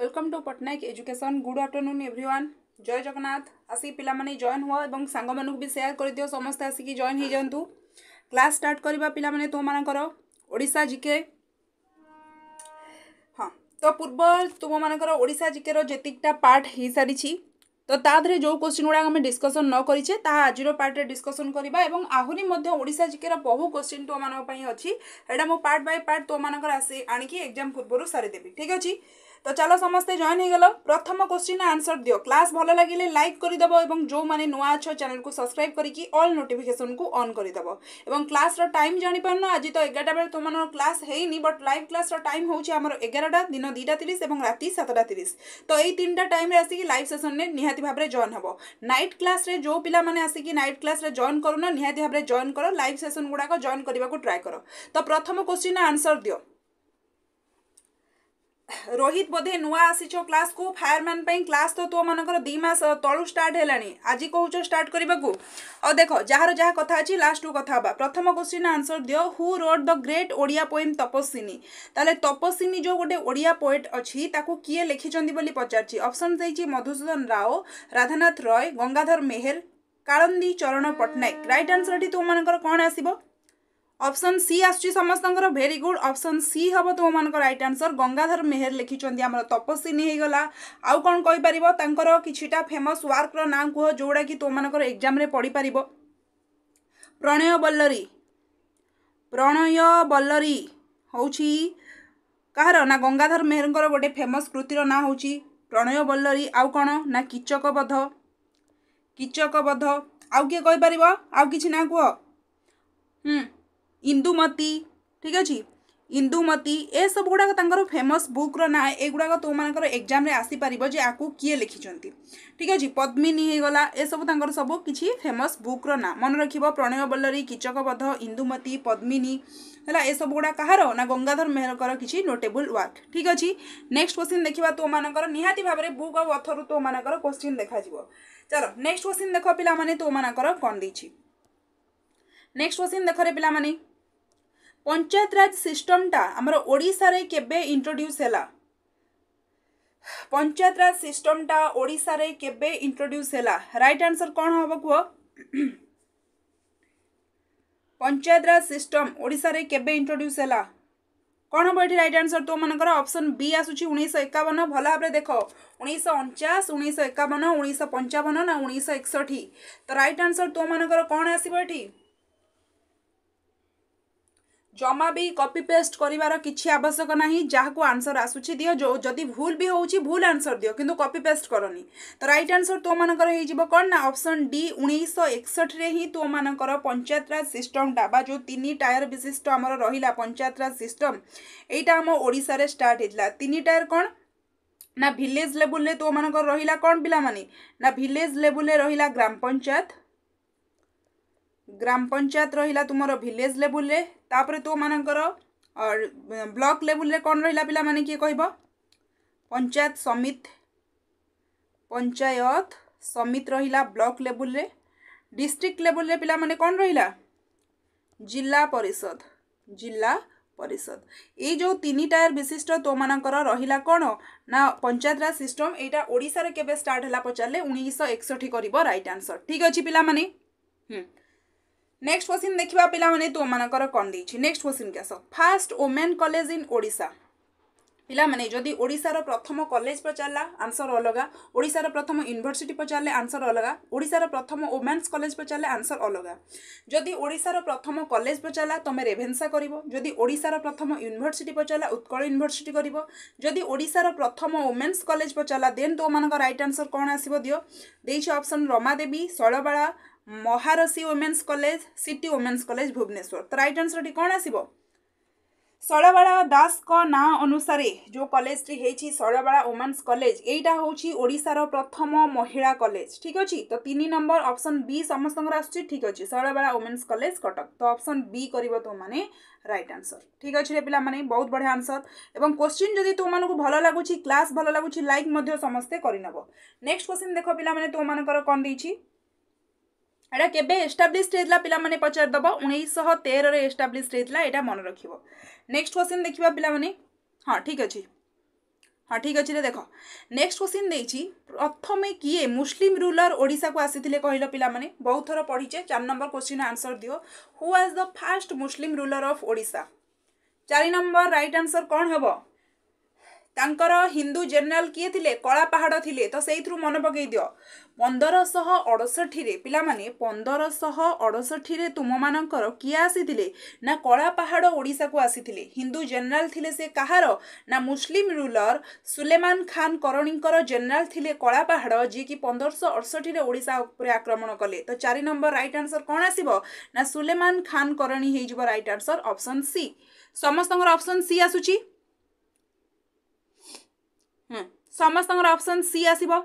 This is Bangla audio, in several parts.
Welcome to Pattnaik education good afternoon everyone ଜୟ ଜଗନ୍ନାଥ ଆସି ପିଲାମାନେ ଜଏନ୍ ହୁଅ ଏବଂ ସାଙ୍ଗମାନଙ୍କୁ ବି ସେୟାର କରିଦିଅ ସମସ୍ତେ ଆସିକି ଜଏନ୍ ହେଇଯାଆନ୍ତୁ କ୍ଲାସ୍ ଷ୍ଟାର୍ଟ କରିବା ପିଲାମାନେ ତୁମମାନଙ୍କର ଓଡ଼ିଶା ଜିକେ ହଁ ତ ପୂର୍ବ ତୁମମାନଙ୍କର ଓଡ଼ିଶା ଜିକେର ଯେତିକିଟା ପାର୍ଟ ହେଇସାରିଛି ତ ତା ଦେହରେ ଯେଉଁ କୋଶ୍ଚିନ୍ ଗୁଡ଼ାକ ଆମେ ଡିସ୍କସନ୍ ନ କରିଛେ ତାହା ଆଜିର ପାର୍ଟରେ ଡିସ୍କସନ୍ କରିବା ଏବଂ ଆହୁରି ମଧ୍ୟ ଓଡ଼ିଶା ଜିକେର ବହୁ କୋଶ୍ଚିନ୍ ତୁମମାନଙ୍କ ପାଇଁ ଅଛି ଏଇଟା ମୁଁ ପାର୍ଟ ବାଇ ପାର୍ଟ ତୁମମାନଙ୍କର ଆସି ଆଣିକି ଏକ୍ଜାମ୍ ପୂର୍ବରୁ ସାରିଦେବି ଠିକ୍ ଅଛି তো চাল সমস্তে জয়েন হয়ে গেল প্রথম কোশ্চিন আনসর দিও ক্লাস ভালো লাগিলে লাইক করিদেব এবং যে নূয়া আছ চ্যানেলকে সবসক্রাইব করিকি অল নোটিফিকেসনকু অন করিদেব এবং ক্লাসর টাইম জাঁপারন আজ তো এগারোটা বেড়ে তোমার ক্লাস হয়নি বট লাইভ ক্লাসর টাইম হচ্ছে আমার এগারোটা দিন দুইটা তিরিশ এবং রাতে সাতটা তিরিশ তো এই তিনটা টাইমে আসিকি লাইভ সেসনরে নিহতি ভাবে জয়েন হব নাইট ক্লাসরে যে পিলামানে আসিকি নাইট ক্লাসরে জয়েন করুন নিহতি ভাবে জয়েন কর লাইভ সেসন গুড়াক জয়েন করা ট্রাই কর তো প্রথম কোশ্চিন আনসর দিও ରୋହିତ ବୋଧେ ନୂଆ ଆସିଛ କ୍ଲାସ୍କୁ ଫାୟାରମ୍ୟାନ୍ ପାଇଁ କ୍ଲାସ୍ ତ ତୋମାନଙ୍କର ଦୁଇ ମାସ ତଳୁ ଷ୍ଟାର୍ଟ ହେଲାଣି ଆଜି କହୁଛ ଷ୍ଟାର୍ଟ କରିବାକୁ ଆଉ ଦେଖ ଯାହାର ଯାହା କଥା ଅଛି ଲାଷ୍ଟକୁ କଥା ହେବା ପ୍ରଥମ କୋଶ୍ଚିନ୍ ଆନ୍ସର୍ ଦିଅ who wrote the great Odia poem Tapaswini ତାହେଲେ ତପସ୍ୱିନୀ ଯେଉଁ ଗୋଟେ ଓଡ଼ିଆ ପୋଏଟ୍ ଅଛି ତାକୁ କିଏ ଲେଖିଛନ୍ତି ବୋଲି ପଚାରିଛି ଅପସନ୍ ଦେଇଛି ମଧୁସୂଦନ ରାଓ ରାଧାନାଥ ରୟ ଗଙ୍ଗାଧର ମେହେର କାଳନ୍ଦୀ ଚରଣ ପଟ୍ଟନାୟକ ରାଇଟ୍ ଆନ୍ସର୍ଟି ତୁମମାନଙ୍କର କ'ଣ ଆସିବ অপশন সি আসছে সমস্ত ভেরি গুড অপশন সি হব তোমার রাইট আনসর গঙ্গাধর মেহের লিখিছেন আমার তপস্বিনী হয়ে গলা আউ কম কইপার তাঁর কিছুটা ফেমস ওয়ার্কর না কুহ যেটা কি তোমার এক্সামে পড়িপার প্রণয় বল্লরী প্রণয় বল্লরী হচ্ছে কাহার না গঙ্গাধর মেহেরঙ্কর গোটে ফেমস কৃতির না হচ্ছে প্রণয় বল্লরী আউ কোণ না কিচকবধ কিচকবধ আউ কি কইপার আউ কিছু না কুহ হুম ଇନ୍ଦୁମତୀ ଠିକ୍ ଅଛି ଇନ୍ଦୁମତୀ ଏସବୁ ଗୁଡ଼ାକ ତାଙ୍କର ଫେମସ୍ ବୁକ୍ର ନାଁ ଏଗୁଡ଼ାକ ତୋମାନଙ୍କର ଏକ୍ଜାମ୍ରେ ଆସିପାରିବ ଯେ ଆକୁ କିଏ ଲେଖିଛନ୍ତି ଠିକ୍ ଅଛି ପଦ୍ମିନୀ ହେଇଗଲା ଏସବୁ ତାଙ୍କର ସବୁ କିଛି ଫେମସ୍ ବୁକ୍ର ନାଁ ମନେ ରଖିବ ପ୍ରଣୟବଲ୍ଲରୀ କିଚକବଧ ଇନ୍ଦୁମତୀ ପଦ୍ମିନୀ ହେଲା ଏସବୁ ଗୁଡ଼ା କାହାର ନା ଗଙ୍ଗାଧର ମେହରଙ୍କର କିଛି ନୋଟେବୁଲ୍ ୱାର୍କ ଠିକ୍ ଅଛି ନେକ୍ସଟ କ୍ୱେଶ୍ଚିନ୍ ଦେଖିବା ତୋମାନଙ୍କର ନିହାତି ଭାବରେ ବୁକ୍ ଆଉ ଅଥରୁ ତୋମାନଙ୍କର କ୍ୱେଶ୍ଚିନ୍ ଦେଖାଯିବ ଚାଲ ନେକ୍ସଟ କ୍ୱେଶ୍ଚିନ୍ ଦେଖ ପିଲାମାନେ ତୋମାନଙ୍କର କ'ଣ ଦେଇଛି ନେକ୍ସଟ କ୍ୱେଶ୍ଚିନ୍ ଦେଖରେ ପିଲାମାନେ पञ्चायतराज सिस्टमटा अब ओडा केट्रोड्युस पञ्चायतराज सिस्टमटा ओडार केव इन्ट्रोड्युस रइट आन्सर कम पंचायत राज सिस्टम ओडा केुस होला कम हौ रनसर तो म अप्सन वि आसु उन्य एकान भल भावर देख उचास उन्स एकाउन उन्स पन्चाउन नै एकसठी त रइट आन्सर तो मन आसि জমা বি কপি পেস্ট করিবার কিছু আবশ্যক না যাহাকু আনসর আসুছি দিও যদি ভুল বি হচ্ছে ভুল আনসর দিও কিন্তু কপি পেস্ট করনি তো রাইট আনসর তোমানকর হয়েযিব কণ না অপশন ডি উনিশশো একষঠিরে হি তোমানকর পঞ্চায়েতরাজ সিষ্টমটা বা যে তিন টায়ার বিশিষ্ট আমার রহিলা পঞ্চায়েতরাজ সিষ্টম এইটা আমার ওড়শার স্টার্ট হয়েছিল তিন টায়ার কণ না ভিলেজ লেভেলে তোমানকর রহিলা কণ পিলা মানে না ভিলেজ লেভেলে রহিলা গ্রাম পঞ্চায়েত গ্রাম পঞ্চায়েত রহিলা তোমার ভিলেজ লেভেলরে তাপরে তো মানকর ব্লক লেভেলরে কোণ রহিলা পিলা মানে কি কইব পঞ্চায়েত সমিত পঞ্চায়েত সমিত রহিলা ব্লক লেভেলরে ডিস্ট্রিক্ট লেভেলরে পিলা মানে কোণ রহিলা জিলা পরিষদ জিলা পরিষদ এই যে তিনটার বিশিষ্ট তোমানকর রহিলা কোণ না পঞ্চায়েতরাজ সিষ্টম এইটা ওড়িশার কেবে স্টার্ট হলা পচারলে উনিশশো একষঠি করব রাইট আনসর ঠিক অছি পিলা মানে হুম ନେକ୍ସଟ କ୍ୱେଶ୍ଚିନ୍ ଦେଖିବା ପିଲାମାନେ ତୁମମାନଙ୍କର କ'ଣ ଦେଇଛି ନେକ୍ସଟ କ୍ୱେଶ୍ଚିନ୍ କି ଆସ first women college in Odisha ପିଲାମାନେ ଯଦି ଓଡ଼ିଶାର ପ୍ରଥମ କଲେଜ ପଚାରିଲା ଆନ୍ସର ଅଲଗା ଓଡ଼ିଶାର ପ୍ରଥମ ୟୁନିଭର୍ସିଟି ପଚାରିଲେ ଆନ୍ସର ଅଲଗା ଓଡ଼ିଶାର ପ୍ରଥମ ଓମେନ୍ସ କଲେଜ ପଚାରିଲେ ଆନ୍ସର ଅଲଗା ଯଦି ଓଡ଼ିଶାର ପ୍ରଥମ କଲେଜ ପଚାରିଲା ତୁମେ ରେଭେନ୍ସା କରିବ ଯଦି ଓଡ଼ିଶାର ପ୍ରଥମ ୟୁନିଭର୍ସିଟି ପଚାରିଲା ଉତ୍କଳ ୟୁନିଭର୍ସିଟି କରିବ ଯଦି ଓଡ଼ିଶାର ପ୍ରଥମ ଓମେନ୍ସ କଲେଜ ପଚାରିଲା ଦେନ୍ ତୁମମାନଙ୍କ ରାଇଟ୍ ଆନ୍ସର କ'ଣ ଆସିବ ଦିଅ ଦେଇଛି option Ramadevi Shailabala Maharshi women's college city women's college Bhubaneswar তো রাইট আনসরটি କ'ଣ ଆସିବ ଶୈଳବାଳା ଦାସଙ୍କ ନାଁ ଅନୁସାରେ ଯେଉଁ କଲେଜଟି ହେଇଛି ଶୈଳବାଳା ଓମେନ୍ସ କଲେଜ ଏଇଟା ହେଉଛି ଓଡ଼ିଶାର ପ୍ରଥମ ମହିଳା କଲେଜ ଠିକ୍ ଅଛି ତ ତିନି ନମ୍ବର ଅପସନ୍ ବି ସମସ୍ତଙ୍କର ଆସୁଛି ଠିକ୍ ଅଛି ଶୈଳବାଳା ଓମେନ୍ସ କଲେଜ କଟକ ତ ଅପସନ୍ ବି କରିବ ତୁମମାନେ ରାଇଟ୍ ଆନ୍ସର୍ ଠିକ୍ ଅଛି ରେ ପିଲାମାନେ ବହୁତ ବଢ଼ିଆ ଆନ୍ସର୍ ଏବଂ କୋଶ୍ଚିନ୍ ଯଦି ତୁମମାନଙ୍କୁ ଭଲ ଲାଗୁଛି କ୍ଲାସ୍ ଭଲ ଲାଗୁଛି ଲାଇକ୍ ମଧ୍ୟ ସମସ୍ତେ କରିନେବ ନେକ୍ସଟ କୋଶ୍ଚିନ୍ ଦେଖ ପିଲାମାନେ ତୁମମାନଙ୍କର କ'ଣ ଦେଇଛି ଏଇଟା କେବେ ଏଷ୍ଟାବ୍ଲିଶ୍ ହେଇଥିଲା ପିଲାମାନେ ପଚାରିଦେବ ଉଣେଇଶହ ତେରରେ ଏଷ୍ଟାବ୍ଲିଶ୍ ହେଇଥିଲା ଏଇଟା ମନେ ରଖିବ ନେକ୍ସଟ କ୍ୱେଶ୍ଚିନ୍ ଦେଖିବା ପିଲାମାନେ ହଁ ଠିକ୍ ଅଛି ହଁ ଠିକ୍ ଅଛି ଦେଖ ନେକ୍ସଟ କ୍ୱେଶ୍ଚିନ୍ ଦେଇଛି ପ୍ରଥମେ କିଏ ମୁସଲିମ୍ ରୁଲର ଓଡ଼ିଶାକୁ ଆସିଥିଲେ କହିଲ ପିଲାମାନେ ବହୁତ ଥର ପଢ଼ିଛେ ଚାରି ନମ୍ବର କ୍ୱେଶ୍ଚିନ୍ ଆନ୍ସର୍ ଦିଅ who was the first Muslim ruler of Odisha ଚାରି ନମ୍ବର ରାଇଟ୍ ଆନ୍ସର୍ କ'ଣ ହେବ ତାଙ୍କର ହିନ୍ଦୁ ଜେନେରାଲ କିଏ ଥିଲେ କଳା ପାହାଡ଼ ଥିଲେ ତ ସେଇଥିରୁ ମନେ ପକେଇ ଦିଅ ପନ୍ଦରଶହ ଅଡ଼ଷଠିରେ ପିଲାମାନେ ପନ୍ଦରଶହ ଅଡ଼ଷଠିରେ ତୁମମାନଙ୍କର କିଏ ଆସିଥିଲେ ନା କଳା ପାହାଡ଼ ଓଡ଼ିଶାକୁ ଆସିଥିଲେ ହିନ୍ଦୁ ଜେନେରାଲ ଥିଲେ ସେ କାହାର ନା ମୁସଲିମ ରୁଲର ସୁଲେମାନ ଖାନ କରଣୀଙ୍କର ଜେନେରାଲ ଥିଲେ କଳା ପାହାଡ଼ ଯିଏକି ପନ୍ଦରଶହ ଅଡ଼ଷଠିରେ ଓଡ଼ିଶା ଉପରେ ଆକ୍ରମଣ କଲେ ତ ଚାରି ନମ୍ବର ରାଇଟ୍ ଆନ୍ସର କ'ଣ ଆସିବ ନା ସୁଲେମାନ ଖାନ କରଣୀ ହେଇଯିବ ରାଇଟ୍ ଆନ୍ସର ଅପସନ୍ ସି ସମସ୍ତଙ୍କର ଅପସନ୍ ସି ଆସୁଛି ସମସ୍ତଙ୍କର ଅପସନ୍ ସି ଆସିବ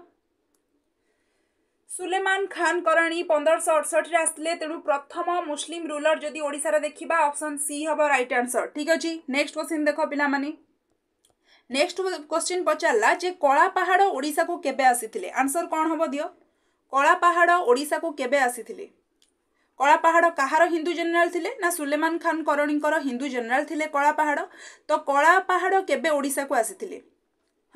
ସୁଲେମାନ ଖାନ୍ କରଣୀ ପନ୍ଦରଶହ ଅଠଷଠିରେ ଆସିଥିଲେ ତେଣୁ ପ୍ରଥମ ମୁସଲିମ୍ ରୁଲର ଯଦି ଓଡ଼ିଶାରେ ଦେଖିବା ଅପସନ୍ ସି ହେବ ରାଇଟ୍ ଆନ୍ସର ଠିକ୍ ଅଛି ନେକ୍ସଟ କ୍ୱେଶ୍ଚିନ୍ ଦେଖ ପିଲାମାନେ ନେକ୍ସଟ କ୍ୱେଶ୍ଚିନ୍ ପଚାରିଲା ଯେ କଳା ପାହାଡ଼ ଓଡ଼ିଶାକୁ କେବେ ଆସିଥିଲେ ଆନ୍ସର କ'ଣ ହେବ ଦିଅ କଳା ପାହାଡ଼ ଓଡ଼ିଶାକୁ କେବେ ଆସିଥିଲେ କଳା ପାହାଡ଼ କାହାର ହିନ୍ଦୁ ଜେନେରାଲ ଥିଲେ ନା ସୁଲେମାନ ଖାନ୍ କରଣୀଙ୍କର ହିନ୍ଦୁ ଜେନେରାଲ ଥିଲେ କଳା ପାହାଡ଼ ତ କଳା ପାହାଡ଼ କେବେ ଓଡ଼ିଶାକୁ ଆସିଥିଲେ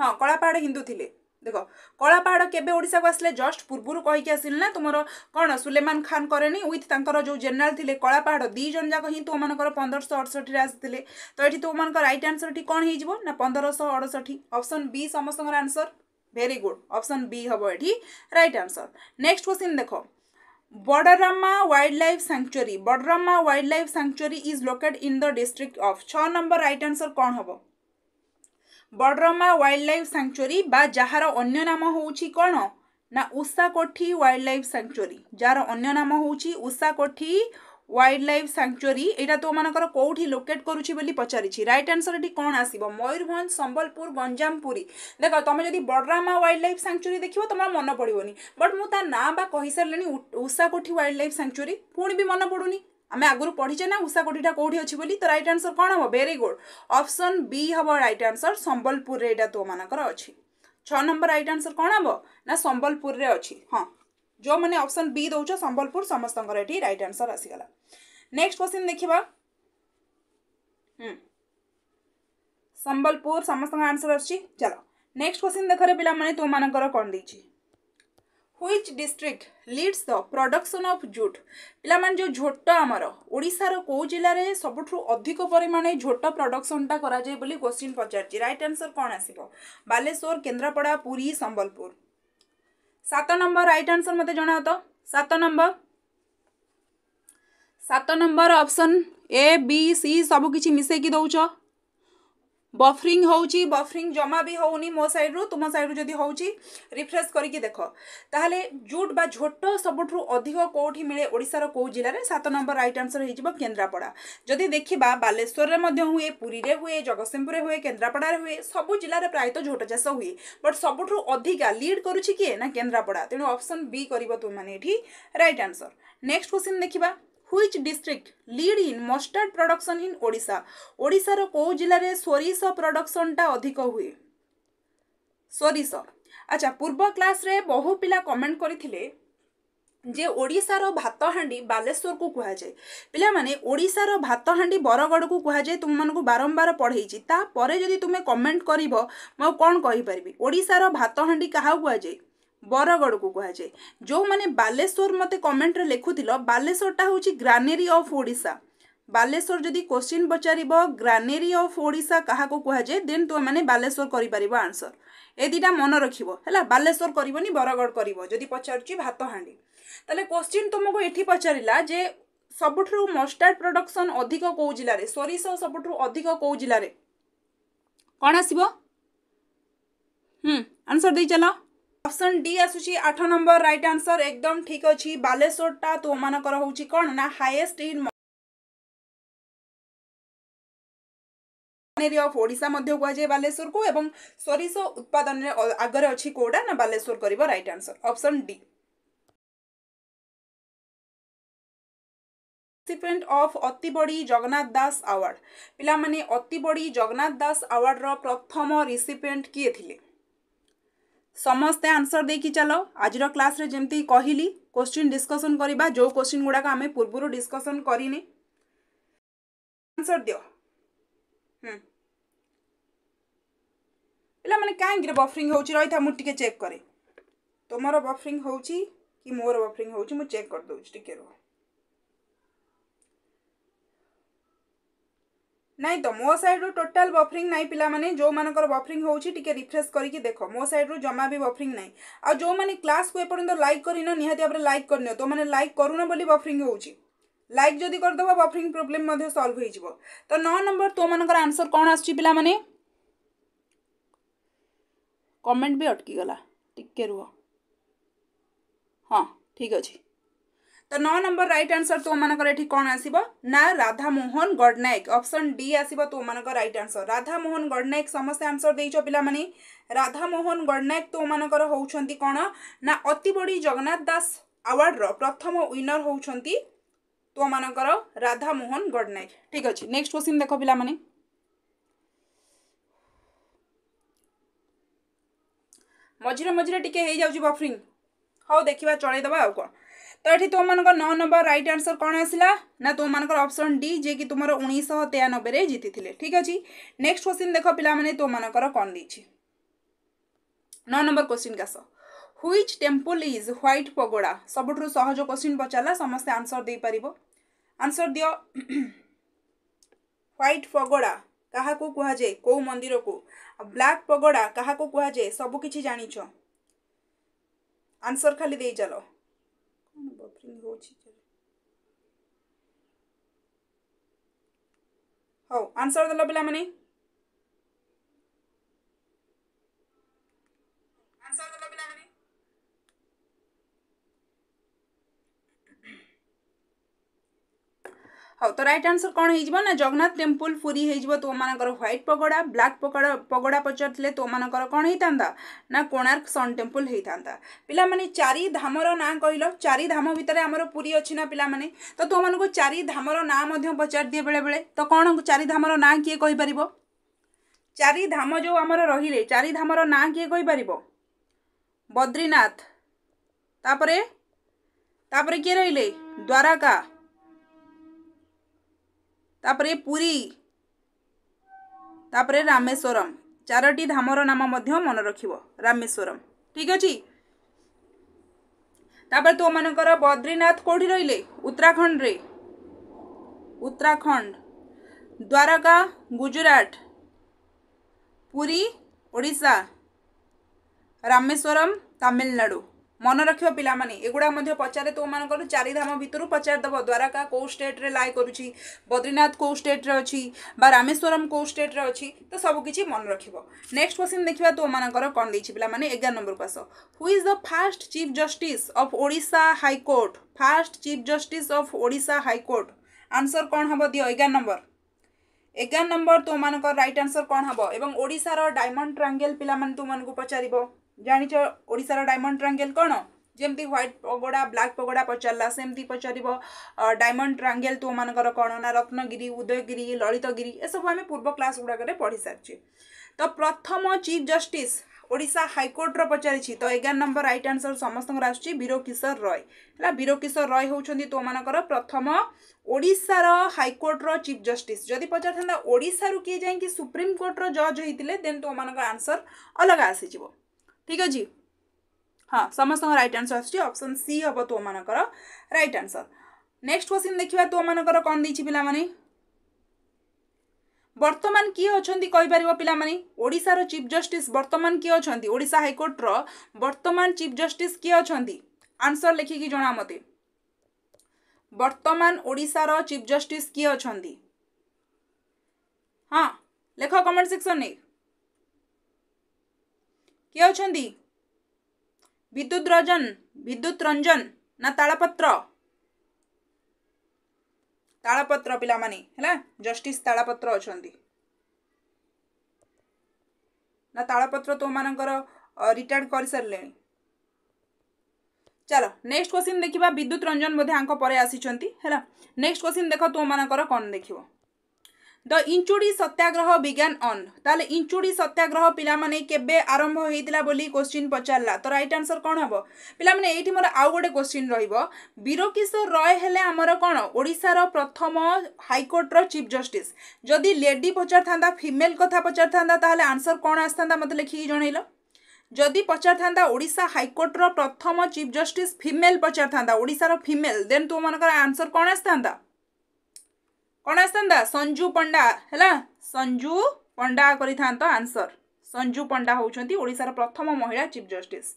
ହଁ କଳାପାହାଡ଼ ହିନ୍ଦୁ ଥିଲେ ଦେଖ କଳାପାହାଡ଼ କେବେ ଓଡ଼ିଶାକୁ ଆସିଲେ ଜଷ୍ଟ ପୂର୍ବରୁ କହିକି ଆସିଲେ ନା ତୁମର କ'ଣ ସୁଲେମାନ ଖାନ କରେନି ୱିଥ୍ ତାଙ୍କର ଯେଉଁ ଜେନେରାଲ୍ ଥିଲେ କଳାପାହାଡ଼ ଦୁଇ ଜଣ ଯାକ ହିଁ ତୁମମାନଙ୍କର ପନ୍ଦରଶହ ଅଡ଼ଷଠିରେ ଆସିଥିଲେ ତ ଏଠି ତୁମମାନଙ୍କ ରାଇଟ୍ ଆନ୍ସର୍ ଏଠି କ'ଣ ହେଇଯିବ ନା ପନ୍ଦରଶହ ଅଡ଼ଷଠି ଅପସନ୍ ବି ସମସ୍ତଙ୍କର answer very good option B ହେବ ଏଠି ରାଇଟ୍ ଆନ୍ସର୍ ନେକ୍ସଟ କ୍ୱେଶ୍ଚିନ୍ ଦେଖ Badrama wildlife sanctuary Badrama wildlife sanctuary is locate in the district of ଛଅ ନମ୍ବର ରାଇଟ୍ ଆନ୍ସର୍ କ'ଣ ହେବ বড়রমা ওয়াইল্ড লাইফ স্যাংচুরি বা যাহার অন্য নাম হচ্ছে কোণ না উষাকোঠি ওয়াইল্ড লাইফ স্যাংচুরি যার অন্য নাম হচ্ছে উষাকোঠি ওয়াইল্ড লাইফ স্যাংচুরি এটা তোমাদের কোটি লোকেট করুছি বলে পচারিছি রাইট আনসর এটি কোণ আসব ময়ূরভঞ্জ সম্বলপুর গঞ্জাম পুরী দেখ তুমি যদি বড়রামা ওয়াইল্ড লাইফ স্যাংচুরি দেখব তোমার মনে পড়বনি বট মু তা না বা কহিসারে উষাকোঠি ওয়াইল্ড লাইফ স্যাংচুরি পুঁ বি মনে পড়ুনি আমি আগর পড়িছে না উষা কোটিটা কোটি অছি বলি তো রাইট আনসর কোণ হব ভেরি গুড অপশন বি হব রাইট আনসর সম্বলপুরে এটা তো মানকর অছি ছ নম্বর রাইট আনসর কোণ হব না সম্বলপুরে অছি হ্যাঁ जो मैंने ऑप्शन बी दौच संबलपुर समस्त ये रईट आंसर आसगला नेक्स्ट क्वेश्चन देखा संबलपुर समस्त आंसर आस चलो नेक्स्ट क्वेश्चन देख रहे पे तुम मान कौन दे which district leads the production of jute of jute पिलाउँ झोट ओडिसा रो को जिल्ला रे सबुठु अधिक परिमाण झोट जाय बोली क्वेश पचार कोन आसीबो आलेश्वर केंद्रापडा पुरी संबलपुर सात नंबर राइट आंसर मते सात नंबर सात number option A B C सब किछि सबकिछ कि देउछ বফরিং হচ্ছে বফরিং জমা বি হোনি মো সাইড্রু তুম সাইড্রু যদি হচ্ছে রিফ্রেশ করিকি দেখ তাহলে জুট বা ঝোট সবুঠু অধিক কোটি মিলে ওড়শার কেউ জেলার সাত নম্বর রাইট আনসর হয়ে যাব কেন্দ্রাপড়া যদি দেখিবা বালেশ্বরের মধ্যে হুয়ে পুরীরে হুয়ে জগৎসিংহপুরে হুয়ে কেন্দ্রাপড়ার হুয়ে সবু জেলার প্রায়ত ঝোট চাষ হুয়ে বট সবুঠু অধিকা লিড করুছি কিয়ে না কেন্দ্রাপড়া তেণু অপশন বি করব তুমি এটি রাইট আনসর নেক্সট কোশ্চিন দেখিবা which district lead in mustard production in Odisha ଓଡ଼ିଶାର କେଉଁ ଜିଲ୍ଲାରେ ସୋରିଷ ପ୍ରଡକ୍ସନ୍ଟା ଅଧିକ ହୁଏ ସୋରିଷ ଆଚ୍ଛା ପୂର୍ବ କ୍ଲାସ୍ରେ ବହୁ ପିଲା କମେଣ୍ଟ କରିଥିଲେ ଯେ ଓଡ଼ିଶାର ଭାତହାଣ୍ଡି ବାଲେଶ୍ୱରକୁ କୁହାଯାଏ ପିଲାମାନେ ଓଡ଼ିଶାର ଭାତହାଣ୍ଡି ବରଗଡ଼କୁ କୁହାଯାଏ ତୁମମାନଙ୍କୁ ବାରମ୍ବାର ପଢ଼େଇଛି ତାପରେ ଯଦି ତୁମେ କମେଣ୍ଟ କରିବ ମୁଁ ଆଉ କ'ଣ କହିପାରିବି ଓଡ଼ିଶାର ଭାତହାଣ୍ଡି କାହାକୁ କୁହାଯାଏ ବରଗଡ଼କୁ କୁହାଯାଏ ଯେଉଁମାନେ ବାଲେଶ୍ୱର ମୋତେ କମେଣ୍ଟରେ ଲେଖୁଥିଲ ବାଲେଶ୍ୱରଟା ହେଉଛି ଗ୍ରାନେରୀ ଅଫ୍ ଓଡ଼ିଶା ବାଲେଶ୍ୱର ଯଦି କୋଶ୍ଚିନ୍ ପଚାରିବ ଗ୍ରାନେରୀ ଅଫ୍ ଓଡ଼ିଶା କାହାକୁ କୁହାଯାଏ ଦେନ୍ ତୁମେମାନେ ବାଲେଶ୍ୱର କରିପାରିବ ଆନ୍ସର୍ ଏ ଦୁଇଟା ମନେ ରଖିବ ହେଲା ବାଲେଶ୍ୱର କରିବନି ବରଗଡ଼ କରିବ ଯଦି ପଚାରୁଛି ଭାତ ହାଣ୍ଡି ତାହେଲେ କୋଶ୍ଚିନ୍ ତୁମକୁ ଏଠି ପଚାରିଲା ଯେ ସବୁଠାରୁ ମଷ୍ଟାର୍ଡ଼ ପ୍ରଡକ୍ସନ୍ ଅଧିକ କେଉଁ ଜିଲ୍ଲାରେ ସୋରିଷ ସବୁଠାରୁ ଅଧିକ କେଉଁ ଜିଲ୍ଲାରେ କ'ଣ ଆସିବ ହୁଁ ଆନ୍ସର୍ ଦେଇଚାଲ অপশন ডি আসুচি আঠ নম্বর রাইট আনসর একদম ঠিক অছি বালেশ্বরটা তোমার হচ্ছে কোণ না হাইয়েস্ট ইন অফ ওড়িশা মধ্যে কুযায় বালেশ্বরকু এবং সরিষ উৎপাদনের আগরে অছি কোটা না বালেশ্বর করিব right answer option D recipient of Atibadi Jagannath Das award ପିଲାମାନେ ଅତିବଡ଼ି ଜଗନ୍ନାଥ ଦାସ ଆୱାର୍ଡ଼ର ପ୍ରଥମ ରିସିପେଣ୍ଟ କିଏ ଥିଲେ ସମସ୍ତେ ଆନ୍ସର୍ ଦେଇକି ଚାଲ ଆଜିର କ୍ଲାସ୍ରେ ଯେମିତି କହିଲି କୋଶ୍ଚିନ୍ ଡିସ୍କସନ୍ କରିବା ଯେଉଁ କୋଶ୍ଚିନ୍ ଗୁଡ଼ାକ ଆମେ ପୂର୍ବରୁ ଡିସ୍କସନ୍ କରିନି ଆନ୍ସର୍ ଦିଅ ହୁଁ ପିଲାମାନେ କାହିଁକିରେ ବଫରିଂ ହେଉଛି ରହିଥା ମୁଁ ଟିକେ ଚେକ୍ କରେ ତୁମର ବଫରିଂ ହେଉଛି କି ମୋର ବଫରିଂ ହେଉଛି ମୁଁ ଚେକ୍ କରିଦେଉଛି ଟିକେ ରୁହ ନାଇଁ ତ ମୋ ସାଇଡ଼ରୁ ଟୋଟାଲ୍ ବଫରିଂ ନାହିଁ ପିଲାମାନେ ଯେଉଁମାନଙ୍କର ବଫରିଂ ହେଉଛି ଟିକେ ରିଫ୍ରେଶ୍ କରିକି ଦେଖ ମୋ ସାଇଡ଼ରୁ ଜମା ବି ବଫରିଂ ନାହିଁ ଆଉ ଯେଉଁମାନେ କ୍ଲାସ୍କୁ ଏପର୍ଯ୍ୟନ୍ତ ଲାଇକ୍ କରିନ ନିହାତି ଭାବରେ ଲାଇକ୍ କରିନିଅ ତୋମାନେ ଲାଇକ୍ କରୁନ ବୋଲି ବଫରିଂ ହେଉଛି ଲାଇକ୍ ଯଦି କରିଦେବ ବଫରିଂ ପ୍ରୋବ୍ଲେମ୍ ମଧ୍ୟ ସଲ୍ଭ ହୋଇଯିବ ତ ନଅ ନମ୍ବର ତୋମାନଙ୍କର ଆନ୍ସର୍ କ'ଣ ଆସୁଛି ପିଲାମାନେ କମେଣ୍ଟ ବି ଅଟକିଗଲା ଟିକେ ରୁହ ହଁ ଠିକ୍ ଅଛି ତ ନଅ ନମ୍ବର ରାଇଟ୍ ଆନ୍ସର ତୁମମାନଙ୍କର ଏଠି କ'ଣ ଆସିବ ନା ରାଧାମୋହନ ଗଡ଼ନାୟକ ଅପସନ୍ ଡି ଆସିବ ତୁମମାନଙ୍କ ରାଇଟ୍ ଆନ୍ସର ରାଧାମୋହନ ଗଡ଼ନାୟକ ସମସ୍ତେ ଆନ୍ସର ଦେଇଛ ପିଲାମାନେ ରାଧାମୋହନ ଗଡ଼ନାୟକ ତୁମମାନଙ୍କର ହେଉଛନ୍ତି କ'ଣ ନା ଅତିବଡ଼ି ଜଗନ୍ନାଥ ଦାସ ଆୱାର୍ଡ଼ର ପ୍ରଥମ ୱିନର ହେଉଛନ୍ତି ତୁମମାନଙ୍କର ରାଧାମୋହନ ଗଡ଼ନାୟକ ଠିକ୍ ଅଛି ନେକ୍ସଟ କ୍ୱେଶ୍ଚିନ୍ ଦେଖ ପିଲାମାନେ ମଝିରେ ମଝିରେ ଟିକେ ହେଇଯାଉଛି ବଫରିଂ ହଉ ଦେଖିବା ଚଳେଇଦେବା ଆଉ କ'ଣ ତ ଏଠି ତୁମମାନଙ୍କର ନଅ ନମ୍ବର ରାଇଟ୍ ଆନ୍ସର୍ କ'ଣ ଆସିଲା ନା ତୁମମାନଙ୍କର ଅପସନ୍ ଡି ଯିଏକି ତୁମର ଉଣେଇଶହ ତେୟାନବେରେ ଜିତିଥିଲେ ଠିକ୍ ଅଛି ନେକ୍ସଟ କ୍ୱେଶ୍ଚିନ୍ ଦେଖ ପିଲାମାନେ ତୁମମାନଙ୍କର କ'ଣ ଦେଇଛି ନଅ ନମ୍ବର କ୍ୱେଶ୍ଚିନ୍ କାଶ which temple is white pagoda ସବୁଠାରୁ ସହଜ କ୍ୱେଶ୍ଚିନ୍ ପଚାରିଲା ସମସ୍ତେ ଆନ୍ସର୍ ଦେଇପାରିବ ଆନ୍ସର୍ ଦିଅ ହ୍ୱାଇଟ୍ ପଗୋଡ଼ା କାହାକୁ କୁହାଯାଏ କେଉଁ ମନ୍ଦିରକୁ ବ୍ଲାକ୍ ପଗୋଡ଼ା କାହାକୁ କୁହାଯାଏ ସବୁ କିଛି ଜାଣିଛ ଆନ୍ସର୍ ଖାଲି ଦେଇଚାଲ fucking How? Answer the lobby lemony. ହଉ ତ ରାଇଟ୍ ଆନ୍ସର୍ କ'ଣ ହେଇଯିବ ନା ଜଗନ୍ନାଥ ଟେମ୍ପୁଲ୍ ପୁରୀ ହେଇଯିବ ତୋମାନଙ୍କର ହ୍ୱାଇଟ୍ ପଗଡ଼ା ବ୍ଲାକ୍ ପଗଡ଼ା ପଗଡ଼ା ପଚାରିଥିଲେ ତୋମାନଙ୍କର କ'ଣ ହେଇଥାନ୍ତା ନା କୋଣାର୍କ ସନ୍ ଟେମ୍ପୁଲ୍ ହେଇଥାନ୍ତା ପିଲାମାନେ ଚାରିଧାମର ନାଁ କହିଲ ଚାରିଧାମ ଭିତରେ ଆମର ପୁରୀ ଅଛି ନା ପିଲାମାନେ ତ ତୋମାନଙ୍କୁ ଚାରିଧାମର ନାଁ ମଧ୍ୟ ପଚାରିଦିଏ ବେଳେବେଳେ ତ କ'ଣ ଚାରିଧାମର ନାଁ କିଏ କହିପାରିବ ଚାରିଧାମ ଯେଉଁ ଆମର ରହିଲେ ଚାରିଧାମର ନାଁ କିଏ କହିପାରିବ ବଦ୍ରିନାଥ ତାପରେ ତାପରେ କିଏ ରହିଲେ ଦ୍ୱାରକା ତାପରେ ପୁରୀ ତାପରେ ରାମେଶ୍ୱରମ୍ ଚାରୋଟି ଧାମର ନାମ ମଧ୍ୟ ମନେ ରଖିବ ରାମେଶ୍ୱରମ୍ ଠିକ୍ ଅଛି ତାପରେ ତୋମାନଙ୍କର ବଦ୍ରିନାଥ କେଉଁଠି ରହିଲେ ଉତ୍ତରାଖଣ୍ଡରେ ଉତ୍ତରାଖଣ୍ଡ ଦ୍ୱାରକା ଗୁଜୁରାଟ ପୁରୀ ଓଡ଼ିଶା ରାମେଶ୍ୱରମ୍ ତାମିଲନାଡ଼ୁ ମନେ ରଖିବ ପିଲାମାନେ ଏଗୁଡ଼ା ମଧ୍ୟ ପଚାରେ ତୋମାନଙ୍କର ଚାରିଧାମ ଭିତରୁ ପଚାରିଦେବ ଦ୍ୱାରକା କେଉଁ ଷ୍ଟେଟ୍ରେ ଲାଏ କରୁଛି ବଦ୍ରିନାଥ କେଉଁ ଷ୍ଟେଟ୍ରେ ଅଛି ବା ରାମେଶ୍ୱରମ୍ କେଉଁ ଷ୍ଟେଟ୍ରେ ଅଛି ତ ସବୁକିଛି ମନେ ରଖିବ ନେକ୍ସଟ କ୍ୱେଶ୍ଚିନ୍ ଦେଖିବା ତୋମାନଙ୍କର କ'ଣ ଦେଇଛି ପିଲାମାନେ ଏଗାର ନମ୍ବରକୁ ଆସ who is the first chief justice of Odisha high court first chief justice of Odisha high court answer କ'ଣ ହେବ ଦିଅ ଏଗାର ନମ୍ବର ଏଗାର ନମ୍ବର ତୋମାନଙ୍କର ରାଇଟ୍ ଆନ୍ସର୍ କ'ଣ ହେବ ଏବଂ ଓଡ଼ିଶାର ଡାଇମଣ୍ଡ ଟ୍ରାଙ୍ଗେଲ୍ ପିଲାମାନେ ତୋମାନଙ୍କୁ ପଚାରିବ ଜାଣିଛ ଓଡ଼ିଶାର ଡାଇମଣ୍ଡ ଟ୍ରାଙ୍ଗେଲ୍ କ'ଣ ଯେମିତି ହ୍ୱାଇଟ୍ ପଗଡ଼ା ବ୍ଲାକ୍ ପଗଡ଼ା ପଚାରିଲା ସେମିତି ପଚାରିବ ଡାଇମଣ୍ଡ ଟ୍ରାଙ୍ଗେଲ୍ ତୁମମାନଙ୍କର କ'ଣ ନା ରତ୍ନଗିରି ଉଦୟଗିରି ଲଳିତଗିରି ଏସବୁ ଆମେ ପୂର୍ବ କ୍ଲାସ୍ ଗୁଡ଼ାକରେ ପଢ଼ିସାରିଛେ ତ ପ୍ରଥମ ଚିଫ୍ ଜଷ୍ଟିସ୍ ଓଡ଼ିଶା ହାଇକୋର୍ଟର ପଚାରିଛି ତ ଏଗାର ନମ୍ବର ରାଇଟ୍ ଆନ୍ସର୍ ସମସ୍ତଙ୍କର ଆସୁଛି ବୀରକିଶୋର ରୟ ହେଲା ବୀରକିଶୋର ରୟ ହେଉଛନ୍ତି ତୋମାନଙ୍କର ପ୍ରଥମ ଓଡ଼ିଶାର ହାଇକୋର୍ଟର ଚିଫ୍ ଜଷ୍ଟିସ୍ ଯଦି ପଚାରିଥାନ୍ତା ଓଡ଼ିଶାରୁ କିଏ ଯାଇକି ସୁପ୍ରିମକୋର୍ଟର ଜଜ୍ ହେଇଥିଲେ ଦେନ୍ ତୋମାନଙ୍କର ଆନ୍ସର୍ ଅଲଗା ଆସିଯିବ ठीक है हाँ समस्त रईट आंसर आपसन सी हम तो मानकर रईट आंसर नेक्स्ट क्वेश्चन देखा तो मानकर कौन दे पाने वर्तमान किए अच्छा कहीपर पानेशार ओडार चिफ जस्टिस बर्तमान किए अच्छा ओडा हाइकोर्टर बर्तमान चिफ जस्टिस किए अच्छा आंसर लिखिकी जना मत बर्तमान ओडार चिफ जस्टिस किए अच्छा हाँ लेख कमेंट सेक्शन नहीं କିଏ ଅଛନ୍ତି ବିଦ୍ୟୁତ ରଞ୍ଜନ ବିଦ୍ୟୁତ ରଞ୍ଜନ ନା ତାଳପତ୍ର ତାଳପତ୍ର ପିଲାମାନେ ହେଲା ଜଷ୍ଟିସ୍ ତାଳପତ୍ର ଅଛନ୍ତି ନା ତାଳପତ୍ର ତୋମାନଙ୍କର ରିଟାୟାର୍ଡ଼ କରିସାରିଲେଣି ଚାଲ ନେକ୍ସଟ କ୍ୱେଶ୍ଚିନ୍ ଦେଖିବା ବିଦ୍ୟୁତ ରଞ୍ଜନ ବୋଧେ ଆଙ୍କ ପରେ ଆସିଛନ୍ତି ହେଲା ନେକ୍ସଟ କ୍ୱେଶ୍ଚିନ୍ ଦେଖ ତୋମାନଙ୍କର କ'ଣ ଦେଖିବ द ଇଞ୍ଚୁଡ଼ି ସତ୍ୟାଗ୍ରହ ବିଜ୍ଞାନ ଅନ୍ ତାହେଲେ ଇଞ୍ଚୁଡ଼ି ସତ୍ୟାଗ୍ରହ ପିଲାମାନେ କେବେ ଆରମ୍ଭ ହୋଇଥିଲା ବୋଲି କୋଶ୍ଚିନ୍ ପଚାରିଲା ତ ରାଇଟ୍ ଆନ୍ସର କ'ଣ ହେବ ପିଲାମାନେ ଏଇଠି ମୋର ଆଉ ଗୋଟେ କୋଶ୍ଚିନ୍ ରହିବ ବୀରକିଶୋର ରୟ ହେଲେ ଆମର କ'ଣ ଓଡ଼ିଶାର ପ୍ରଥମ ହାଇକୋର୍ଟର ଚିଫ୍ ଜଷ୍ଟିସ୍ ଯଦି ଲେଡି ପଚାରିଥାନ୍ତା ଫିମେଲ୍ କଥା ପଚାରିଥାନ୍ତା ତାହେଲେ ଆନ୍ସର କ'ଣ ଆସିଥାନ୍ତା ମୋତେ ଲେଖିକି ଜଣେଇଲ ଯଦି ପଚାରିଥାନ୍ତା ଓଡ଼ିଶା ହାଇକୋର୍ଟର ପ୍ରଥମ ଚିଫ୍ ଜଷ୍ଟିସ୍ ଫିମେଲ୍ ପଚାରିଥାନ୍ତା ଓଡ଼ିଶାର ଫିମେଲ୍ ଦେନ୍ ତୁମମାନଙ୍କର ଆନ୍ସର କ'ଣ ଆସିଥାନ୍ତା କ'ଣ ଆସିଥାନ୍ତା ସଞ୍ଜୁ ପଣ୍ଡା ହେଲା ସଞ୍ଜୁ ପଣ୍ଡା କରିଥାନ୍ତା ଆନ୍ସର ସଞ୍ଜୁ ପଣ୍ଡା ହେଉଛନ୍ତି ଓଡ଼ିଶାର ପ୍ରଥମ ମହିଳା ଚିଫ୍ ଜଷ୍ଟିସ୍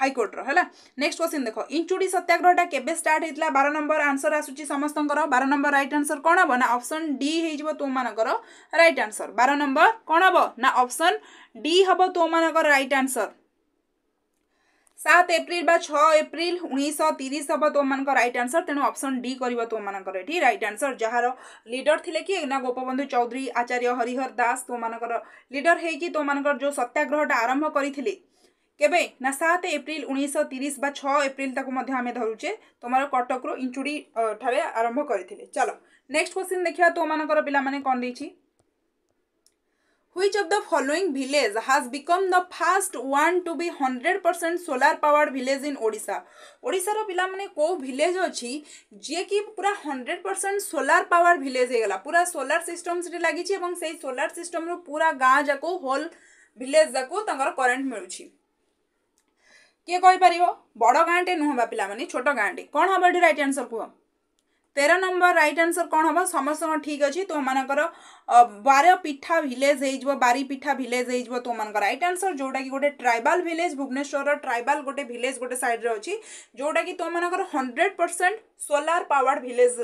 ହାଇକୋର୍ଟର ହେଲା ନେକ୍ସଟ କ୍ୱେଶ୍ଚିନ୍ ଦେଖ ଇଞ୍ଚୁଡ଼ି ସତ୍ୟାଗ୍ରହଟା କେବେ ଷ୍ଟାର୍ଟ ହେଇଥିଲା ବାର ନମ୍ବର ଆନ୍ସର ଆସୁଛି ସମସ୍ତଙ୍କର ବାର ନମ୍ବର ରାଇଟ୍ ଆନ୍ସର କ'ଣ ହେବ ନା ଅପସନ୍ ଡି ହେଇଯିବ ତୋମାନଙ୍କର ରାଇଟ୍ ଆନ୍ସର ବାର ନମ୍ବର କ'ଣ ହେବ ନା ଅପସନ୍ ଡି ହେବ ତୋମାନଙ୍କର ରାଇଟ୍ ଆନ୍ସର সাত এপ্রিল বা ছ এপ্রিল উনিশশহ তিরিশ হব তোমার রাইট আনসর তেমন অপশন ডি করব তোমার এটি রাইট আনসর যার লিডর লে কি না গোপবন্ধু চৌধুরী আচার্য হরিহর দাস তোমার লিডর হয়েকি তোমার যে সত্যাগ্রহটা আরম্ভ করে কেবে না সাত এপ্রিল উনিশশো তিরিশ বা ছ এপ্রিল তাকে আমি ধরুছে তোমার কটকর ইঞ্চুড়ি ঠারে আরম্ভ করে চলো নেক্সট কোশ্চিন দেখা তোমার পিলা মানে কম দিয়েছি which of the following village has become the first one to be 100% solar powered village in odisha odisha ro pila mane ko village achi je ki pura 100% solar powered village he gala pura solar system se lagi chi ebong sei solar system ro pura gaon ja ko whole village ja ko tangar current miluchi କିଏ କହିପାରିବ ବଡ଼ ଗାଁଟେ ନୁହଁ ବା ପିଲାମାନେ ଛୋଟ ଗାଁଟେ କ'ଣ ହେବ ଏଠି ରାଇଟ୍ ଆନ୍ସର୍ କୁହ ତେର ନମ୍ବର ରାଇଟ୍ ଆନ୍ସର୍ କ'ଣ ହେବ ସମସ୍ତଙ୍କ ଠିକ୍ ଅଛି ତୁମମାନଙ୍କର ବାର ପିଠା ଭିଲେଜ୍ ହେଇଯିବ ବାରି ପିଠା ଭିଲେଜ୍ ହେଇଯିବ ତୁମମାନଙ୍କର ରାଇଟ୍ ଆନ୍ସର୍ ଯେଉଁଟାକି ଗୋଟେ ଟ୍ରାଇବାଲ୍ ଭିଲେଜ୍ ଭୁବନେଶ୍ୱରର ଟ୍ରାଇବାଲ୍ ଗୋଟେ ଭିଲେଜ୍ ଗୋଟେ ସାଇଡ଼୍ରେ ଅଛି ଯେଉଁଟାକି ତୁମମାନଙ୍କର hundred percent solar powered village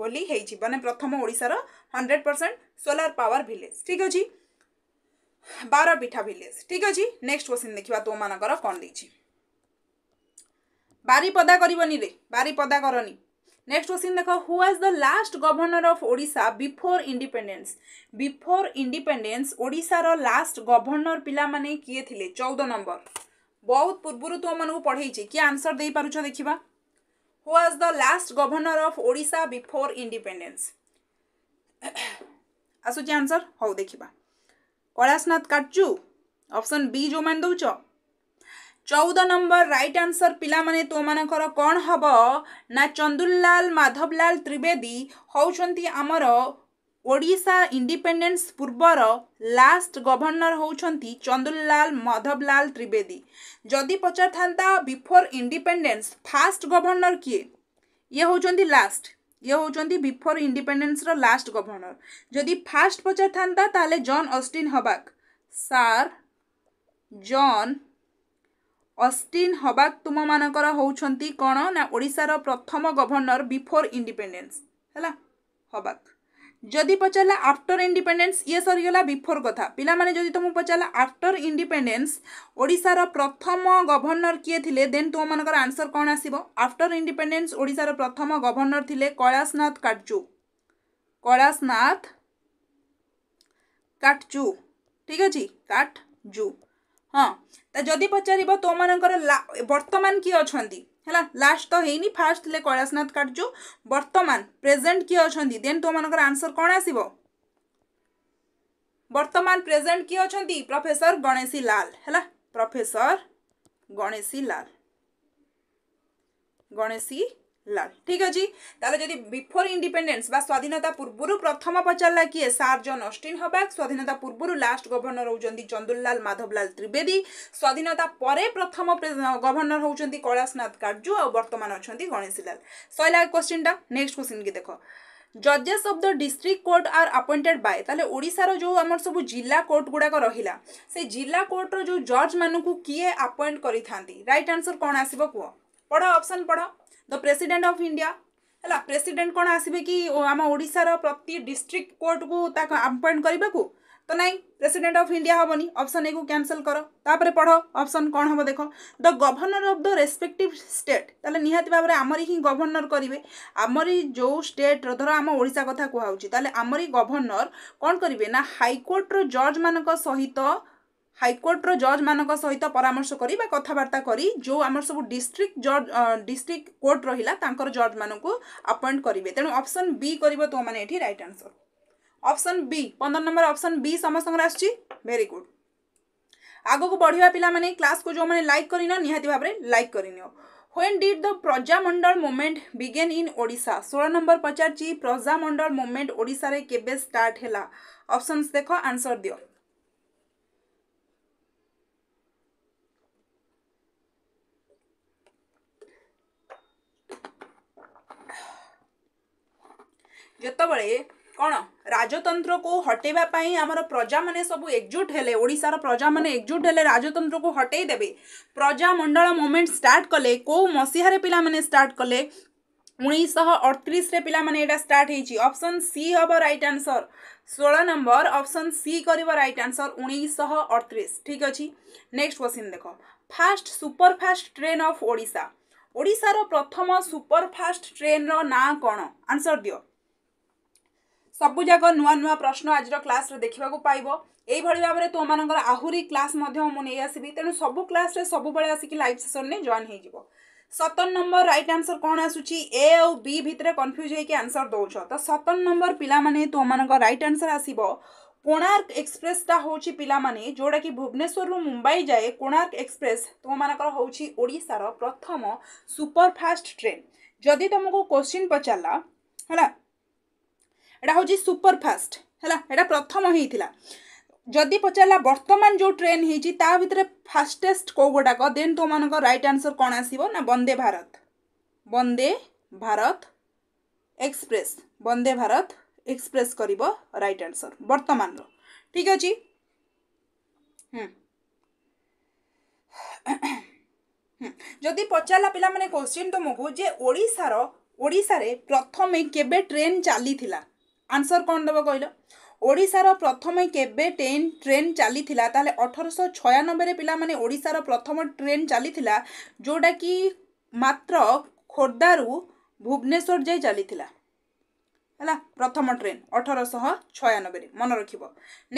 ବୋଲି ହେଇଛି ମାନେ ପ୍ରଥମ ଓଡ଼ିଶାର hundred percent solar power village ଠିକ୍ ଅଛି ବାର ପିଠା ଭିଲେଜ୍ ଠିକ୍ ଅଛି ନେକ୍ସଟ କ୍ୱେଶ୍ଚିନ୍ ଦେଖିବା ତୋମାନଙ୍କର କ'ଣ ଦେଇଛି ବାରିପଦା କରିବନିରେ ବାରିପଦା କରନି नेक्स्ट क्वेश्चन देखो who was the last governor of Odisha before independence before independence ओडिशार लास्ट गवर्नर पिला माने किए थिले 14 नंबर बहुत पूर्व तुम मानू पढ़ेची किए आंसर दे पार देखिबा who was the last governor of Odisha before independence आसुची आंसर हाउ देखिबा कैलाशनाथ काटजू ऑप्शन बी जो मान दौच ଚଉଦ ନମ୍ବର ରାଇଟ୍ ଆନ୍ସର ପିଲାମାନେ ତୋମାନଙ୍କର କ'ଣ ହେବ ନା ଚନ୍ଦୁଲାଲ ମାଧବଲାଲ ତ୍ରିବେଦୀ ହେଉଛନ୍ତି ଆମର ଓଡ଼ିଶା ଇଣ୍ଡିପେଣ୍ଡେନ୍ସ ପୂର୍ବର ଲାଷ୍ଟ ଗଭର୍ଣ୍ଣର ହେଉଛନ୍ତି ଚନ୍ଦୁଲାଲ ମାଧବଲାଲ ତ୍ରିବେଦୀ ଯଦି ପଚାରିଥାନ୍ତା ବିଫୋର୍ ଇଣ୍ଡିପେଣ୍ଡେନ୍ସ ଫାଷ୍ଟ ଗଭର୍ଣ୍ଣର କିଏ ଇଏ ହେଉଛନ୍ତି ଲାଷ୍ଟ ଇଏ ହେଉଛନ୍ତି ବିଫୋର୍ ଇଣ୍ଡିପେଣ୍ଡେନ୍ସର ଲାଷ୍ଟ ଗଭର୍ଣ୍ଣର ଯଦି ଫାଷ୍ଟ ପଚାରିଥାନ୍ତା ତାହେଲେ ଜନ୍ ଅଷ୍ଟିନ୍ ହବାକ ସାର୍ ଜନ୍ ଅଷ୍ଟିନ୍ ହବାକ୍ ତୁମମାନଙ୍କର ହେଉଛନ୍ତି କ'ଣ ନା ଓଡ଼ିଶାର ପ୍ରଥମ ଗଭର୍ଣ୍ଣର ବିଫୋର୍ ଇଣ୍ଡିପେଣ୍ଡେନ୍ସ ହେଲା ହବାକ୍ ଯଦି ପଚାରିଲା ଆଫ୍ଟର ଇଣ୍ଡିପେଣ୍ଡେନ୍ସ ଇଏ ସରିଗଲା ବିଫୋର୍ କଥା ପିଲାମାନେ ଯଦି ତୁମକୁ ପଚାରିଲା ଆଫ୍ଟର ଇଣ୍ଡିପେଣ୍ଡେନ୍ସ ଓଡ଼ିଶାର ପ୍ରଥମ ଗଭର୍ଣ୍ଣର କିଏ ଥିଲେ ଦେନ୍ ତୁମମାନଙ୍କର ଆନ୍ସର୍ କ'ଣ ଆସିବ ଆଫ୍ଟର ଇଣ୍ଡିପେଣ୍ଡେନ୍ସ ଓଡ଼ିଶାର ପ୍ରଥମ ଗଭର୍ଣ୍ଣର ଥିଲେ କୈଳାସନାଥ କାଟଜୁ କୈଳାସନାଥ କାଟଜୁ ଠିକ୍ ଅଛି କାଟଜୁ ହଁ ତା ଯଦି ପଚାରିବ ତୋମାନଙ୍କର ବର୍ତ୍ତମାନ କିଏ ଅଛନ୍ତି ହେଲା ଲାଷ୍ଟ ତ ହେଇନି ଫାର୍ଷ୍ଟ ଥିଲେ କୈଳାସନାଥ କାଟଜୁ ବର୍ତ୍ତମାନ ପ୍ରେଜେଣ୍ଟ କିଏ ଅଛନ୍ତି ଦେନ୍ ତୋମାନଙ୍କର ଆନ୍ସର କ'ଣ ଆସିବ ବର୍ତ୍ତମାନ ପ୍ରେଜେଣ୍ଟ କିଏ ଅଛନ୍ତି ପ୍ରଫେସର ଗଣେଶୀ ଲାଲ ହେଲା ପ୍ରଫେସର ଗଣେଶୀ ଲାଲ ଗଣେଶୀ লাল ঠিক আছে তাহলে যদি বিফোর ইন্ডিপেন্ডেন্স বা স্বাধীনতা পূর্বর প্রথম পচারা কি সার জন অস্টিন হবাক স্বাধীনতা পূর্বর লাস্ট গভর্নর হচ্ছেন চন্দুরলাল মাধবলাল ত্রিবেদী স্বাধীনতা পরে প্রথম গভর্নর হচ্ছেন কৈলাসনাথ কার্জু আর বর্তমান অনেক গণেশীলাল সইলা কোশ্চিনটা নেক্সট কোশ্চিন কি দেখ জজেস of the district court are appointed by তাহলে ওড়িশার যে আমার সব জেলা কোর্ট গুড়াক রহিলা সেই জেলা কোর্টর যে জজ মানুষ কিয়ে আপয়েন্ট করে রাইট আনসর কোণ আসব কুহ পড় অপশন পড় ଦ ପ୍ରେସିଡେଣ୍ଟ ଅଫ୍ ଇଣ୍ଡିଆ ହେଲା ପ୍ରେସିଡେଣ୍ଟ କ'ଣ ଆସିବେ କି ଆମ ଓଡ଼ିଶାର ପ୍ରତି ଡିଷ୍ଟ୍ରିକ୍ଟ କୋର୍ଟକୁ ତାକୁ ଆପଏଣ୍ଟ କରିବାକୁ ତ ନାଇଁ ପ୍ରେସିଡେଣ୍ଟ ଅଫ୍ ଇଣ୍ଡିଆ ହେବନି ଅପସନ୍ ଏକୁ କ୍ୟାନସଲ୍ କର ତାପରେ ପଢ଼ ଅପସନ୍ କ'ଣ ହେବ ଦେଖ the governor of the respective state ତାହେଲେ ନିହାତି ଭାବରେ ଆମରି ହିଁ ଗଭର୍ଣ୍ଣର କରିବେ ଆମରି ଯେଉଁ ଷ୍ଟେଟ୍ର ଧର ଆମ ଓଡ଼ିଶା କଥା କୁହାହେଉଛି ତାହେଲେ ଆମରି ଗଭର୍ଣ୍ଣର କ'ଣ କରିବେ ନା ହାଇକୋର୍ଟର ଜଜ୍ମାନଙ୍କ ସହିତ ହାଇକୋର୍ଟର ଜଜ୍ମାନଙ୍କ ସହିତ ପରାମର୍ଶ କରି ବା କଥାବାର୍ତ୍ତା କରି ଯେଉଁ ଆମର ସବୁ ଡିଷ୍ଟ୍ରିକ୍ଟ ଜଜ୍ ଡିଷ୍ଟ୍ରିକ୍ଟ କୋର୍ଟ ରହିଲା ତାଙ୍କର ଜଜ୍ମାନଙ୍କୁ ଆପଏଣ୍ଟ କରିବେ ତେଣୁ ଅପସନ୍ ବି କରିବ ତୁମମାନେ ଏଠି ରାଇଟ୍ ଆନ୍ସର୍ ଅପସନ୍ ବି ପନ୍ଦର ନମ୍ବର ଅପସନ୍ ବି ସମସ୍ତଙ୍କର ଆସୁଛି ଭେରି ଗୁଡ୍ ଆଗକୁ ବଢ଼ିବା ପିଲାମାନେ କ୍ଲାସ୍କୁ ଯେଉଁମାନେ ଲାଇକ୍ କରିନିଅ ନିହାତି ଭାବରେ ଲାଇକ୍ କରିନିଅ when did the Prajamandal movement begin in Odisha ଷୋହଳ ନମ୍ବର ପଚାରିଛି ପ୍ରଜାମଣ୍ଡଳ মুভমেন্ট ଓଡ଼ିଶାରେ କେବେ ଷ୍ଟାର୍ଟ ହେଲା ଅପସନ୍ସ ଦେଖ ଆନ୍ସର୍ ଦିଅ जोबले कौन राजतंत्र को हटेबापी आम प्रजा मैंने सब एकजुट हेले ओडार प्रजा मैंने एकजुट हेले राजतंत्र को प्रजा मंडल मुमेंट स्टार्ट कले कौ मसीह पाने स्टार्ट कले उन्नीस अड़तीस पे स्टार्ट ऑप्शन सी हम रईट आंसर षोल नंबर ऑप्शन सी कर रईट आंसर उन्नीस अड़तीस ठीक अच्छे नेक्स्ट क्वेश्चन देख first super fast train of ओडा ओडार प्रथम सुपर फास्ट ट्रेन रा कौन आंसर दियो ସବୁଯାକ ନୂଆ ନୂଆ ପ୍ରଶ୍ନ ଆଜିର କ୍ଲାସ୍ରେ ଦେଖିବାକୁ ପାଇବ ଏଇଭଳି ଭାବରେ ତୋମାନଙ୍କର ଆହୁରି କ୍ଲାସ୍ ମଧ୍ୟ ମୁଁ ନେଇ ଆସିବି ତେଣୁ ସବୁ କ୍ଲାସ୍ରେ ସବୁବେଳେ ଆସିକି ଲାଇଭ୍ ସେସନ୍ରେ ଜଏନ୍ ହେଇଯିବ ସତର ନମ୍ବର ରାଇଟ୍ ଆନ୍ସର୍ କ'ଣ ଆସୁଛି ଏ ଆଉ ବି ଭିତରେ କନଫ୍ୟୁଜ୍ ହେଇକି ଆନ୍ସର୍ ଦେଉଛ ତ ସତର ନମ୍ବର ପିଲାମାନେ ତୋମାନଙ୍କ ରାଇଟ୍ ଆନ୍ସର୍ ଆସିବ କୋଣାର୍କ ଏକ୍ସପ୍ରେସ୍ଟା ହେଉଛି ପିଲାମାନେ ଯେଉଁଟାକି ଭୁବନେଶ୍ୱରରୁ ମୁମ୍ବାଇ ଯାଏ କୋଣାର୍କ ଏକ୍ସପ୍ରେସ୍ ତୁମମାନଙ୍କର ହେଉଛି ଓଡ଼ିଶାର ପ୍ରଥମ ସୁପରଫାଷ୍ଟ ଟ୍ରେନ୍ ଯଦି ତୁମକୁ କୋଶ୍ଚିନ୍ ପଚାରିଲା ହେଲା এটা হচ্ছে সুপরফাষ্ট ହେଲା ଏଇଟା ପ୍ରଥମ ହେଇଥିଲା ଯଦି ପଚାରିଲା ବର୍ତ୍ତମାନ ଯେଉଁ ଟ୍ରେନ୍ ହେଇଛି ତା ଭିତରେ ଫାଷ୍ଟେଷ୍ଟ କେଉଁ ଗୋଟାକ ଦେନ୍ ତୁମମାନଙ୍କ ରାଇଟ୍ ଆନ୍ସର୍ କ'ଣ ଆସିବ ନା ବନ୍ଦେ ଭାରତ ବନ୍ଦେ ଭାରତ ଏକ୍ସପ୍ରେସ୍ ବନ୍ଦେ ଭାରତ ଏକ୍ସପ୍ରେସ୍ କରିବ ରାଇଟ୍ ଆନ୍ସର୍ ବର୍ତ୍ତମାନର ଠିକ୍ ଅଛି ଯଦି ପଚାରିଲା ପିଲାମାନେ କୋଶ୍ଚିନ୍ ତୁମକୁ ଯେ ଓଡ଼ିଶାର ଓଡ଼ିଶାରେ ପ୍ରଥମେ କେବେ ଟ୍ରେନ୍ ଚାଲିଥିଲା আনসর কোণ দেব কহিল ଓଡ଼ିଶାର ପ୍ରଥମେ କେବେ ଟ୍ରେନ୍ ଟ୍ରେନ୍ ଚାଲିଥିଲା ତାହେଲେ ଅଠରଶହ ଛୟାନବେରେ ପିଲାମାନେ ଓଡ଼ିଶାର ପ୍ରଥମ ଟ୍ରେନ୍ ଚାଲିଥିଲା ଯେଉଁଟାକି ମାତ୍ର ଖୋର୍ଦ୍ଧାରୁ ଭୁବନେଶ୍ୱର ଯାଇ ଚାଲିଥିଲା ହେଲା ପ୍ରଥମ ଟ୍ରେନ୍ ଅଠରଶହ ଛୟାନବେରେ ମନେ ରଖିବ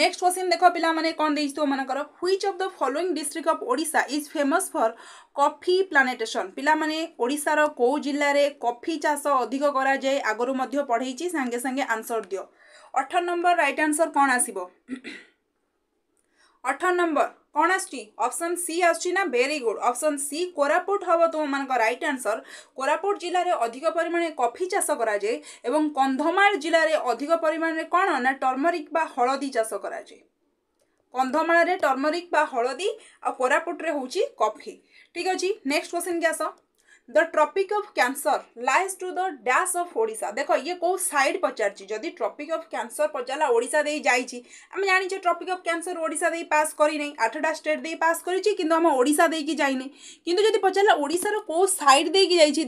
ନେକ୍ସଟ କ୍ୱେଶ୍ଚିନ୍ ଦେଖ ପିଲାମାନେ କ'ଣ ଦେଇଥିବ ତୋମାନଙ୍କର which of the following district of Odisha is famous for coffee plantation ପିଲାମାନେ ଓଡ଼ିଶାର କେଉଁ ଜିଲ୍ଲାରେ କଫି ଚାଷ ଅଧିକ କରାଯାଏ ଆଗରୁ ମଧ୍ୟ ପଢ଼େଇଛି ସାଙ୍ଗେ ସାଙ୍ଗେ ଆନ୍ସର୍ ଦିଅ ଅଠର ନମ୍ବର ରାଇଟ୍ ଆନ୍ସର୍ କ'ଣ ଆସିବ ଅଠର ନମ୍ବର অনাশটি অপশন সি আসছি না very good option C Koraput হব তোমার রাইট আনসর কোরাপুট জেলার অধিক পরিমাণে কফি চাষ করা যায় এবং কন্ধমাল জেলার অধিক পরিমাণে কোণ না টর্মরিক বা হলদি চাষ করা যায় কন্ধমালের টর্মরিক বা হলদি আর কোরাপুটরে হচ্ছে কফি ঠিক আছে নেক্সট কোশ্চিন কি আস the tropic of cancer lies to the dash of ओडा देख ये कौ सैड पचार ट्रपिक अफ क्यानसर पचारा ओडा दे जाए जानीचे ट्रपिक अफ क्यानसर ओडा दे पास करना आठटा स्टेट दे पास करा आम ओडा दे जाने कितु पचारा ओडार कौ सैड दे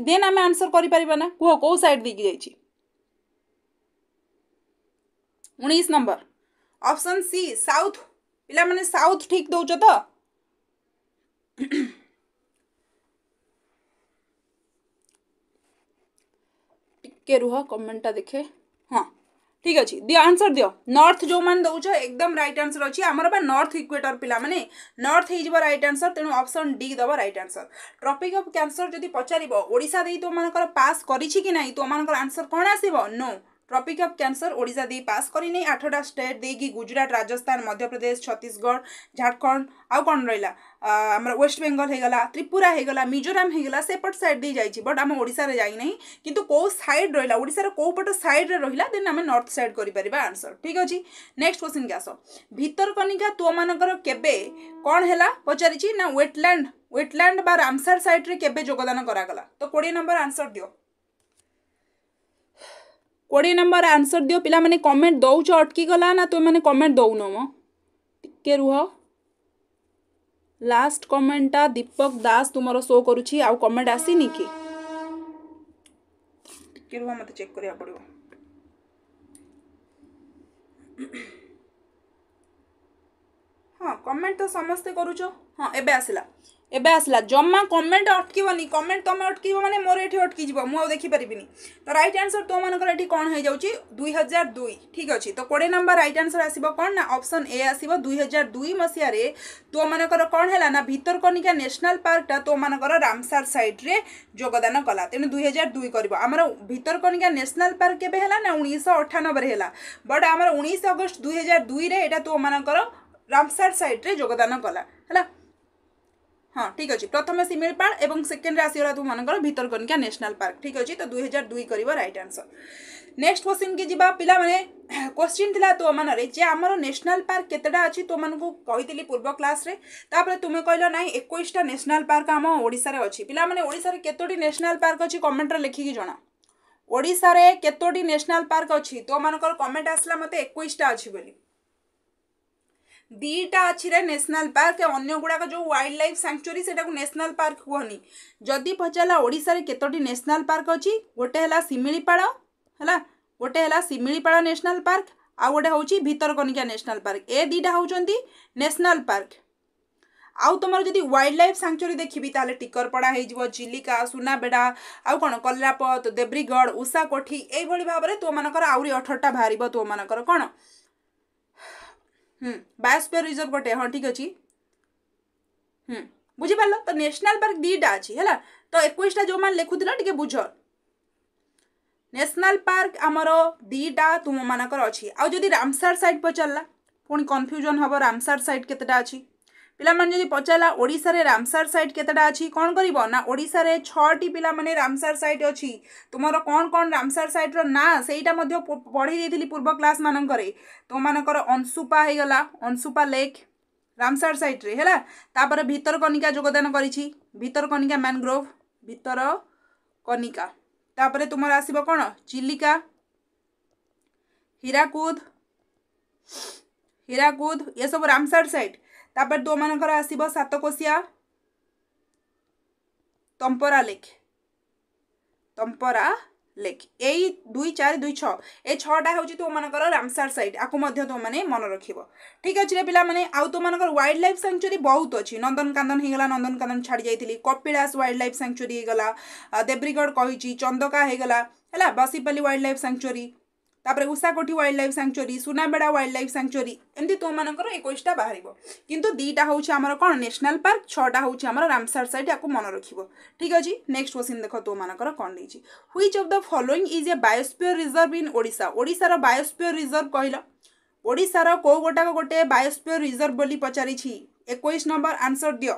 देन आम आंसर करना कह कौ सैड दे जाइए उन्नीस नंबर ऑप्शन सी साउथ पे साउथ ठीक दौ तो କିଏ ରୁହ କମେଣ୍ଟଟା ଦେଖେ ହଁ ঠিক আছে দি আনসর দিও নর্থ যে দৌছ একদম রাইট আনসর অছি আমার বা নর্থ ইকুয়েটর পিলা মানে নর্থ হয়ে যাব রাইট আনসর তেমন অপশন ডি দেব right answer tropic of cancer যদি পচারিব ওড়িশা দিয়ে তোমার পাস করেছি কি না তোমার আনসর কোণ আসব নো ટ્રોપિક ઓફ કેન્સર ઓડિશા ଦେଇ ପାସ୍ କରିନେଇ ଆଠଟା ଷ୍ଟେଟ୍ ଦେଇକି ଗୁଜୁରାଟ ରାଜସ୍ଥାନ ମଧ୍ୟପ୍ରଦେଶ ଛତିଶଗଡ଼ ଝାଡ଼ଖଣ୍ଡ ଆଉ କ'ଣ ରହିଲା ଆମର ୱେଷ୍ଟବେଙ୍ଗଲ ହେଇଗଲା ତ୍ରିପୁରା ହେଇଗଲା ମିଜୋରାମ ହେଇଗଲା ସେପଟ ସାଇଡ଼୍ ଦେଇ ଯାଇଛି ବଟ୍ ଆମ ଓଡ଼ିଶାରେ ଯାଇନାହିଁ କିନ୍ତୁ କେଉଁ ସାଇଡ଼୍ ରହିଲା ଓଡ଼ିଶାର କେଉଁ ପଟ ସାଇଡ଼୍ରେ ରହିଲା ଦେନ୍ ଆମେ ନର୍ଥ ସାଇଡ଼୍ କରିପାରିବା ଆନ୍ସର୍ ଠିକ୍ ଅଛି ନେକ୍ସଟ କ୍ୱେଶ୍ଚିନ୍କି ଆସ ଭିତରକନିକା ତୁଅମାନଙ୍କର କେବେ କ'ଣ ହେଲା ପଚାରିଛି ନା ୱେଟଲ୍ୟାଣ୍ଡ ୱେଟଲ୍ୟାଣ୍ଡ ବା ରାମସାର ସାଇଟ୍ରେ କେବେ ଯୋଗଦାନ କରାଗଲା ତ କୋଡ଼ିଏ ନମ୍ବର ଆନ୍ସର୍ ଦିଅ કોડી નંબર આન્સર દિયો પિલા મને કમેન્ટ દોઉ જો અટકી ગલા ના તો મને કમેન્ટ દોઉ નોમો કે રૂહ લાસ્ટ કમેન્ટા દીપક દાસ તુમરો શો કરુચી આ કમેન્ટ આસી ની કે કેવા મત ચેક કરા પડ હા કમેન્ટ તો સમસ્તે કરુ જો હા એબે આસલા ଏବେ ଆସିଲା ଜମା କମେଣ୍ଟ ଅଟକିବନି କମେଣ୍ଟ ତୁମେ ଅଟକିବ ମାନେ ମୋର ଏଠି ଅଟକିଯିବ ମୁଁ ଆଉ ଦେଖିପାରିବିନି ତ ରାଇଟ୍ ଆନ୍ସର୍ ତୋମାନଙ୍କର ଏଠି କ'ଣ ହେଇଯାଉଛି ଦୁଇ ହଜାର ଦୁଇ ଠିକ୍ ଅଛି ତ କୋଡ଼ିଏ ନମ୍ବର ରାଇଟ୍ ଆନ୍ସର୍ ଆସିବ କ'ଣ ନା ଅପସନ୍ ଏ ଆସିବ ଦୁଇ ହଜାର ଦୁଇ ମସିହାରେ ତୋମାନଙ୍କର କ'ଣ ହେଲା ନା ଭିତରକନିକା ନ୍ୟାସନାଲ୍ ପାର୍କଟା ତୋମାନଙ୍କର ରାମସାର ସାଇଟ୍ରେ ଯୋଗଦାନ କଲା ତେଣୁ ଦୁଇ ହଜାର ଦୁଇ କରିବ ଆମର ଭିତରକନିକା ନ୍ୟାସନାଲ୍ ପାର୍କ କେବେ ହେଲା ନା ଉଣେଇଶହ ଅଠାନବେରେ ହେଲା ବଟ୍ ଆମର ଉଣେଇଶ ଅଗଷ୍ଟ ଦୁଇ ହଜାର ଦୁଇରେ ଏଇଟା ତୋମାନଙ୍କର ରାମସାର ସାଇଟ୍ରେ ଯୋଗଦାନ କଲା ହେଲା ହଁ ଠିକ୍ ଅଛି ପ୍ରଥମେ ଶିମିଳିପାଳ ଏବଂ ସେକେଣ୍ଡରେ ଆସିଗଲା ତୁମମାନଙ୍କର ଭିତରକନିକା ନ୍ୟାସନାଲ୍ ପାର୍କ ଠିକ୍ ଅଛି ତ ଦୁଇ ହଜାର ଦୁଇ କରିବ ରାଇଟ୍ ଆନ୍ସର୍ ନେକ୍ସଟ କ୍ୱେଶ୍ଚିନ୍କି ଯିବା ପିଲାମାନେ କ୍ୱେଶ୍ଚିନ୍ ଥିଲା ତୋମାନରେ ଯେ ଆମର ନ୍ୟାସନାଲ୍ ପାର୍କ କେତେଟା ଅଛି ତୋମାନଙ୍କୁ କହିଥିଲି ପୂର୍ବ କ୍ଲାସ୍ରେ ତାପରେ ତୁମେ କହିଲ ନାହିଁ ଏକୋଇଶଟା ନ୍ୟାସନାଲ୍ ପାର୍କ ଆମ ଓଡ଼ିଶାରେ ଅଛି ପିଲାମାନେ ଓଡ଼ିଶାରେ କେତୋଟି ନ୍ୟାସନାଲ୍ ପାର୍କ ଅଛି କମେଣ୍ଟରେ ଲେଖିକି ଜଣା ଓଡ଼ିଶାରେ କେତୋଟି ନ୍ୟାସନାଲ୍ ପାର୍କ ଅଛି ତୋମାନଙ୍କର କମେଣ୍ଟ ଆସିଲା ମୋତେ ଏକୋଇଶଟା ଅଛି ବୋଲି ଦୁଇଟା ଅଛି ରେ ନ୍ୟାସନାଲ୍ ପାର୍କ ଅନ୍ୟ ଗୁଡ଼ାକ ଯେଉଁ ୱାଇଲ୍ଡ ଲାଇଫ୍ ସାଙ୍କ୍ଚୁଆରୀ ସେଇଟାକୁ ନ୍ୟାସନାଲ୍ ପାର୍କ କୁହନି ଯଦି ପଚାରିଲା ଓଡ଼ିଶାରେ କେତୋଟି ନ୍ୟାସନାଲ୍ ପାର୍କ ଅଛି ଗୋଟେ ହେଲା ଶିମିଳିପାଳ ହେଲା ଗୋଟେ ହେଲା ଶିମିଳିପାଳ ନ୍ୟାସନାଲ୍ ପାର୍କ ଆଉ ଗୋଟେ ହେଉଛି ଭିତରକନିକା ନ୍ୟାସନାଲ୍ ପାର୍କ ଏ ଦୁଇଟା ହେଉଛନ୍ତି ନ୍ୟାସନାଲ୍ ପାର୍କ ଆଉ ତୁମର ଯଦି ୱାଇଲ୍ଡ ଲାଇଫ୍ ସାଙ୍କ୍ଚୁଆରୀ ଦେଖିବି ତାହେଲେ ଟିକରପଡ଼ା ହେଇଯିବ ଚିଲିକା ସୁନାବେଡ଼ା ଆଉ କ'ଣ କଲ୍ରାପତ ଦେବ୍ରିଗଡ଼ ଉଷାକୋଠି ଏଇଭଳି ଭାବରେ ତୁମମାନଙ୍କର ଆହୁରି ଅଠରଟା ବାହାରିବ ତୁମମାନଙ୍କର କ'ଣ ବାୟୋସ୍ଫିୟର ରିଜର୍ଭ ଗୋଟେ ହଁ ଠିକ୍ ଅଛି ହୁଁ ବୁଝିପାରିଲ ତ ନ୍ୟାସନାଲ୍ ପାର୍କ ଦୁଇଟା ଅଛି ହେଲା ତ ଏକୋଇଶଟା ଯେଉଁମାନେ ଲେଖୁଥିଲ ଟିକେ ବୁଝ ନ୍ୟାସନାଲ୍ ପାର୍କ ଆମର ଦୁଇଟା ତୁମମାନଙ୍କର ଅଛି ଆଉ ଯଦି ରାମସାର ସାଇଟ୍ ପଚାରିଲା ପୁଣି କନଫ୍ୟୁଜନ୍ ହେବ ରାମସାର ସାଇଟ୍ କେତେଟା ଅଛି ପିଲାମାନେ ଯଦି ପଚାରିଲା ଓଡ଼ିଶାରେ ରାମସାର ସାଇଟ୍ କେତେଟା ଅଛି କ'ଣ କରିବ ନା ଓଡ଼ିଶାରେ ଛଅଟି ପିଲାମାନେ ରାମସାର ସାଇଟ୍ ଅଛି ତୁମର କ'ଣ କ'ଣ ରାମସାର ସାଇଟ୍ର ନାଁ ସେଇଟା ମଧ୍ୟ ପଢ଼େଇ ଦେଇଥିଲି ପୂର୍ବ କ୍ଲାସ୍ମାନଙ୍କରେ ତୁମମାନଙ୍କର ଅଂଶୁପା ହେଇଗଲା ଅଂଶୁପା ଲେକ୍ ରାମସାର ସାଇଟ୍ରେ ହେଲା ତାପରେ ଭିତରକନିକା ଯୋଗଦାନ କରିଛି ଭିତରକନିକା ମ୍ୟାନଗ୍ରୋଭ୍ ଭିତରକନିକା ତାପରେ ତୁମର ଆସିବ କ'ଣ ଚିଲିକା ହୀରାକୁଦ ହୀରାକୁଦ ଏସବୁ ରାମସାର ସାଇଟ୍ ତାପରେ ତୋମାନଙ୍କର ଆସିବ ସାତକୋଶିଆ ତମ୍ପରା ଲେକ୍ ତମ୍ପରା ଲେକ୍ ଏଇ ଦୁଇ ଚାରି ଦୁଇ ଛଅ ଏ ଛଅଟା ହେଉଛି ତୋମାନଙ୍କର ରାମସାର ସାଇଟ୍ ଆକୁ ମଧ୍ୟ ତୋମାନେ ମନେ ରଖିବ ଠିକ୍ ଅଛି ରେ ପିଲାମାନେ ଆଉ ତୋମାନଙ୍କର ୱାଇଲ୍ଡ ଲାଇଫ୍ ସାଙ୍କ୍ଚୁରୀ ବହୁତ ଅଛି ନନ୍ଦନକାନନ ହେଇଗଲା ନନ୍ଦନକାନନ ଛାଡ଼ି ଯାଇଥିଲି କପିଳାସ ୱାଇଲ୍ଡ ଲାଇଫ୍ ସାଙ୍କ୍ଚୁରୀ ହେଇଗଲା ଦେବ୍ରିଗଡ଼ କହିଛି ଚନ୍ଦକା ହେଇଗଲା ହେଲା ବସିପାଲି ୱାଇଲ୍ଡ ଲାଇଫ୍ ସାଙ୍କ୍ଚୁରୀ তাপরে Ushakothi wildlife sanctuary Sunabeda wildlife sanctuary এমনি তোমার একুশটা বাহার কিন্তু দুইটা হচ্ছে আমার কোণ ন্যাশনাল পার্ক ছটা হচ্ছে আমার রামসার সাইট এখন মনে রাখব ঠিক আছে নেক্সট কোশ্চিন দেখ তোমার কোণ দিয়েছি which of the following is a biosphere reserve in Odisha ওড়িশার বায়োস্পিয়র রিজর্ভ কহিল ওড়িশার কেউ গোটাক গোটে বায়োস্পিয়র রিজর্ভ বলে পচারিছি একুশ নম্বর আনসর দিও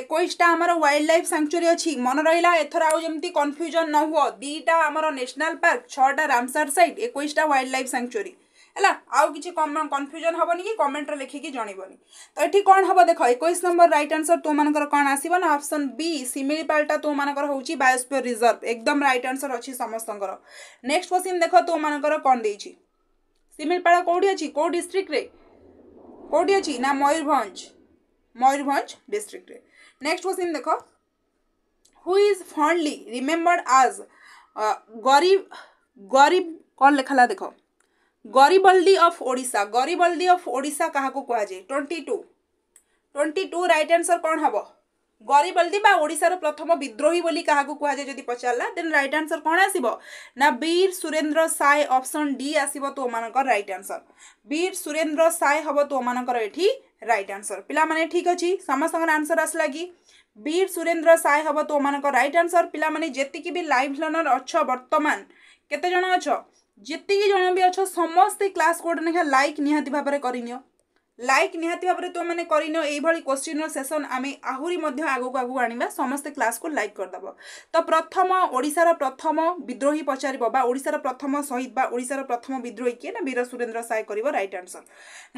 ଏକୋଇଶଟା ଆମର ୱାଇଲ୍ଡ ଲାଇଫ୍ ସାଙ୍କ୍ଚୁଆରୀ ଅଛି ମନେ ରହିଲା ଏଥର ଆଉ ଯେମିତି କନଫ୍ୟୁଜନ୍ ନ ହୁଅ ଦୁଇଟା ଆମର ନ୍ୟାସନାଲ୍ ପାର୍କ ଛଅଟା ରାମସାର ସାଇଟ୍ ଏକୋଇଶଟା ୱାଇଲ୍ଡ ଲାଇଫ୍ ସାଙ୍କ୍ଚୁଆରୀ ହେଲା ଆଉ କିଛି କନଫ୍ୟୁଜନ୍ ହେବନି କି କମେଣ୍ଟରେ ଲେଖିକି ଜଣିବନି ତ ଏଠି କ'ଣ ହେବ ଦେଖ ଏକୋଇଶ ନମ୍ବର ରାଇଟ୍ ଆନ୍ସର୍ ତୁମାନଙ୍କର କ'ଣ ଆସିବ ନା ଅପସନ୍ ବି ସିମିଳିପାଲଟା ତୁମାନଙ୍କର ହେଉଛି ବାୟୋସ୍ପିୟର ରିଜର୍ଭ ଏକଦମ୍ ରାଇଟ୍ ଆନ୍ସର୍ ଅଛି ସମସ୍ତଙ୍କର ନେକ୍ସଟ କ୍ୱେଶ୍ଚିନ୍ ଦେଖ ତୁମାନଙ୍କର କ'ଣ ଦେଇଛି ସିମିଳିପାଳ କେଉଁଠି ଅଛି କେଉଁ ଡିଷ୍ଟ୍ରିକ୍ଟରେ କେଉଁଠି ଅଛି ନା ମୟୂରଭଞ୍ଜ ମୟୂରଭଞ୍ଜ ଡିଷ୍ଟ୍ରିକ୍ଟରେ नेक्स्ट uh, क्वेश्चन देखो हु इज फंडली रिमेम्बर्ड आज गरीब गरीब कौन लिखला देख गरीबल्दी अफ ओडा गरीबल्दी अफ ओडा क्या कहुए twenty two twenty two right answer कौन हम গরিবলদি বা ওড়িশার প্রথম বিদ্রোহী বলে কাহাকু কুহাযায় যদি পচারা দেন রাইট আনসর কোণ আসব না বীর সুরেন্দ্র সায় অপশন ডি আসব তোমানকর রাইট আনসর বীর সুরেন্দ্র সায় হব তোমানকর এটি রাইট আনসর পিলামানে ঠিক অছি সমস্ত আনসর আসলা কি বীর সুরেন্দ্র সায় হব তোমানক রাইট আনসর পিলামানে যেতিকি বি লাইভ লর্নর অছ বর্তমান কেতে জন অছ যেতিকি জন বি অছ সমস্তে ক্লাস গোটে লেখা লাইক নিহতি ভাবে করে নিও ଲାଇକ୍ ନିହାତି ଭାବରେ ତୁମମାନେ କରିନିଅ ଏଇଭଳି କ୍ୱେଶ୍ଚିନ୍ର ସେସନ୍ ଆମେ ଆହୁରି ମଧ୍ୟ ଆଗକୁ ଆଗକୁ ଆଣିବା ସମସ୍ତେ କ୍ଲାସ୍କୁ ଲାଇକ୍ କରିଦେବ ତ ପ୍ରଥମ ଓଡ଼ିଶାର ପ୍ରଥମ ବିଦ୍ରୋହୀ ପଚାରିବ ବା ଓଡ଼ିଶାର ପ୍ରଥମ ଶହୀଦ ବା ଓଡ଼ିଶାର ପ୍ରଥମ ବିଦ୍ରୋହୀ କିଏ ନା ବୀର ସୁରେନ୍ଦ୍ର ସାଏ କରିବ ରାଇଟ୍ ଆନ୍ସର୍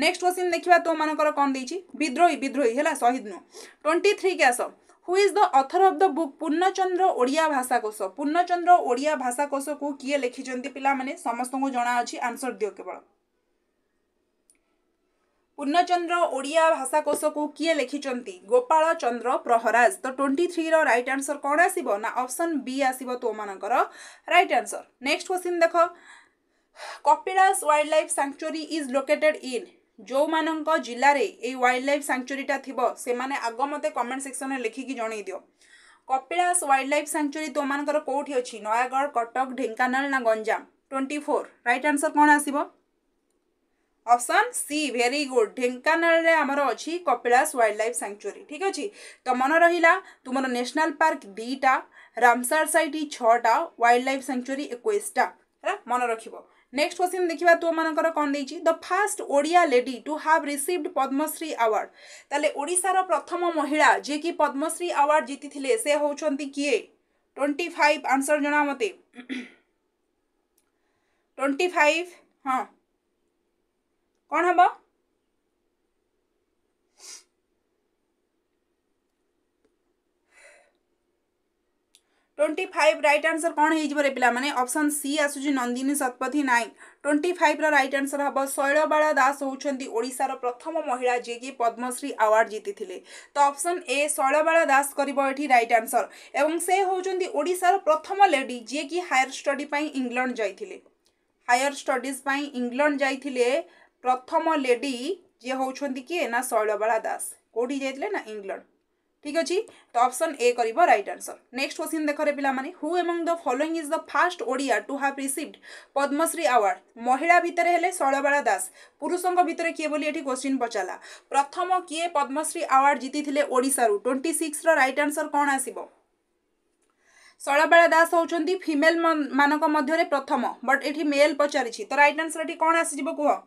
ନେକ୍ସଟ କ୍ୱେଶ୍ଚିନ୍ ଦେଖିବା ତୁମମାନଙ୍କର କ'ଣ ଦେଇଛି ବିଦ୍ରୋହୀ ବିଦ୍ରୋହୀ ହେଲା ଶହୀଦ ନୁହଁ ଟ୍ୱେଣ୍ଟି ଥ୍ରୀକି ଆସ who is the author of the book Purnachandra Odia Bhashakosha Purnachandra Odia ভাষাকোষকু কিয়ে লিখিছেন পিলা মানে সমস্ত জনা অছি আনসর দিও কেবল ପୂର୍ଣ୍ଣଚନ୍ଦ୍ର ଓଡ଼ିଆ ଭାଷାକୋଷକୁ କିଏ ଲେଖିଛନ୍ତି ଗୋପାଳ ଚନ୍ଦ୍ର ପ୍ରହରାଜ ତ ଟ୍ୱେଣ୍ଟି ଥ୍ରୀର ରାଇଟ୍ ଆନ୍ସର କ'ଣ ଆସିବ ନା ଅପସନ୍ ବି ଆସିବ ତୋମାନଙ୍କର ରାଇଟ୍ ଆନ୍ସର ନେକ୍ସଟ କ୍ୱେଶ୍ଚିନ୍ ଦେଖ Kapilash wildlife sanctuary is located in ଯେଉଁମାନଙ୍କ ଜିଲ୍ଲାରେ ଏଇ ୱାଇଲ୍ଡ ଲାଇଫ୍ ସାଙ୍କଚୁରୀଟା ଥିବ ସେମାନେ ଆଗ ମୋତେ କମେଣ୍ଟ ସେକ୍ସନରେ ଲେଖିକି ଜଣେଇ ଦିଅ କପିଳାସ ୱାଇଲ୍ଡ ଲାଇଫ୍ ସାଙ୍କଚୁରୀ ତୋମାନଙ୍କର କେଉଁଠି ଅଛି ନୟାଗଡ଼ କଟକ ଢେଙ୍କାନାଳ ନା Ganjam twenty four right answer କ'ଣ ଆସିବ অপশন সি ভেরি গুড ঢেঙ্কানাড়ে আমার অছি কপিলাস ওয়াইল্ড লাইফ স্যাংচুয়ারি ঠিক আছে তো মনে রহিলা তোমার ন্যাশনাল পার্ক দুইটা রামসার সাইট ছটা ওয়াইল্ড লাইফ স্যাংচুয়ারি একুশটা হ্যাঁ মনে রাখব নেক্সট কোশ্চিন দেখিবা তোমার কম দিয়েছি the first Odia lady to have received Padmashri award তাহলে ওড়িশার প্রথম মহিলা যে কি পদ্মশ্রী আওয়ার্ড জিতিলে সে হচ্ছেন কিয়ে টোয়েন্টি ফাইভ আনসর জনা মতে টোয়েন্টি ফাইভ হ্যাঁ କ'ଣ ହେବ ଟ୍ୱେଣ୍ଟି ଫାଇଭ୍ ରାଇଟ୍ ଆନ୍ସର୍ କ'ଣ ହେଇଯିବ ରେ ପିଲାମାନେ ଅପସନ୍ ସି ଆସୁଛି ନନ୍ଦିନୀ ଶତପଥୀ ନାୟକ ଟ୍ୱେଣ୍ଟି ଫାଇଭ୍ର ରାଇଟ୍ ଆନ୍ସର୍ ହେବ ଶୈଳବାଳା ଦାସ ହେଉଛନ୍ତି ଓଡ଼ିଶାର ପ୍ରଥମ ମହିଳା ଯିଏକି ପଦ୍ମଶ୍ରୀ ଆୱାର୍ଡ଼ ଜିତିଥିଲେ ତ ଅପସନ୍ ଏ ଶୈଳବାଳା ଦାସ କରିବ ଏଠି ରାଇଟ୍ ଆନ୍ସର୍ ଏବଂ ସେ ହେଉଛନ୍ତି ଓଡ଼ିଶାର ପ୍ରଥମ ଲେଡି ଯିଏକି ହାୟର ଷ୍ଟଡି ପାଇଁ ଇଂଲଣ୍ଡ ଯାଇଥିଲେ ହାୟର ଷ୍ଟଡିଜ୍ ପାଇଁ ଇଂଲଣ୍ଡ ଯାଇଥିଲେ प्रथम लेडी जे हौ कि ना कोल ठिक अहि त अप्सन एट आन्सर नेक्स्ट माने देखेर पहिला the following is the first Odia to have received Padmashri award महिला भित्र हेले शैलबेला दास बोली भित्र क्वेश्चन पचारा प्रथम किए पद्मश्री अवारड ओडिसा रु 26 रो राइट आन्सर कन् आसीबो शैलबेला दास हौ फिमेल् प्रथम बट ए मेल् पचारिस रइट आन्सर एउटा आइज कह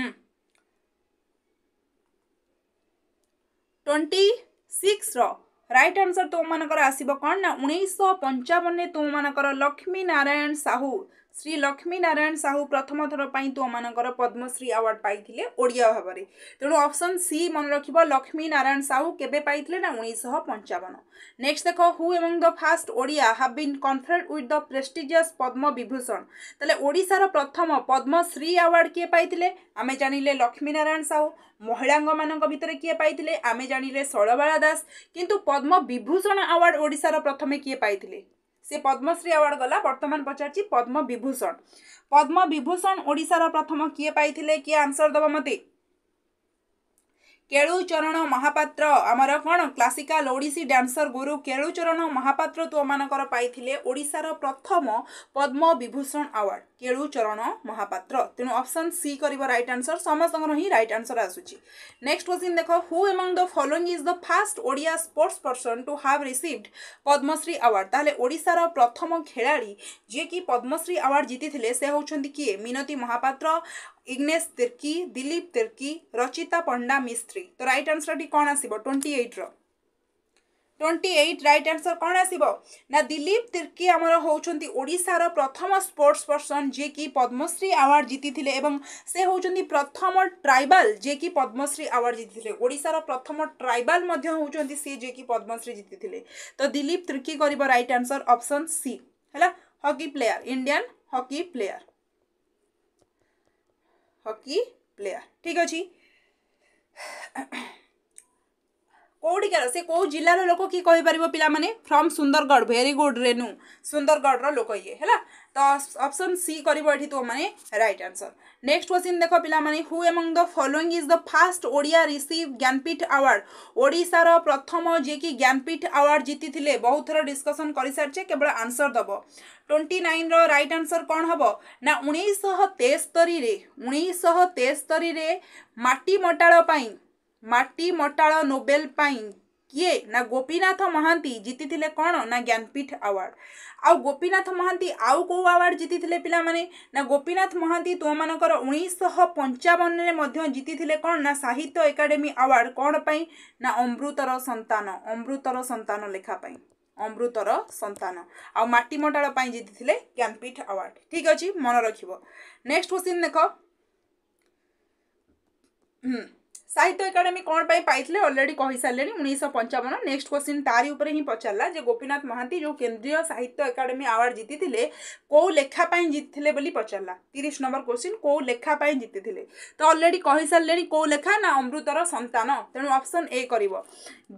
ଟ୍ୱେଣ୍ଟି ସିକ୍ସର ରାଇଟ୍ ଆନ୍ସର ତୁମମାନଙ୍କର ଆସିବ କ'ଣ ନା ଉଣେଇଶହ ପଞ୍ଚାବନରେ ତୁମମାନଙ୍କର ଲକ୍ଷ୍ମୀ ନାରାୟଣ ସାହୁ ଶ୍ରୀ ଲକ୍ଷ୍ମୀନାରାୟଣ ସାହୁ ପ୍ରଥମ ଥର ପାଇଁ ତୋମାନଙ୍କର ପଦ୍ମଶ୍ରୀ ଆୱାର୍ଡ଼ ପାଇଥିଲେ ଓଡ଼ିଆ ଭାବରେ ତେଣୁ ଅପସନ୍ ସି ମନେ ରଖିବ ଲକ୍ଷ୍ମୀନାରାୟଣ ସାହୁ କେବେ ପାଇଥିଲେ ନା ଉଣେଇଶହ ପଞ୍ଚାବନ ନେକ୍ସଟ ଦେଖ ହୁ ଏବଂ the first Odia have been conferred with the prestigious Padma Vibhushan ତାହେଲେ ଓଡ଼ିଶାର ପ୍ରଥମ ପଦ୍ମଶ୍ରୀ ଆୱାର୍ଡ଼ କିଏ ପାଇଥିଲେ ଆମେ ଜାଣିଲେ ଲକ୍ଷ୍ମୀନାରାୟଣ ସାହୁ ମହିଳାଙ୍କମାନଙ୍କ ଭିତରେ କିଏ ପାଇଥିଲେ ଆମେ ଜାଣିଲେ ଶୈଳବାଳା ଦାସ କିନ୍ତୁ ପଦ୍ମ ବିଭୂଷଣ ଆୱାର୍ଡ଼ ଓଡ଼ିଶାର ପ୍ରଥମେ କିଏ ପାଇଥିଲେ से पद्मश्री अवार्ड गला बर्तमान पचाछ पद्मविभूषण पद्मविभूषण ओडार प्रथम किए कि पाए आन्सर दबा मत केप्र आम क्लासिकल्डी डांसर गुरु केप्र तो म पाएर प्रथम पद्म विभूषण अवार्ड केुचरण महापत्र तेणु अप्सन सि रइट आन्सर समस हिँ रइट आन्सर आसु नेक्स्ट क्वेश्चन देख who among the following is the first Odia sports person to have received Padmashri award तरिस र प्रथम पद्मश्री अवार्ड पद्श्री से जितिले सौ मिनति महापात्र इग्नेस तिर्की दिलीप तिर्की रचिता पंडा मिस्त्री तो रइट आन्सर टी कन् आसेन्टी एट्र ଟ୍ୱେଣ୍ଟି ଏଇଟ୍ ରାଇଟ୍ ଆନ୍ସର୍ କ'ଣ ଆସିବ ନା ଦିଲ୍ଲୀପ ତିର୍କି ଆମର ହେଉଛନ୍ତି ଓଡ଼ିଶାର ପ୍ରଥମ ସ୍ପୋର୍ଟସ୍ ପର୍ସନ୍ ଯିଏକି ପଦ୍ମଶ୍ରୀ ଆୱାର୍ଡ଼ ଜିତିଥିଲେ ଏବଂ ସେ ହେଉଛନ୍ତି ପ୍ରଥମ ଟ୍ରାଇବାଲ୍ ଯିଏକି ପଦ୍ମଶ୍ରୀ ଆୱାର୍ଡ଼ ଜିତିଥିଲେ ଓଡ଼ିଶାର ପ୍ରଥମ ଟ୍ରାଇବାଲ୍ ମଧ୍ୟ ହେଉଛନ୍ତି ସିଏ ଯିଏକି ପଦ୍ମଶ୍ରୀ ଜିତିଥିଲେ ତ ଦିଲ୍ଲୀପ ତିର୍କି କରିବ ରାଇଟ୍ ଆନ୍ସର୍ ଅପସନ୍ ସି ହେଲା hockey player Indian hockey player hockey player ଠିକ୍ ଅଛି কোটিকার সে কেউ জেলার লোক কি কহিপার পিলামানে from Sundargarh very good Renu সুন্দরগড়র লোক ইয়ে হল তো অপশন সি করব এটি তো মানে রাইট আনসর নেক্সট কোশ্চিন দেখ পিলামানে who among the following is the first Odia receive Jnanpith award ওড়িশার প্রথম যিকি জ্ঞানপীঠ আওয়ার্ড জিতিলে বহু থর ডিসকসন করে সারিছে কেবল আনসর দেব ଟ୍ୱେଣ୍ଟି ନାଇନ୍ର ରାଇଟ୍ ଆନ୍ସର୍ କ'ଣ ହେବ ନା ଉଣେଇଶହ ତେସ୍ତରୀରେ ଉଣେଇଶହ ତେସ୍ତରୀରେ ମାଟି ମଟାଳ ପାଇଁ ମାଟି ମଟାଳ ନୋବେଲ ପାଇଁ କିଏ ନା ଗୋପୀନାଥ ମହାନ୍ତି ଜିତିଥିଲେ କ'ଣ ନା ଜ୍ଞାନପୀଠ ଆୱାର୍ଡ଼ ଆଉ ଗୋପୀନାଥ ମହାନ୍ତି ଆଉ କେଉଁ ଆୱାର୍ଡ଼ ଜିତିଥିଲେ ପିଲାମାନେ ନା ଗୋପୀନାଥ ମହାନ୍ତି ତୁମମାନଙ୍କର ଉଣେଇଶହ ପଞ୍ଚାବନରେ ମଧ୍ୟ ଜିତିଥିଲେ କ'ଣ ନା ସାହିତ୍ୟ ଏକାଡେମୀ ଆୱାର୍ଡ଼ କ'ଣ ପାଇଁ ନା ଅମୃତର ସନ୍ତାନ ଅମୃତର ସନ୍ତାନ ଲେଖା ପାଇଁ ଅମୃତର ସନ୍ତାନ ଆଉ ମାଟି ମଟାଳ ପାଇଁ ଜିତିଥିଲେ ଜ୍ଞାନପୀଠ ଆୱାର୍ଡ଼ ଠିକ୍ ଅଛି ମନେ ରଖିବ ନେକ୍ସଟ କ୍ୱେଶ୍ଚିନ୍ ଦେଖ ହୁଁ সাহিত্য একাডেমি কোণ পাই পাইলে অলরেডি কহিসারে উনিশশো পঞ্চাবন নেক্সট কোশ্চিন তারি উপরে হি পচারা যে গোপীনাথ মহান্তি যে কেন্দ্রীয় সাহিত্য একাডেমি আওয়ার্ড জিতিলে কেউ লেখা পাই জিতিলে বলে পচারা তিরিশ নম্বর কোশ্চিন কেউ লেখা পাই জিতিলে তো অলরেডি কহিসারে কেউ লেখা না অমৃতর সন্তান তেণু অপশন এ করব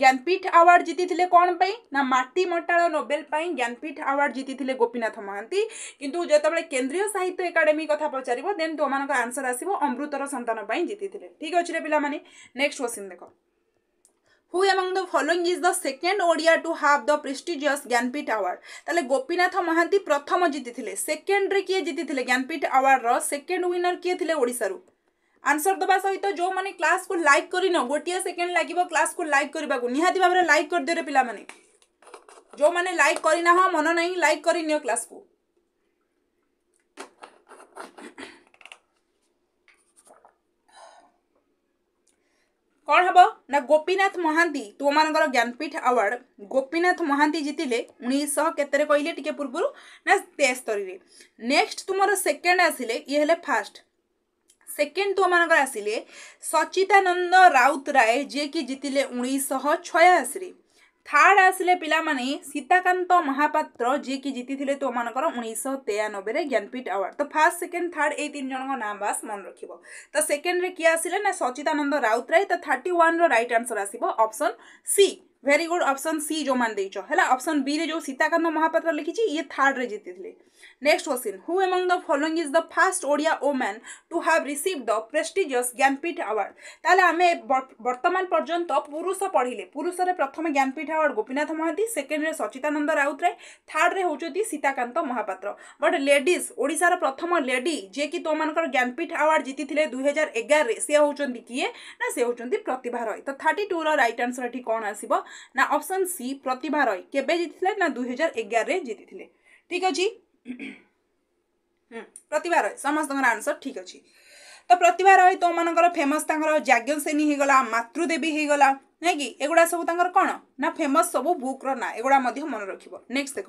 জ্ঞানপীঠ আওয়ার্ড জিতিলে কোণ পাই না মাটি মটাল নোবেল পাই জ্ঞানপীঠ আওয়ার্ড জিতিলে গোপীনাথ মহান্তি কিন্তু যেতবে কেন্দ্রীয় সাহিত্য একাডেমি কথা পচারিব দেন তোমার আনসর আসব অমৃতর সন্তান পাই জিতিলে ঠিক অছে পিলা মানে right next question देखो who among the following is the second odia to have the prestigious Jnanpith award তাহলে গোপীনাথ মহান্তি প্রথম জিতিলে সেকেন্ডরে কিয়ে জিতিলে জ্ঞানপীঠ আওয়ার্ডর সেকেন্ড উইনর কিয়ে থিলে ওড়িশার আনসর দেওয়া সহিত যে ক্লাস কু লাইক করিন গোটিয়ে সেকেন্ড লাগিব ক্লাস কু লাইক করা নিহতি ভাবে লাইক করিদিও পিলা মানে যে লাইক করি না মন না লাইক করিনিও ক্লাস কু କ'ଣ ହେବ ନା ଗୋପୀନାଥ ମହାନ୍ତି ତୁମମାନଙ୍କର ଜ୍ଞାନପୀଠ ଆୱାର୍ଡ଼ ଗୋପୀନାଥ ମହାନ୍ତି ଜିତିଲେ ଉଣେଇଶହ କେତେରେ କହିଲେ ଟିକେ ପୂର୍ବରୁ ନା ତେସ୍ତରୀରେ ନେକ୍ସଟ ତୁମର ସେକେଣ୍ଡ ଆସିଲେ ଇଏ ହେଲେ ଫାଷ୍ଟ ସେକେଣ୍ଡ ତୁମମାନଙ୍କର ଆସିଲେ ସଚିତାନନ୍ଦ ରାଉତରାୟ ଯିଏକି ଜିତିଲେ ଉଣେଇଶହ ଛୟାଅଶୀରେ ଥାର୍ଡ଼ ଆସିଲେ ପିଲାମାନେ ସୀତାକାନ୍ତ ମହାପାତ୍ର ଯିଏକି ଜିତିଥିଲେ ତୋମାନଙ୍କର ଉଣେଇଶହ ତେୟାନବେରେ ଜ୍ଞାନପୀଠ ଆୱାର୍ଡ଼ ତ ଫାର୍ଷ୍ଟ ସେକେଣ୍ଡ ଥାର୍ଡ଼ ଏଇ ତିନି ଜଣଙ୍କ ନାଁ ବାସ୍ ମନେ ରଖିବ ତ ସେକେଣ୍ଡରେ କିଏ ଆସିଲେ ନା ସଚିଦାନନ୍ଦ ରାଉତରାୟ ତ ଥାର୍ଟି ୱାନ୍ର ରାଇଟ୍ ଆନ୍ସର୍ ଆସିବ option C very good option C जो मान देच है ऑप्शन बी रे जो सीताकांत महापात्र लिखी ये थर्ड रे जीती next question who among the following is the first Odia woman to have receive the prestigious Jnanpith award ताले आम बर्तमान पर्यंत पुरुष पढ़ले पुरुष रे प्रथम ज्ञानपीठ आवार्ड गोपीनाथ महांती सेकेंड रे सचितानंद राउतराय थर्ड रे होचुति सीताकांत महापात्र बट लेडीज ओडिशार प्रथम लेडी जे कि तो मानकर ज्ञानपीठ आवार्ड जीती ଥିଲେ 2011 रे से होचନ୍ତି किए ना से होचନ୍ତି प्रतिभा रॉय तो 32 रो राइट आंसर एठी कोन आसीबो ନା ଅପସନ୍ ସି ପ୍ରତିଭା ରୟ କେବେ ଜିତିଥିଲେ ନା ଦୁଇ ହଜାର ଏଗାରରେ ଜିତିଥିଲେ ଠିକ୍ ଅଛି ପ୍ରତିଭା ରୟ ସମସ୍ତଙ୍କର ଆନ୍ସର୍ ଠିକ୍ ଅଛି ତ ପ୍ରତିଭା ରୟ ତୋମାନଙ୍କର ଫେମସ୍ ତାଙ୍କର ଯାଜ୍ଞସେନୀ ହେଇଗଲା ମାତୃଦେବୀ ହେଇଗଲା ନାଇଁ କି ଏଗୁଡ଼ା ସବୁ ତାଙ୍କର କ'ଣ ନା ଫେମସ୍ ସବୁ ବୁକ୍ର ନାଁ ଏଗୁଡ଼ା ମଧ୍ୟ ମନେ ରଖିବ ନେକ୍ସଟ ଦେଖ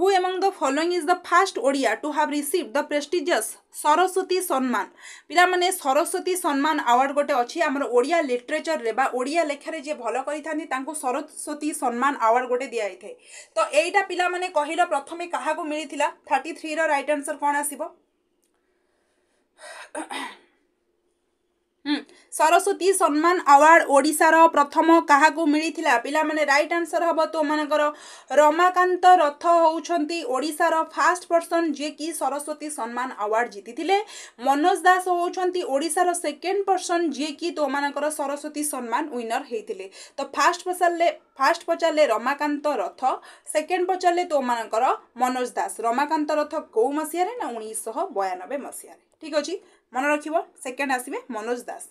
who among the following is the first Odia to have receive the prestigious Saraswati Samman ପିଲାମାନେ ସରସ୍ୱତୀ ସମ୍ମାନ ଆୱାର୍ଡ଼ ଗୋଟେ ଅଛି ଆମର ଓଡ଼ିଆ ଲିଟରେଚରରେ ବା ଓଡ଼ିଆ ଲେଖାରେ ଯିଏ ଭଲ କରିଥାନ୍ତି ତାଙ୍କୁ ସରସ୍ୱତୀ ସମ୍ମାନ ଆୱାର୍ଡ଼ ଗୋଟେ ଦିଆଯାଇଥାଏ ତ ଏଇଟା ପିଲାମାନେ କହିଲ ପ୍ରଥମେ କାହାକୁ ମିଳିଥିଲା ଥାର୍ଟି ଥ୍ରୀର ରାଇଟ୍ ଆନ୍ସର୍ କ'ଣ ଆସିବ ସରସ୍ୱତୀ ସମ୍ମାନ ଆୱାର୍ଡ଼ ଓଡ଼ିଶାର ପ୍ରଥମ କାହାକୁ ମିଳିଥିଲା ପିଲାମାନେ ରାଇଟ୍ ଆନ୍ସର୍ ହେବ ତୋମାନଙ୍କର ରମାକାନ୍ତ ରଥ ହେଉଛନ୍ତି ଓଡ଼ିଶାର ଫାଷ୍ଟ ପର୍ସନ୍ ଯିଏକି ସରସ୍ୱତୀ ସମ୍ମାନ ଆୱାର୍ଡ଼ ଜିତିଥିଲେ ମନୋଜ ଦାସ ହେଉଛନ୍ତି ଓଡ଼ିଶାର ସେକେଣ୍ଡ ପର୍ସନ୍ ଯିଏକି ତୋମାନଙ୍କର ସରସ୍ୱତୀ ସମ୍ମାନ ୱିନର୍ ହେଇଥିଲେ ତ ଫାଷ୍ଟ ପଚାରିଲେ ଫାଷ୍ଟ ପଚାରିଲେ ରମାକାନ୍ତ ରଥ ସେକେଣ୍ଡ ପଚାରିଲେ ତୋମାନଙ୍କର ମନୋଜ ଦାସ ରମାକାନ୍ତ ରଥ କେଉଁ ମସିହାରେ ନା ଉଣେଇଶହ ବୟାନବେ ମସିହାରେ ଠିକ୍ ଅଛି মনে রাখব সেকেন্ড আসবে মনোজ দাস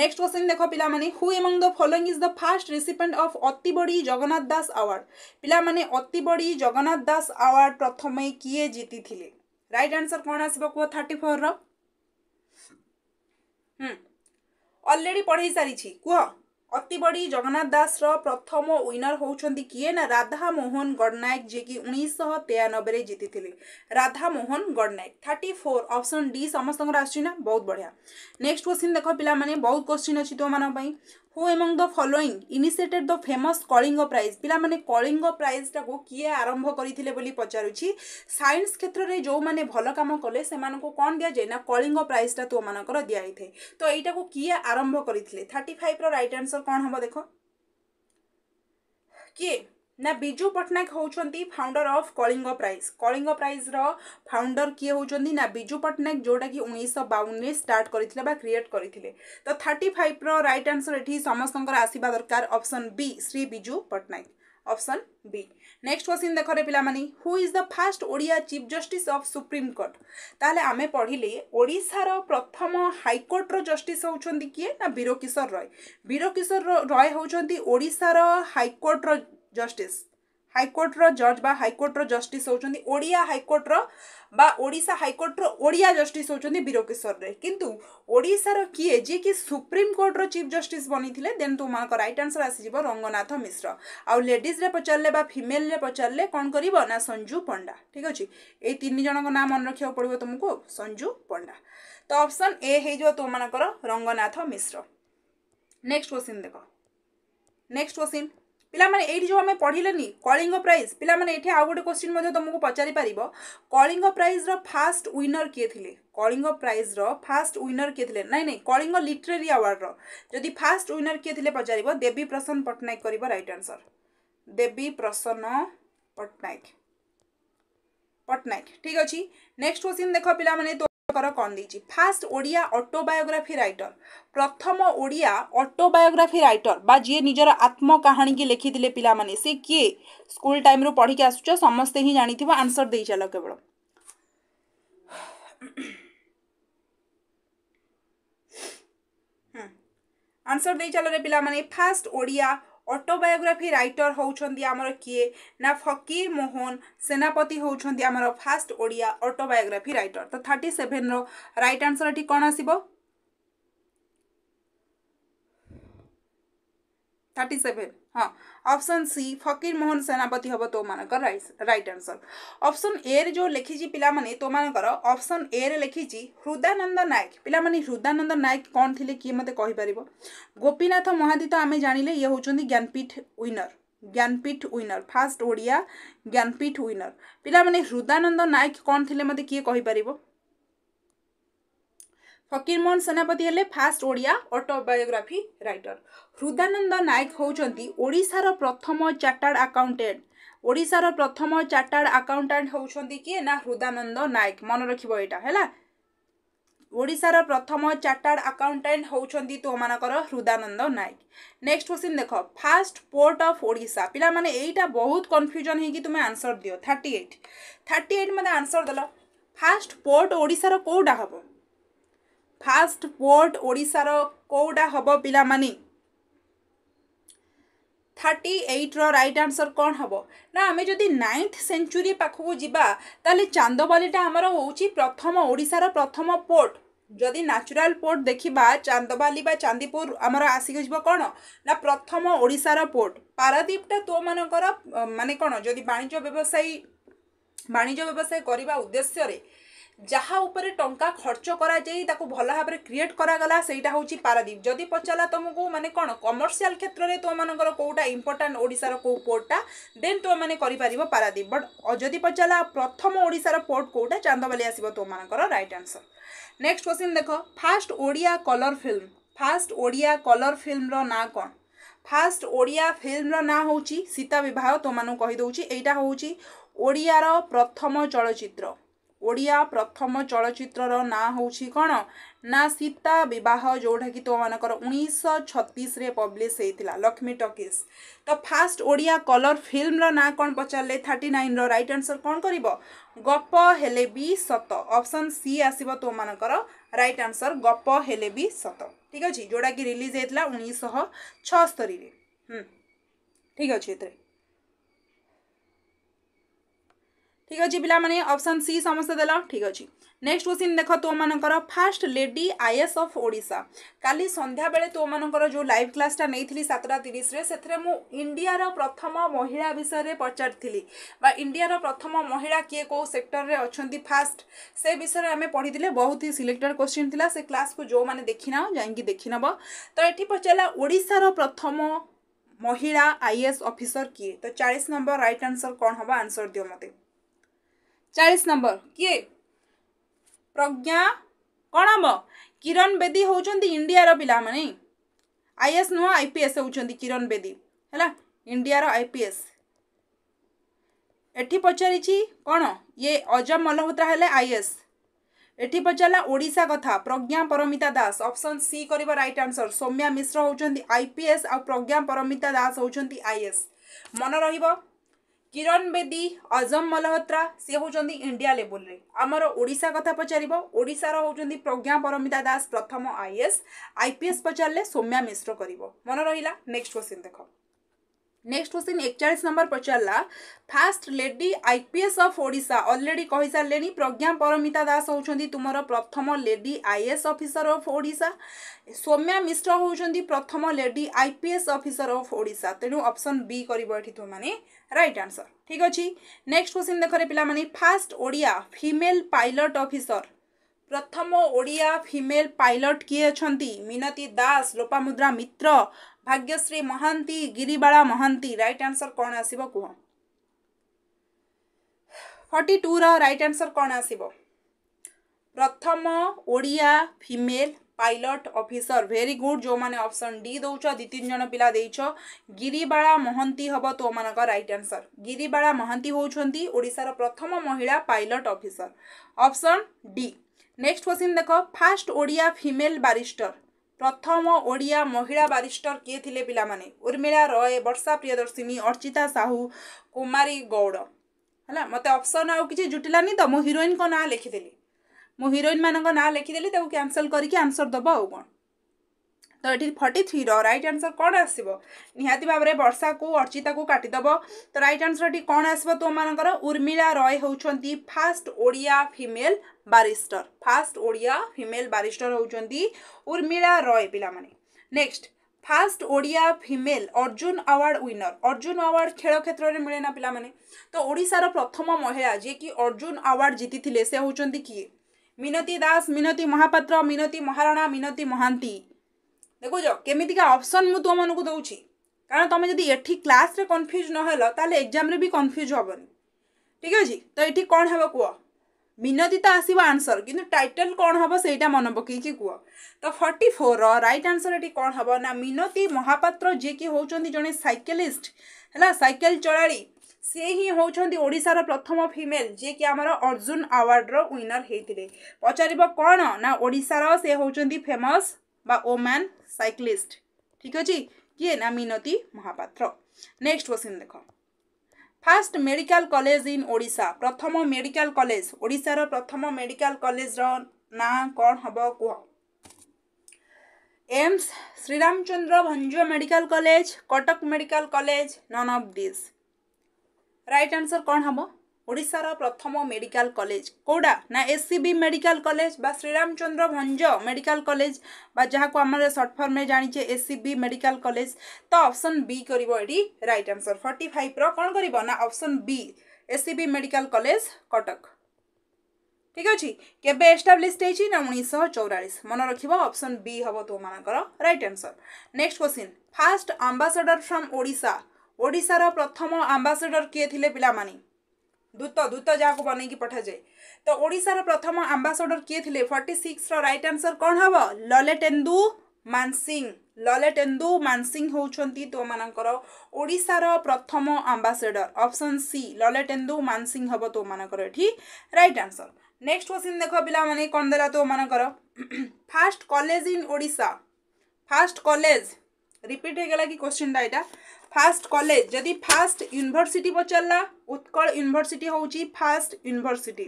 নেক্সট কোশ্চিন দেখ পিলামানে who among the following is the first recipient of Atibadi Jagannath Das award পিলামানে অতিবড়ি জগন্নাথ দাস আওয়ার্ড প্রথমে কিয়ে জিতিলে রাইট আনসর কোণ আসব কুহ থার্টি ফোর হুম অলরেডি পড়াই সারিছি কুহ ଅତି ବଡ଼ି ଜଗନ୍ନାଥ ଦାସର ପ୍ରଥମ ୱିନର୍ ହେଉଛନ୍ତି କିଏ ନା ରାଧାମୋହନ ଗଡ଼ନାୟକ ଯିଏକି ଉଣେଇଶହ ତେୟାନବେରେ ଜିତିଥିଲେ Radhamohan Gadanayak thirty four option D ସମସ୍ତଙ୍କର ଆସୁଛି ନା ବହୁତ ବଢ଼ିଆ ନେକ୍ସଟ କ୍ୱେଶ୍ଚିନ୍ ଦେଖ ପିଲାମାନେ ବହୁତ କ୍ୱେଶ୍ଚିନ୍ ଅଛି ତୋମାନଙ୍କ ପାଇଁ who among the following initiated the famous Kalinga prize ପିଲାମାନେ କଳିଙ୍ଗ ପ୍ରାଇଜ୍ଟାକୁ କିଏ ଆରମ୍ଭ କରିଥିଲେ ବୋଲି ପଚାରୁଛି ସାଇନ୍ସ କ୍ଷେତ୍ରରେ ଯେଉଁମାନେ ଭଲ କାମ କଲେ ସେମାନଙ୍କୁ କ'ଣ ଦିଆଯାଏ ନା କଳିଙ୍ଗ ପ୍ରାଇଜ୍ଟା ତୋମାନଙ୍କର ଦିଆହେଇଥାଏ ତ ଏଇଟାକୁ କିଏ ଆରମ୍ଭ କରିଥିଲେ ଥାର୍ଟି ଫାଇଭ୍ର ରାଇଟ୍ ଆନ୍ସର୍ କ'ଣ ହେବ ଦେଖ କିଏ ନା ବିଜୁ ପଟ୍ଟନାୟକ ହେଉଛନ୍ତି founder of Kalinga prize Kalinga ପ୍ରାଇଜ୍ର ଫାଉଣ୍ଡର କିଏ ହେଉଛନ୍ତି ନା ବିଜୁ ପଟ୍ଟନାୟକ ଯେଉଁଟାକି ଉଣେଇଶହ ବାଉନରେ ଷ୍ଟାର୍ଟ କରିଥିଲେ ବା କ୍ରିଏଟ୍ କରିଥିଲେ ତ ଥାର୍ଟି ଫାଇଭ୍ର ରାଇଟ୍ ଆନ୍ସର୍ ଏଠି ସମସ୍ତଙ୍କର ଆସିବା ଦରକାର option B Shri Biju Patnaik option B next question ଦେଖରେ ପିଲାମାନେ who is the first Odia chief justice of supreme court ତାହେଲେ ଆମେ ପଢ଼ିଲେ ଓଡ଼ିଶାର ପ୍ରଥମ ହାଇକୋର୍ଟର ଜଷ୍ଟିସ୍ ହେଉଛନ୍ତି କିଏ ନା ବୀରକିଶୋର ରୟ ବୀରକିଶୋର ରୟ ହେଉଛନ୍ତି ଓଡ଼ିଶାର ହାଇକୋର୍ଟର ଜଷ୍ଟିସ୍ ହାଇକୋର୍ଟର ଜଜ୍ ବା ହାଇକୋର୍ଟର ଜଷ୍ଟିସ୍ ହେଉଛନ୍ତି ଓଡ଼ିଆ ହାଇକୋର୍ଟର ବା ଓଡ଼ିଶା ହାଇକୋର୍ଟର ଓଡ଼ିଆ ଜଷ୍ଟିସ୍ ହେଉଛନ୍ତି ବୀରକିଶୋର ରେ କିନ୍ତୁ ଓଡ଼ିଶାର କିଏ ଯିଏକି ସୁପ୍ରିମକୋର୍ଟର ଚିଫ୍ ଜଷ୍ଟିସ୍ ବନିଥିଲେ ଦେନ୍ ତୁମମାନଙ୍କ ରାଇଟ୍ ଆନ୍ସର୍ ଆସିଯିବ ରଙ୍ଗନାଥ ମିଶ୍ର ଆଉ ଲେଡ଼ିଜ୍ରେ ପଚାରିଲେ ବା ଫିମେଲ୍ରେ ପଚାରିଲେ କ'ଣ କରିବ ନା ସଞ୍ଜୁ ପଣ୍ଡା ଠିକ୍ ଅଛି ଏଇ ତିନି ଜଣଙ୍କ ନାଁ ମନେ ରଖିବାକୁ ପଡ଼ିବ ତୁମକୁ ସଞ୍ଜୁ ପଣ୍ଡା ତ ଅପସନ୍ ଏ ହେଇଯିବ ତୁମମାନଙ୍କର ରଙ୍ଗନାଥ ମିଶ୍ର ନେକ୍ସଟ କ୍ୱେଶ୍ଚିନ୍ ଦେଖ ନେକ୍ସଟ କ୍ୱେଶ୍ଚିନ୍ ପିଲାମାନେ ଏଇଠି ଯେଉଁ ଆମେ ପଢ଼ିଲେନି କଳିଙ୍ଗ ପ୍ରାଇଜ୍ ପିଲାମାନେ ଏଠି ଆଉ ଗୋଟେ କୋଶ୍ଚିନ୍ ମଧ୍ୟ ତୁମକୁ ପଚାରିପାରିବ କଳିଙ୍ଗ ପ୍ରାଇଜ୍ର ଫାଷ୍ଟ ୱିନର୍ କିଏ ଥିଲେ କଳିଙ୍ଗ ପ୍ରାଇଜ୍ର ଫାଷ୍ଟ ୱିନର୍ କିଏ ଥିଲେ ନାଇଁ ନାଇଁ କଳିଙ୍ଗ ଲିଟରେରୀ ଆୱାର୍ଡ଼ର ଯଦି ଫାଷ୍ଟ ୱିନର୍ କିଏ ଥିଲେ ପଚାରିବ ଦେବୀ ପ୍ରସନ୍ନ ପଟ୍ଟନାୟକ କରିବ ରାଇଟ୍ ଆନ୍ସର୍ ଦେବୀ ପ୍ରସନ୍ନ ପଟ୍ଟନାୟକ ପଟ୍ଟନାୟକ ଠିକ୍ ଅଛି ନେକ୍ସଟ କୋଶ୍ଚିନ୍ ଦେଖ ପିଲାମାନେ ଙ୍କର କ'ଣ ଦେଇଛି ଫାର୍ଷ୍ଟ ଓଡ଼ିଆ ଅଟୋବାୟୋଗ୍ରାଫି ରାଇଟର ପ୍ରଥମ ଓଡ଼ିଆ ଅଟୋବାୟୋଗ୍ରାଫି ରାଇଟର ବା ଯିଏ ନିଜର ଆତ୍ମକାହାଣୀକି ଲେଖିଥିଲେ ପିଲାମାନେ ସେ କିଏ ସ୍କୁଲ ଟାଇମ୍ରୁ ପଢ଼ିକି ଆସୁଛ ସମସ୍ତେ ହିଁ ଜାଣିଥିବ ଆନ୍ସର ଦେଇଚାଲ କେବଳ ଆନ୍ସର ଦେଇଚାଲରେ ପିଲାମାନେ ଫାଷ୍ଟ ଓଡ଼ିଆ অটোবায়োগ্রাফি রাইটর হচ্ছেন আমার কি না ফকির মোহন সেনাপতি হচ্ছেন আমার ফার্স্ট ওড়িয়া অটোবায়োগ্রাফি রাইটর তো থার্টি সেভেন রাইট আনসর এটি কন আসব थर्टी सेभेन हाँ ऑप्शन सी फकीर मोहन सेनापति हम तुमकर रईट आंसर ऑप्शन ए रे जो लिखी पाने तुमकर ऑप्शन ए रे लिखी हृदानंद नायक पाने हृदानंद नायक कौन थे किए मत कहीपर गोपीनाथ महादी तो आम लें ये होती Jnanpith winner Jnanpith winner first Odia Jnanpith winner पाने हृदानंद नायक कौन थे मत किए कहीपर ଫକୀରମୋହନ ସେନାପତି ହେଲେ first Odia autobiography writer Hridananda Nayak ହେଉଛନ୍ତି ଓଡ଼ିଶାର ପ୍ରଥମ ଚାର୍ଟାର୍ଡ ଆକାଉଣ୍ଟାଣ୍ଟ ଓଡ଼ିଶାର ପ୍ରଥମ ଚାର୍ଟାର୍ଡ ଆକାଉଣ୍ଟାଣ୍ଟ ହେଉଛନ୍ତି କିଏ ନା ହୃଦାନନ୍ଦ ନାୟକ ମନେ ରଖିବ ଏଇଟା ହେଲା ଓଡ଼ିଶାର ପ୍ରଥମ ଚାର୍ଟାର୍ଡ ଆକାଉଣ୍ଟାଣ୍ଟ ହେଉଛନ୍ତି ତୁମମାନଙ୍କର ହୃଦାନନ୍ଦ ନାୟକ ନେକ୍ସଟ କ୍ୱେଶ୍ଚିନ୍ ଦେଖ ଫାଷ୍ଟ ପୋର୍ଟ ଅଫ୍ ଓଡ଼ିଶା ପିଲାମାନେ ଏଇଟା ବହୁତ କନଫ୍ୟୁଜନ୍ ହେଇକି ତୁମେ ଆନ୍ସର ଦିଅ ଥାର୍ଟି ଏଇଟ୍ ଥାର୍ଟି ଏଇଟ୍ ମୋତେ ଆନ୍ସର ଦେଲ ଫାଷ୍ଟ ପୋର୍ଟ ଓଡ଼ିଶାର କେଉଁଟା ହେବ ଫାଷ୍ଟ ଭୋଟ୍ ଓଡ଼ିଶାର କେଉଁଟା ହେବ ପିଲାମାନେ থার্টি এইট্র রাইট আনসর কণ হব না আমি যদি নাইন্থ সেঞ্চুরি পাখক যা তাহলে চান্দবালিটা আমার হচ্ছে প্রথম ওড়শার প্রথম পোর্ট যদি ন্যাচুরাল পোর্ট দেখিবা চান্দবালি বা চাঁদিপুর আমার আসিক যাব কোণ না প্রথম ওড়শার পোর্ট পারাদ্বীপটা তো মানকর মানে কোণ যদি বাণিজ্য ব্যবসায়ী বাণিজ্য ব্যবসায় করা উদ্দেশ্যে ଯାହା ଉପରେ ଟଙ୍କା ଖର୍ଚ୍ଚ କରାଯାଇ ତାକୁ ଭଲ ଭାବରେ କ୍ରିଏଟ୍ କରାଗଲା ସେଇଟା ହେଉଛି ପାରାଦ୍ୱୀପ ଯଦି ପଚାରିଲା ତୁମକୁ ମାନେ କ'ଣ କମର୍ସିଆଲ କ୍ଷେତ୍ରରେ ତୁମମାନଙ୍କର କେଉଁଟା ଇମ୍ପୋର୍ଟାଣ୍ଟ ଓଡ଼ିଶାର କେଉଁ ପୋର୍ଟଟା ଦେନ୍ ତୁମେମାନେ କରିପାରିବ ପାରାଦ୍ୱୀପ ବଟ୍ ଯଦି ପଚାରିଲା ପ୍ରଥମ ଓଡ଼ିଶାର ପୋର୍ଟ କେଉଁଟା ଚାନ୍ଦବାଲି ଆସିବ ତୁମମାନଙ୍କର ରାଇଟ୍ ଆନ୍ସର୍ ନେକ୍ସଟ କ୍ୱେଶ୍ଚିନ୍ ଦେଖ first Odia colour film first Odia colour ଫିଲ୍ମର ନାଁ କ'ଣ ଫାଷ୍ଟ ଓଡ଼ିଆ ଫିଲ୍ମର ନାଁ ହେଉଛି ସୀତା ବିବାହ ତୁମମାନଙ୍କୁ କହିଦେଉଛି ଏଇଟା ହେଉଛି ଓଡ଼ିଆର ପ୍ରଥମ ଚଳଚ୍ଚିତ୍ର ଓଡ଼ିଆ ପ୍ରଥମ ଚଳଚ୍ଚିତ୍ରର ନାଁ ହେଉଛି କ'ଣ ନା ସୀତା ବିବାହ ଯେଉଁଟାକି ତୋମାନଙ୍କର ଉଣେଇଶହ ଛତିଶରେ ପବ୍ଲିଶ ହେଇଥିଲା ଲକ୍ଷ୍ମୀ ଟକିସ୍ ତ ଫାଷ୍ଟ ଓଡ଼ିଆ କଲର୍ ଫିଲ୍ମର ନାଁ କ'ଣ ପଚାରିଲେ ଥାର୍ଟି ନାଇନ୍ର ରାଇଟ୍ ଆନ୍ସର୍ କ'ଣ କରିବ ଗପ ହେଲେ ବି ସତ ଅପସନ୍ ସି ଆସିବ ତୋମାନଙ୍କର ରାଇଟ୍ ଆନ୍ସର୍ ଗପ ହେଲେ ବି ସତ ଠିକ୍ ଅଛି ଯେଉଁଟାକି ରିଲିଜ୍ ହେଇଥିଲା ଉଣେଇଶହ ଛଅସ୍ତରୀରେ ହୁଁ ଠିକ୍ ଅଛି ଏଥିରେ ঠিক আছে পিলামানে অপশন সি সমস্ত দেল ঠিক আছে নেক্সট কোশ্চিন দেখ তোমানকর first lady IAS of Odisha কালি সন্ধ্যাবেলে তোমানকর যে লাইভ ক্লাসটা নেইছিলি সাতটা তিরিশে সেথিরে মু ইন্ডিয়ার প্রথম মহিলা বিষয়ে পচারিলি বা ইন্ডিয়ার প্রথম মহিলা কিয়ে কেউ সেক্টরের অনেক ফার্স্ট সে বিষয়ে আমি পড়িলে বহুত হি সিলেক্টেড কোশ্চিন লা সে ক্লাসকে যে দেখি নাও যাই দেখি নব তো এটি পচারা ওড়িশার প্রথম মহিলা আইএস অফিসর কিয়ে তো চাশ নম্বর রাইট আনসর কম হব আনসর দিও মতো ଚାଳିଶ ନମ୍ବର କିଏ ପ୍ରଜ୍ଞା କ'ଣ ହେବ କିରଣ ବେଦୀ ହେଉଛନ୍ତି ଇଣ୍ଡିଆର ପିଲାମାନେ ଆଇଏଏସ୍ ନୁହଁ ଆଇପିଏସ୍ ହେଉଛନ୍ତି କିରଣ ବେଦୀ ହେଲା ଇଣ୍ଡିଆର ଆଇପିଏସ୍ ଏଠି ପଚାରିଛି କ'ଣ ଇଏ ଅଜମ ମଲହୋତ୍ରା ହେଲେ ଆଇଏଏସ୍ ଏଠି ପଚାରିଲା ଓଡ଼ିଶା କଥା ପ୍ରଜ୍ଞା ପରମିତା ଦାସ ଅପସନ୍ ସି କରିବ ରାଇଟ୍ ଆନ୍ସର୍ ସୌମ୍ୟା ମିଶ୍ର ହେଉଛନ୍ତି ଆଇପିଏସ୍ ଆଉ ପ୍ରଜ୍ଞା ପରମିତା ଦାସ ହେଉଛନ୍ତି ଆଇଏଏସ୍ ମନେ ରହିବ କିରଣ ବେଦୀ ଅଜମ ମଲହୋତ୍ରା ସିଏ ହେଉଛନ୍ତି ଇଣ୍ଡିଆ ଲେବୁଲରେ ଆମର ଓଡ଼ିଶା କଥା ପଚାରିବ ଓଡ଼ିଶାର ହେଉଛନ୍ତି ପ୍ରଜ୍ଞା ପରମିତା ଦାସ ପ୍ରଥମ ଆଇଏଏସ୍ ଆଇପିଏସ୍ ପଚାରିଲେ ସୌମ୍ୟା ମିଶ୍ର କରିବ ମନେ ରହିଲା ନେକ୍ସଟ କ୍ୱେଶ୍ଚିନ୍ ଦେଖ નેક્સ્ટ ક્વેશ્ચન એકચાળીસ નંબર પર ચાલલા first lady IPS of Odisha already કહી સારે પ્રજ્ઞા પરમિતા દાસ હોઉં તુમર પ્રથમ lady IAS officer of Odisha Soumya Mishra ହେଉଛନ୍ତି ପ୍ରଥମ lady I P S officer of Odisha ତେଣୁ ଅପସନ୍ ବି କରିବ ଏଠି ତୁମମାନେ ରାଇଟ୍ ଆନ୍ସର୍ ଠିକ୍ ଅଛି ନେକ୍ସଟ କ୍ୱେଶ୍ଚିନ୍ ଦେଖରେ ପିଲାମାନେ first Odia female pilot officer ପ୍ରଥମ ଓଡ଼ିଆ ଫିମେଲ୍ ପାଇଲଟ୍ କିଏ ଅଛନ୍ତି ମିନତି ଦାସ ଲୋପାମୁଦ୍ରା ମିତ୍ର भाग्यश्री महान्त गिरीबा महान्ती रइट आन्सर कन् आस फर्टी टु रइट आन्सर कन् आस प्रथम ओडिया ओड पायलट अफिसर भेरी गुड जो माने ऑप्शन अप्सन डि देउछ दुई तिनजना पिछ गिरि महान्ती हे तो रइट आन्सर गिरी बाला महान्त ओडार प्रथम महिला pilot officer option D next question देखो फास्ट ओडिया फीमेल बारिष्टर ପ୍ରଥମ ଓଡ଼ିଆ ମହିଳା ବାରିଷ୍ଟର କିଏ ଥିଲେ ପିଲାମାନେ ଉର୍ମିଳା ରୟ ବର୍ଷା ପ୍ରିୟଦର୍ଶିନୀ ଅର୍ଚ୍ଚିତା ସାହୁ କୁମାରୀ ଗୌଡ଼ ହେଲା ମୋତେ ଅପସନ୍ ଆଉ କିଛି ଜୁଟିଲାନି ତ ମୁଁ ହିରୋଇନ୍ଙ୍କ ନାଁ ଲେଖିଦେଲି ମୁଁ ହିରୋଇନ୍ ମାନଙ୍କ ନାଁ ଲେଖିଦେଲି ତାକୁ କ୍ୟାନସଲ୍ କରିକି ଆନ୍ସର୍ ଦେବ ଆଉ କ'ଣ तो ये फर्टी थ्री रईट आनसर कौन आसती भाव में वर्षा को अर्चिता को काटिदेव तो रईट आनसर ये कौन आस उर्मिला रॉय हो first Odia female barrister first Odia female barrister होती उर्मिला रय पाने next first Odia female Arjun award winner Arjun award खेल क्षेत्र में मिले ना पाने तो ओडार प्रथम महिला जी अर्जुन अवार्ड जीति से होती किए मीनती दास मीनती महापात्र मीनती महाराणा मीनती महांती ଦେଖୁଛ କେମିତିକା ଅପସନ୍ ମୁଁ ତୁମମାନଙ୍କୁ ଦେଉଛି କାରଣ ତୁମେ ଯଦି ଏଠି କ୍ଲାସ୍ରେ କନଫ୍ୟୁଜ୍ ନହେଲ ତାହେଲେ ଏକ୍ଜାମ୍ରେ ବି କନଫ୍ୟୁଜ୍ ହେବନି ଠିକ୍ ଅଛି ତ ଏଠି କ'ଣ ହେବ କୁହ ମିନତି ତ ଆସିବ ଆନ୍ସର୍ କିନ୍ତୁ ଟାଇଟଲ୍ କ'ଣ ହେବ ସେଇଟା ମନେ ପକାଇକି କୁହ ତ ଫର୍ଟି ଫୋର୍ର ରାଇଟ୍ ଆନ୍ସର୍ ଏଠି କ'ଣ ହେବ ନା ମିନତି ମହାପାତ୍ର ଯିଏକି ହେଉଛନ୍ତି ଜଣେ ସାଇକେଲିଷ୍ଟ ହେଲା ସାଇକେଲ ଚଳାଳି ସେ ହିଁ ହେଉଛନ୍ତି ଓଡ଼ିଶାର ପ୍ରଥମ ଫିମେଲ୍ ଯିଏକି ଆମର ଅର୍ଜୁନ ଆୱାର୍ଡ଼ର ୱିନର୍ ହେଇଥିଲେ ପଚାରିବ କ'ଣ ନା ଓଡ଼ିଶାର ସେ ହେଉଛନ୍ତି ଫେମସ୍ ବା ଓମ୍ୟାନ୍ ସାଇକ୍ଲିଷ୍ଟ ଠିକ୍ ଅଛି କିଏ ନା ମିନତି ମହାପାତ୍ର ନେକ୍ସଟ କ୍ୱେଶ୍ଚିନ୍ ଦେଖ first medical college in Odisha ପ୍ରଥମ ମେଡ଼ିକାଲ କଲେଜ ଓଡ଼ିଶାର ପ୍ରଥମ ମେଡ଼ିକାଲ କଲେଜର ନାଁ କ'ଣ ହେବ କୁହ AIIMS Shriramchandra Bhanj medical college Cuttack medical college none of this right answer କ'ଣ ହେବ ଓଡ଼ିଶାର ପ୍ରଥମ ମେଡ଼ିକାଲ କଲେଜ କେଉଁଟା ନା S C B medical college ବା ଶ୍ରୀରାମଚନ୍ଦ୍ର ଭଞ୍ଜ ମେଡ଼ିକାଲ କଲେଜ ବା ଯାହାକୁ ଆମର ସର୍ଟ ଫର୍ମରେ ଜାଣିଛେ S C B medical college ତ ଅପସନ୍ ବି କରିବ ଏଠି ରାଇଟ୍ ଆନ୍ସର୍ ଫର୍ଟି ଫାଇଭ୍ର କ'ଣ କରିବ ନା option B S C B medical college Cuttack ଠିକ୍ ଅଛି କେବେ ଏଷ୍ଟାବ୍ଲିଶ୍ଡ ହେଇଛି ନା ଉଣେଇଶହ ଚଉରାଳିଶ ମନେ ରଖିବ ଅପସନ୍ ବି ହେବ ତୁମମାନଙ୍କର right answer next question first ambassador from Odisha ଓଡ଼ିଶାର ପ୍ରଥମ ଆମ୍ବାସଡ଼ର କିଏ ଥିଲେ ପିଲାମାନେ দূত দূত যাকে বনাইকি পঠাযায়ে তো ওড়িশার প্রথম আম্বাসডর কি লে ফর্টি সিক্সর রাইট আনসর কণ হব ললেটেন্দু মানসিং ললেটেন্দু মানসিং হচ্ছেন তোমানকর ওড়িশার প্রথম ambassador option C Lalatendu Mansingh হব তোমানকর এটি রাইট আনসর নেক্সট কোশ্চিন দেখ পিলামানে কণ দেলা তোমানকর first college in Odisha first college repeat হয়ে গেল কি কোশ্চিনটা এটা ফার্স্ট কলেজ যদি ফার্স্ট ইউনিভার্সিটি পচারা উৎকল ইউনিভার্সিটি হচ্ছে ফার্স্ট ইউনিভার্সিটি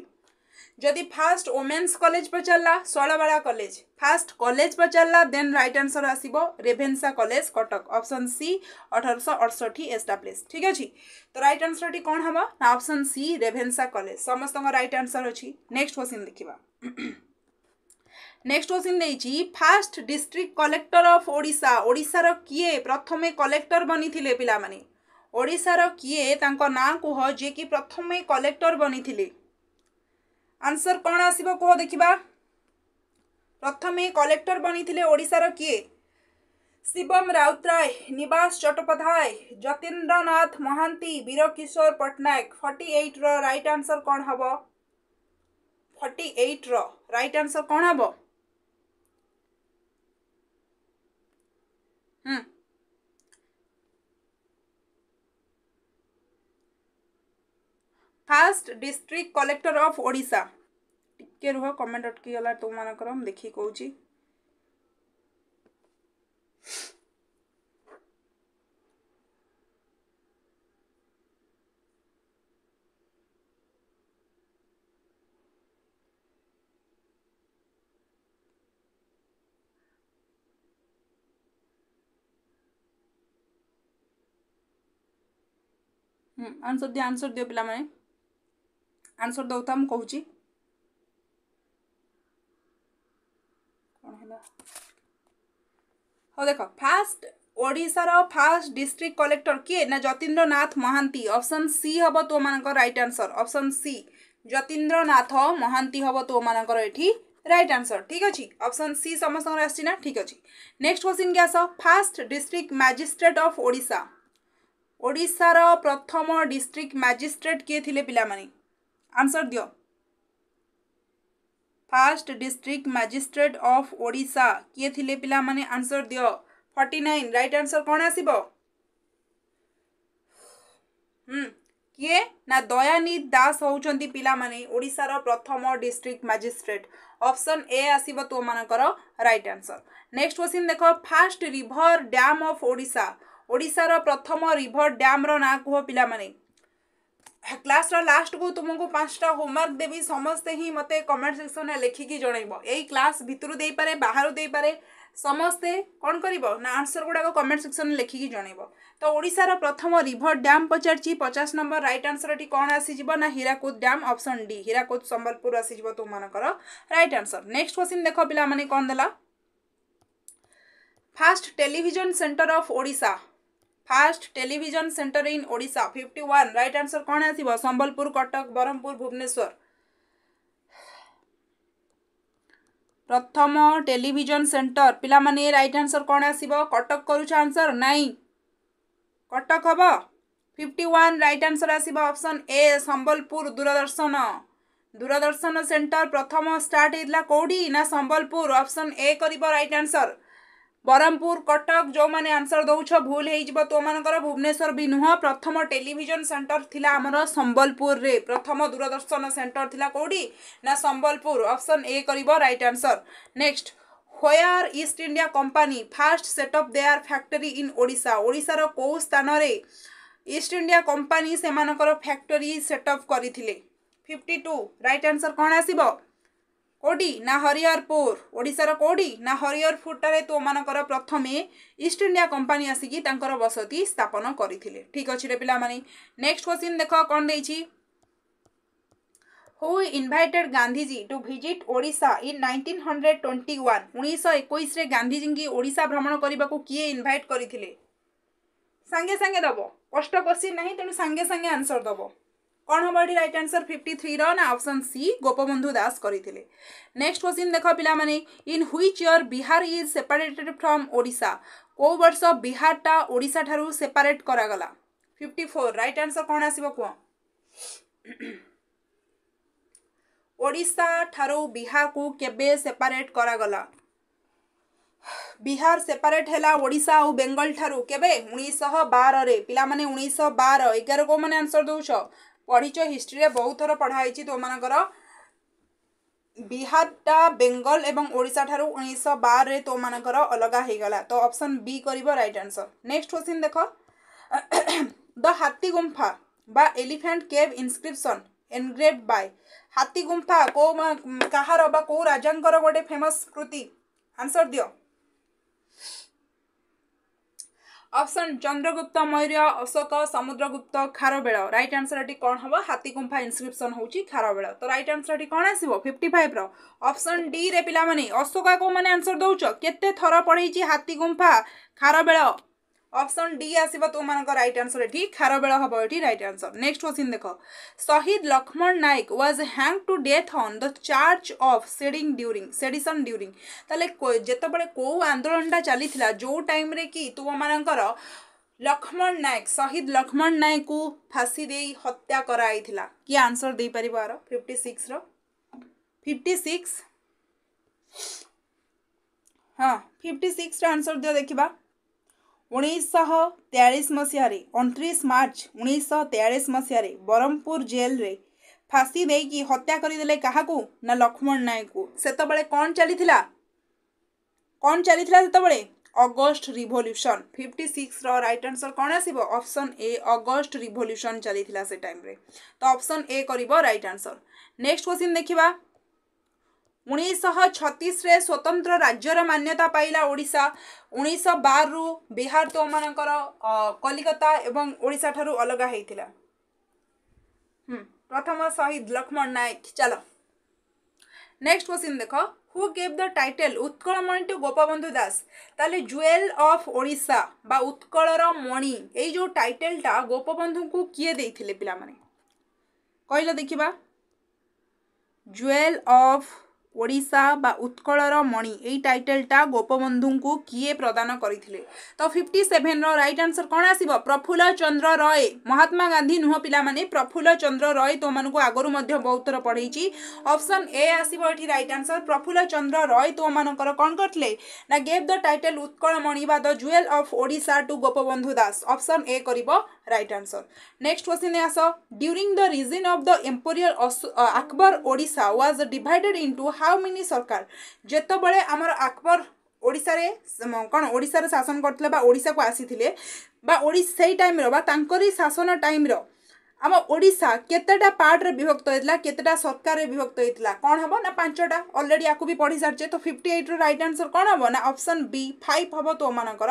যদি ফার্স্ট ওমেন্স কলেজ পচারা ষোলবেড়া কলেজ ফার্স্ট কলেজ পচারা দেন রাইট আনসর আসব Ravenshaw college Cuttack option C অঠরশ অড়ষঠি এস্টাব্লিশ ঠিক আছে তো রাইট আনসরটি কম হব না অপশন সি রেভেনসা কলেজ সমস্ত রাইট আনসর অছি নেক্সট কোশ্চিন দেখিবা নেক্সট কোশ্চিন দিয়েছি first district collector of Odisha ওড়িশার কিয়ে প্রথমে কলেক্টর বনিলে পিলামানে ওড়িশার কিয়ে তাঙ্ক না কুহ যে কি প্রথমে কলেক্টর বনিলে আনসর কোণ আসিব কুহ দেখিবা প্রথমে কলেক্টর বনিলে ওড়িশার কিয়ে ଶିବମ ରାଉତରାୟ ନିବାସ ଚଟ୍ଟୋପାଧ୍ୟାୟ ଯତୀନ୍ଦ୍ରନାଥ ମହାନ୍ତି ବୀରକିଶୋର ପଟ୍ଟନାୟକ ଫର୍ଟି ଏଇଟ୍ର ରାଇଟ୍ ଆନ୍ସର୍ କ'ଣ ହେବ ଫର୍ଟି ଏଇଟ୍ର ରାଇଟ୍ ଆନ୍ସର୍ କ'ଣ ହେବ hmm first district collector of Odisha ଟିକେ ରୁହ କମେଣ୍ଟ ଅଟକିଗଲା ତୁମମାନଙ୍କର ମୁଁ ଦେଖିକି କହୁଛି ଆନ୍ସର୍ ଦିଅ ଆନ୍ସର୍ ଦିଅ ପିଲାମାନେ ଆନ୍ସର୍ ଦେଉଥା ମୁଁ କହୁଛି କ'ଣ ହେଲା ହଉ ଦେଖ ଫାଷ୍ଟ ଓଡ଼ିଶାର ଫାଷ୍ଟ ଡିଷ୍ଟ୍ରିକ୍ଟ କଲେକ୍ଟର କିଏ ନା ଯତୀନ୍ଦ୍ରନାଥ ମହାନ୍ତି ଅପସନ୍ ସି ହେବ ତୋମାନଙ୍କ right answer option C Jatindranath Mohanty ହେବ ତୋମାନଙ୍କର ଏଠି ରାଇଟ୍ ଆନ୍ସର୍ ଠିକ୍ ଅଛି অপশন ସି ସମସ୍ତଙ୍କର ଆସିଛି ନା ଠିକ୍ ଅଛି নেক্সট কোশ্চিন কি আস first district magistrate of Odisha ଓଡ଼ିଶାର ପ୍ରଥମ ଡିଷ୍ଟ୍ରିକ୍ଟ ମାଜିଷ୍ଟ୍ରେଟ୍ କିଏ ଥିଲେ ପିଲାମାନେ ଆନ୍ସର ଦିଅ first district magistrate of Odisha কিয়ে থিলে পিলা মানে আনসর দিও ফর্টি নাইন রাইট আনসর কোণ আসব হুম কিয়ে না দয়ানিধ দাস হচ্ছেন পিলা মানে ওড়িশার প্রথম ডিস্ট্রিক্ট ম্যাজিষ্ট্রেট অপশন এ আসব তোমানকর রাইট আনসর নেক্সট কোশ্চিন দেখ first river dam of Odisha ଓଡ଼ିଶାର ପ୍ରଥମ ରିଭର ଡ୍ୟାମ୍ର ନାଁ କୁହ ପିଲାମାନେ କ୍ଲାସ୍ର ଲାଷ୍ଟକୁ ତୁମକୁ ପାଞ୍ଚଟା ହୋମୱାର୍କ ଦେବି ସମସ୍ତେ ହିଁ ମୋତେ କମେଣ୍ଟ ସେକ୍ସନରେ ଲେଖିକି ଜଣାଇବ ଏଇ କ୍ଲାସ୍ ଭିତରୁ ଦେଇପାରେ ବାହାରୁ ଦେଇପାରେ ସମସ୍ତେ କ'ଣ କରିବ ନା ଆନ୍ସର୍ ଗୁଡ଼ାକ କମେଣ୍ଟ ସେକ୍ସନରେ ଲେଖିକି ଜଣାଇବ ତ ଓଡ଼ିଶାର ପ୍ରଥମ ରିଭର ଡ୍ୟାମ୍ ପଚାରିଛି ପଚାଶ ନମ୍ବର ରାଇଟ୍ ଆନ୍ସର୍ ଏଠି କ'ଣ ଆସିଯିବ ନା Hirakud dam option D Hirakud Sambalpur ଆସିଯିବ ତୁମମାନଙ୍କର ରାଇଟ୍ ଆନ୍ସର୍ ନେକ୍ସଟ କ୍ୱେଶ୍ଚିନ୍ ଦେଖ ପିଲାମାନେ କ'ଣ ଦେଲା first television centre of Odisha first television centre in Odisha fifty one right answer कौन आसव कटक ब्रह्मपुर भुवनेश्वर प्रथम टेलीजन सेन्टर पे रईट आंसर कौन आस कटक करसर आंसर नाई कटक हम फिफ्टी वन रईट आंसर आसव option A Sambalpur Doordarshan Doordarshan centre प्रथम स्टार्ट होता कौटी ना संबलपुर ऑप्शन ए कर रईट आंसर ବରହମପୁର କଟକ ଯେଉଁମାନେ ଆନ୍ସର୍ ଦେଉଛ ଭୁଲ ହେଇଯିବ ତୋମାନଙ୍କର ଭୁବନେଶ୍ୱର ବି ନୁହଁ ପ୍ରଥମ ଟେଲିଭିଜନ ସେଣ୍ଟର ଥିଲା ଆମର ସମ୍ବଲପୁରରେ ପ୍ରଥମ ଦୂରଦର୍ଶନ ସେଣ୍ଟର ଥିଲା କେଉଁଠି ନା ସମ୍ବଲପୁର ଅପସନ୍ ଏ କରିବ right answer next where East India Company first set of their factory in Odisha ওড়িশার কেউ স্থানরে ইস্ট ইন্ডিয়া কোম্পানি সেমানকর ফ্যাক্টরি সেট অফ করে ফিফটি টু রাইট আনসর কণ আসব କୋଉଠି ନା ହରିହରପୁର ଓଡ଼ିଶାର କୋଉଠି ନା ହରିହରପୁରଠାରେ ତୋମାନଙ୍କର ପ୍ରଥମେ ଇଷ୍ଟ ଇଣ୍ଡିଆ କମ୍ପାନୀ ଆସିକି ତାଙ୍କର ବସତି ସ୍ଥାପନ କରିଥିଲେ ଠିକ୍ ଅଛି ରେ ପିଲାମାନେ ନେକ୍ସଟ କ୍ୱେଶ୍ଚିନ୍ ଦେଖ କ'ଣ ଦେଇଛି who invited Gandhiji to visit Odisha in nineteen hundred twenty one ଉଣେଇଶହ ଏକୋଇଶରେ ଗାନ୍ଧିଜୀଙ୍କୁ ଓଡ଼ିଶା ଭ୍ରମଣ କରିବାକୁ କିଏ ଇନଭାଇଟ୍ କରିଥିଲେ ସାଙ୍ଗେ ସାଙ୍ଗେ ଦେବ କଷ୍ଟ କୋଶ୍ଚିନ୍ ନାହିଁ ତେଣୁ ସାଙ୍ଗେ ସାଙ୍ଗେ ଆନ୍ସର୍ ଦେବ କ'ଣ ହେବ ଏଠି ରାଇଟ୍ ଆନ୍ସର୍ ଫିଫ୍ଟି ଥ୍ରୀର ନା ଅପସନ୍ ସି ଗୋପବନ୍ଧୁ ଦାସ କରିଥିଲେ ନେକ୍ସଟ କ୍ୱେଶ୍ଚିନ୍ ଦେଖ ପିଲାମାନେ in which year Bihar is separated from Odisha କେଉଁ ବର୍ଷ ବିହାରଟା ଓଡ଼ିଶା ଠାରୁ ସେପାରେଟ୍ କରାଗଲା ଫିଫ୍ଟି ଫୋର୍ ରାଇଟ୍ ଆନ୍ସର୍ କ'ଣ ଆସିବ କୁହ ଓଡ଼ିଶା ଠାରୁ ବିହାରକୁ କେବେ ସେପାରେଟ୍ କରାଗଲା ବିହାର ସେପାରେଟ୍ ହେଲା ଓଡ଼ିଶା ଆଉ ବେଙ୍ଗଲ ଠାରୁ କେବେ ଉଣେଇଶହ ବାରରେ ପିଲାମାନେ ଉଣେଇଶହ ବାର ଏଗାର କେଉଁମାନେ ଆନ୍ସର୍ ଦେଉଛ ପଢ଼ିଛ ହିଷ୍ଟ୍ରିରେ ବହୁତ ଥର ପଢ଼ା ହେଇଛି ତୋମାନଙ୍କର ବିହାରଟା ବେଙ୍ଗଲ ଏବଂ ଓଡ଼ିଶା ଠାରୁ ଉଣେଇଶହ ବାରରେ ତୋମାନଙ୍କର ଅଲଗା ହେଇଗଲା ତ ଅପସନ୍ ବି କରିବ ରାଇଟ୍ ଆନ୍ସର୍ ନେକ୍ସଟ କ୍ୱେଶ୍ଚିନ୍ ଦେଖ ଦ ହାତୀ ଗୁମ୍ଫା বা elephant cave inscription engrave by Hathi Gumpha কেউ কাহার বা কেউ রাজাঙ্কর গোটে ফেমস কৃতি আনসর দিও option Chandragupta Maurya Ashoka Samudragupta Kharavela right answer ଏଠି କ'ଣ ହବ ହାତୀ ଗୁମ୍ଫା ଇନ୍ସ୍କ୍ରିପ୍ସନ୍ ହେଉଛି ଖାରବେଳ ତ ରାଇଟ୍ ଆନ୍ସର୍ ଏଠି କ'ଣ ଆସିବ ଫିଫ୍ଟି ଫାଇଭ୍ର ଅପସନ୍ ଡିରେ ପିଲାମାନେ ଅଶୋକାକୁ ମାନେ ଆନ୍ସର୍ ଦେଉଛ କେତେ ଥର ପଢ଼େଇଛି ହାତୀ ଗୁମ୍ଫା ଖାରବେଳ অপশন ডি আসব তোমার রাইট আনসর এটি খারবেল হব এটি রাইট আনসর নেক্সট কোশ্চিন দেখ Shaheed Laxman Nayak was hang to death on the charge of seding during sedition during তাহলে যেতবে কেউ আন্দোলনটা চালি যে টাইমে কি তোমার লক্ষ্মণ নায়ক শহীদ লক্ষ্মণ নায়ক ফাঁসি দিয়ে হত্যা করা হয়েছিল কি আনসর দিয়ে পার আর ফিফটি সিক্স ফিফটি সিক্স हाँ फिफ्टी सिक्स आंसर दिया देखा उन्े शेय मसहार अतिस मर्च्च उन्स तेयालिस मसहार ब्रह्मपुर जेल्रे फाँसी देखि हत्यादेले काहाको ना लक्ष्मण नायक कुरा कन् चाहिँ कन् चाहिँ August revolution fifty six right answer कन् आ अप्सन ए अगस्ट रिभल्युसन से टाइम त अप्सन एट आन्सर नेक्स्ट क्वेश्चन देखा ଉଣେଇଶହ ଛତିଶରେ ସ୍ୱତନ୍ତ୍ର ରାଜ୍ୟର ମାନ୍ୟତା ପାଇଲା ଓଡ଼ିଶା ଉଣେଇଶହ ବାରରୁ ବିହାର ତୋମାନଙ୍କର କଲିକତା ଏବଂ ଓଡ଼ିଶାଠାରୁ ଅଲଗା ହେଇଥିଲା ପ୍ରଥମ ଶହୀଦ ଲକ୍ଷ୍ମଣ ନାୟକ ଚାଲ ନେକ୍ସଟ କ୍ୱେଶ୍ଚିନ୍ ଦେଖ who who the the Utkal Mani to Gopabandhu Das ତାହେଲେ জুয়েল ଅଫ୍ ଓଡ଼ିଶା ବା ଉତ୍କଳର মণি ଏଇ ଯେଉଁ টাইটেলটা ଗୋପବନ୍ଧୁଙ୍କୁ କିଏ ଦେଇଥିଲେ ପିଲାମାନେ କହିଲ ଦେଖିବା জুয়েল ଅଫ୍ ଓଡ଼ିଶା ବା ଉତ୍କଳର ମଣି ଏଇ ଟାଇଟେଲଟା ଗୋପବନ୍ଧୁଙ୍କୁ କିଏ ପ୍ରଦାନ କରିଥିଲେ ତ ଫିଫ୍ଟି ସେଭେନ୍ର ରାଇଟ୍ ଆନ୍ସର୍ କ'ଣ ଆସିବ ପ୍ରଫୁଲ୍ଲ ଚନ୍ଦ୍ର ରଏ ମହାତ୍ମା ଗାନ୍ଧୀ ନୁହଁ ପିଲାମାନେ ପ୍ରଫୁଲ୍ଲ ଚନ୍ଦ୍ର ରଏ ତୋମାନଙ୍କୁ ଆଗରୁ ମଧ୍ୟ ବହୁତ ଥର ପଢ଼େଇଛି ଅପସନ୍ ଏ ଆସିବ ଏଠି ରାଇଟ୍ ଆନ୍ସର୍ ପ୍ରଫୁଲ୍ଲ ଚନ୍ଦ୍ର ରଏ ତୋମାନଙ୍କର କ'ଣ କରିଥିଲେ ନା ଗେଭ୍ ଦ ଟାଇଟେଲ୍ ଉତ୍କଳମଣି ବା the jewel of Odisha to Gopabandhu Das option A କରିବ right answer. Next question is, during the reign of the Emperor Akbar Odisha was divided into how many sarkar? যেতবেলে আমার আকবর ଓଡ଼ିଶାରେ କ'ଣ ଓଡ଼ିଶାରେ ଶାସନ କରିଥିଲେ ବା ଓଡ଼ିଶାକୁ ଆସିଥିଲେ ବା ସେଇ ଟାଇମ୍ର ବା ତାଙ୍କରି ଶାସନ ଟାଇମ୍ର ଆମ ଓଡ଼ିଶା କେତେଟା ପାର୍ଟରେ ବିଭକ୍ତ ହେଇଥିଲା କେତେଟା ସରକାରରେ ବିଭକ୍ତ ହେଇଥିଲା କ'ଣ ହେବ ନା ପାଞ୍ଚଟା ଅଲରେଡ଼ି ଆକୁ ବି ପଢ଼ି ସାରିଛେ ତ ଫିଫ୍ଟି ଏଇଟ୍ର ରାଇଟ୍ ଆନ୍ସର୍ କ'ଣ ହେବ ନା ଅପସନ୍ ବି ଫାଇଭ୍ ହେବ ତୋମାନଙ୍କର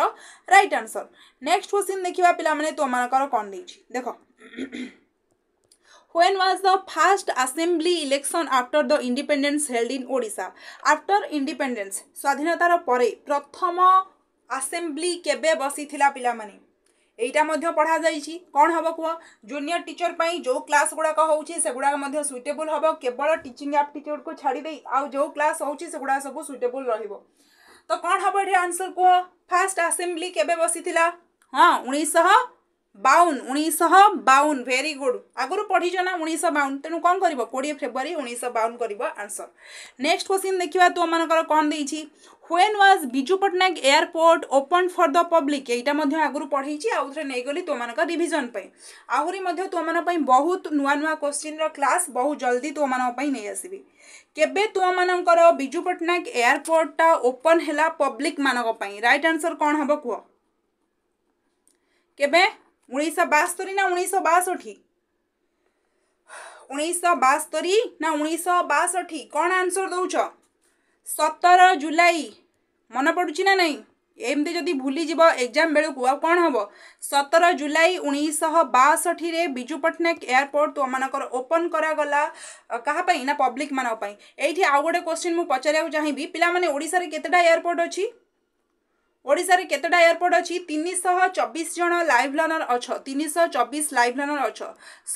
ରାଇଟ୍ ଆନ୍ସର୍ ନେକ୍ସଟ କ୍ୱେଶ୍ଚିନ୍ ଦେଖିବା ପିଲାମାନେ ତୋମାନଙ୍କର କ'ଣ ଦେଇଛି ଦେଖ when was the first assembly election after the independence held in odisha after independence স্বাধীনতার পরে প্রথম আসেম্বলি কেবে বসিছিলা পিলামানে এইটা ମଧ୍ୟ ପଢ଼ାଯାଇଛି କ'ଣ ହେବ କୁହ ଜୁନିୟର ଟିଚର ପାଇଁ ଯେଉଁ କ୍ଲାସ୍ ଗୁଡ଼ାକ ହେଉଛି ସେଗୁଡ଼ାକ ମଧ୍ୟ ସୁଇଟେବୁଲ୍ ହେବ କେବଳ ଟିଚିଂ ଆପ୍ ଟିଚରକୁ ଛାଡ଼ିଦେଇ ଆଉ ଯେଉଁ କ୍ଲାସ୍ ହେଉଛି ସେଗୁଡ଼ାକ ସବୁ ସୁଇଟେବୁଲ୍ ରହିବ ତ କ'ଣ ହେବ ଏଠି ଆନ୍ସର୍ କୁହ ଫାର୍ଷ୍ଟ ଆସେମ୍ବ୍ଲି କେବେ ବସିଥିଲା ହଁ ଉଣେଇଶହ ବାଉନ ଉଣେଇଶହ ବାଉନ ଭେରି ଗୁଡ୍ ଆଗରୁ ପଢ଼ିଛ ନା ଉଣେଇଶହ ବାଉନ ତେଣୁ କ'ଣ କରିବ କୋଡ଼ିଏ ଫେବୃଆରୀ ଉଣେଇଶହ ବାଉନ କରିବ ଆନ୍ସର ନେକ୍ସଟ କ୍ୱେଶ୍ଚିନ୍ ଦେଖିବା ତୁମମାନଙ୍କର କ'ଣ ଦେଇଛି when was Biju Patnaik airport open for the public ଏଇଟା ମଧ୍ୟ ଆଗରୁ ପଢ଼େଇଛି ଆଉ ଥରେ ନେଇଗଲି ତୁମମାନଙ୍କ ରିଭିଜନ୍ ପାଇଁ ଆହୁରି ମଧ୍ୟ ତୁମମାନଙ୍କ ପାଇଁ ବହୁତ ନୂଆ ନୂଆ କ୍ୱେଶ୍ଚିନ୍ର କ୍ଲାସ୍ ବହୁତ ଜଲ୍ଦି ତୁମମାନଙ୍କ ପାଇଁ ନେଇ ଆସିବି କେବେ ତୁମମାନଙ୍କର ବିଜୁ ପଟ୍ଟନାୟକ ଏୟାରପୋର୍ଟଟା ଓପନ୍ ହେଲା ପବ୍ଲିକ୍ମାନଙ୍କ ପାଇଁ ରାଇଟ୍ ଆନ୍ସର କ'ଣ ହେବ କୁହ କେବେ ଉଣେଇଶହ ବାସ୍ତରୀ ନା ଉଣେଇଶହ ବାଷଠି ଉଣେଇଶହ ବାସ୍ତରୀ ନା ଉଣେଇଶହ ବାଷଠି କ'ଣ ଆନ୍ସର୍ ଦେଉଛ ସତର ଜୁଲାଇ ମନେ ପଡ଼ୁଛି ନା ନାହିଁ ଏମିତି ଯଦି ଭୁଲିଯିବ ଏକ୍ଜାମ୍ ବେଳକୁ ଆଉ କ'ଣ ହେବ ସତର ଜୁଲାଇ ଉଣେଇଶହ ବାଷଠିରେ ବିଜୁ ପଟ୍ଟନାୟକ ଏୟାରପୋର୍ଟ ତୁମମାନଙ୍କର ଓପନ୍ କରାଗଲା କାହା ପାଇଁ ନା ପବ୍ଲିକମାନଙ୍କ ପାଇଁ ଏଇଠି ଆଉ ଗୋଟେ କ୍ୱେଶ୍ଚିନ୍ ମୁଁ ପଚାରିବାକୁ ଚାହିଁବି ପିଲାମାନେ ଓଡ଼ିଶାରେ କେତେଟା ଏୟାରପୋର୍ଟ ଅଛି ଓଡ଼ିଶାରେ କେତେଟା ଏୟାରପୋର୍ଟ ଅଛି ତିନିଶହ ଚବିଶ ଜଣ ଲାଇଭ୍ ଲର୍ଣ୍ଣର ଅଛ ତିନିଶହ ଚବିଶ ଲାଇଭ୍ ଲର୍ଣ୍ଣର ଅଛ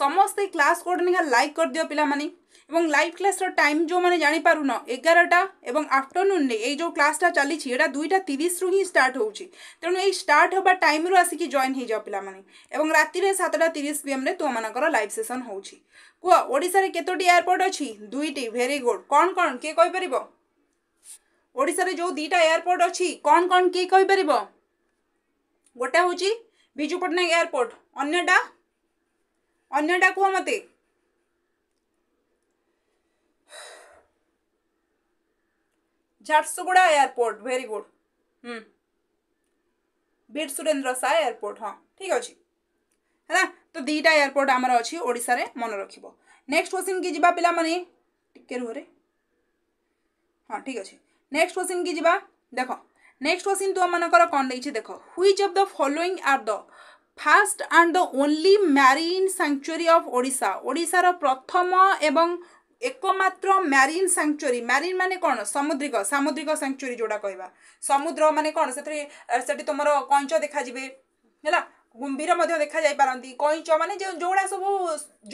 ସମସ୍ତେ କ୍ଲାସ୍ କୋଡ଼ ନିକା ଲାଇକ୍ କରିଦିଅ ପିଲାମାନେ এবং লাইভ ক্লাসর টাইম যে জাঁপারুন এগারোটা এবং আফটরনুনে এই যে ক্লাসটা চালছি এটা দুইটা তিরিশরু হি স্টার্ট হচ্ছে তেমন এই স্টার্ট হওয়া টাইম্রু আসিকি জয়েন হয়ে যাও পিলা এবং রাতে সাতটা তিরিশ পিএম্রে তোমার লাইভ সেসন হচ্ছে কুয়া ওড়শার কতোটি এয়ারপোর্ট অছি দুইটি ভেরি গুড কণ কণ কে কইপার ଓଡ଼ିଶାରେ ଯେଉଁ ଦୁଇଟା ଏୟାରପୋର୍ଟ ଅଛି କ'ଣ କ'ଣ କିଏ କହିପାରିବ ଗୋଟେ ହେଉଛି ବିଜୁ ପଟ୍ଟନାୟକ ଏୟାରପୋର୍ଟ ଅନ୍ୟଟା ଅନ୍ୟଟା କୁହ ମୋତେ ଝାରସୁଗୁଡ଼ା ଏୟାରପୋର୍ଟ ଭେରି ଗୁଡ୍ ହୁଁ ବିଟ୍ ସୁରେନ୍ଦ୍ର ସାଏ ଏୟାରପୋର୍ଟ ହଁ ଠିକ୍ ଅଛି ହେଲା ତ ଦୁଇଟା ଏୟାରପୋର୍ଟ ଆମର ଅଛି ଓଡ଼ିଶାରେ ମନେ ରଖିବ ନେକ୍ସଟ କି ଯିବା ପିଲାମାନେ ଟିକେ ରୁହରେ ହଁ ଠିକ୍ ଅଛି নেক্সট কোশ্চিন କି ଯିବା ଦେଖ ନେକ୍ସଟ କୋଶ୍ଚିନ୍ ତୁମମାନଙ୍କର କ'ଣ ଦେଇଛି ଦେଖ which of the following are the first and the only marine sanctuary of Odisha ଓଡ଼ିଶାର ପ୍ରଥମ ଏବଂ ଏକମାତ୍ର ମ୍ୟାରିନ୍ ସାଙ୍କ୍ଚୁରୀ ମ୍ୟାରିନ୍ ମାନେ କ'ଣ ସାମୁଦ୍ରିକ ସାମୁଦ୍ରିକ ସାଙ୍କ୍ଚୁରୀ ଯେଉଁଟା କହିବା ସମୁଦ୍ର ମାନେ କ'ଣ ସେଥିରେ ସେଠି ତୁମର କଇଁଚ ଦେଖାଯିବେ ହେଲା କୁମ୍ଭୀର ମଧ୍ୟ ଦେଖାଯାଇପାରନ୍ତି କଇଁଚ ମାନେ ଯେଉଁ ଯେଉଁଗୁଡ଼ା ସବୁ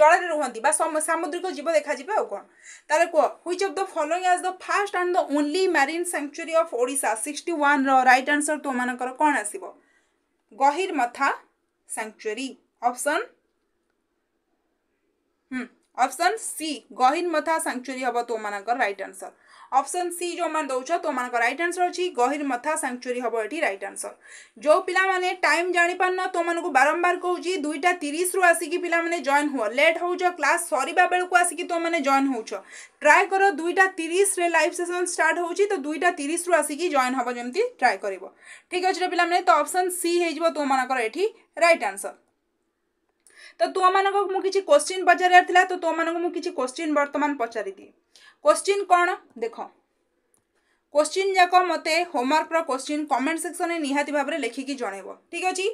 ଜଳରେ ରୁହନ୍ତି ବା ସାମୁଦ୍ରିକ ଜୀବ ଦେଖାଯିବେ ଆଉ କ'ଣ ତାହେଲେ କୁହ which of the following is the first and the only marine sanctuary of Odisha sixty ୱାନ୍ର ରାଇଟ୍ ଆନ୍ସର୍ ତୁମମାନଙ୍କର କ'ଣ ଆସିବ Gahirmatha sanctuary option option C Gahirmatha sanctuary ହେବ ତୁମମାନଙ୍କର ରାଇଟ୍ ଆନ୍ସର୍ ऑप्शन सी जो मैं दौ तो रईट आनसर अच्छी गहिर मथा सांचुरी हम ये रईट आंसर जो पाने टाइम जापार तो मानक बारंबार कहि दुईटा तीस रु आसिक पाने जॉन हुआ लेट हो क्लास सर बेलू आसिक तुम जॉन हो ट्राए कर दुईटा तीस लाइव सेसन स्टार्ट हो तो दुईटा तीस रु आसिक जॉन हम जमी ट्राए कर ठीक अच्छे पाने तो अप्सन सी हो तुम मानी रईट आनसर तो तुम मानक मुझे किसी क्वेश्चन पचार तो तुम मानक मुझे क्वेश्चन बर्तमान पचारिदी କୋଶ୍ଚିନ୍ କ'ଣ ଦେଖ କୋଶ୍ଚିନ୍ ଯାକ ମୋତେ ହୋମୱାର୍କର କୋଶ୍ଚିନ୍ କମେଣ୍ଟ ସେକ୍ସନରେ ନିହାତି ଭାବରେ ଲେଖିକି ଜଣେଇବ ଠିକ୍ ଅଛି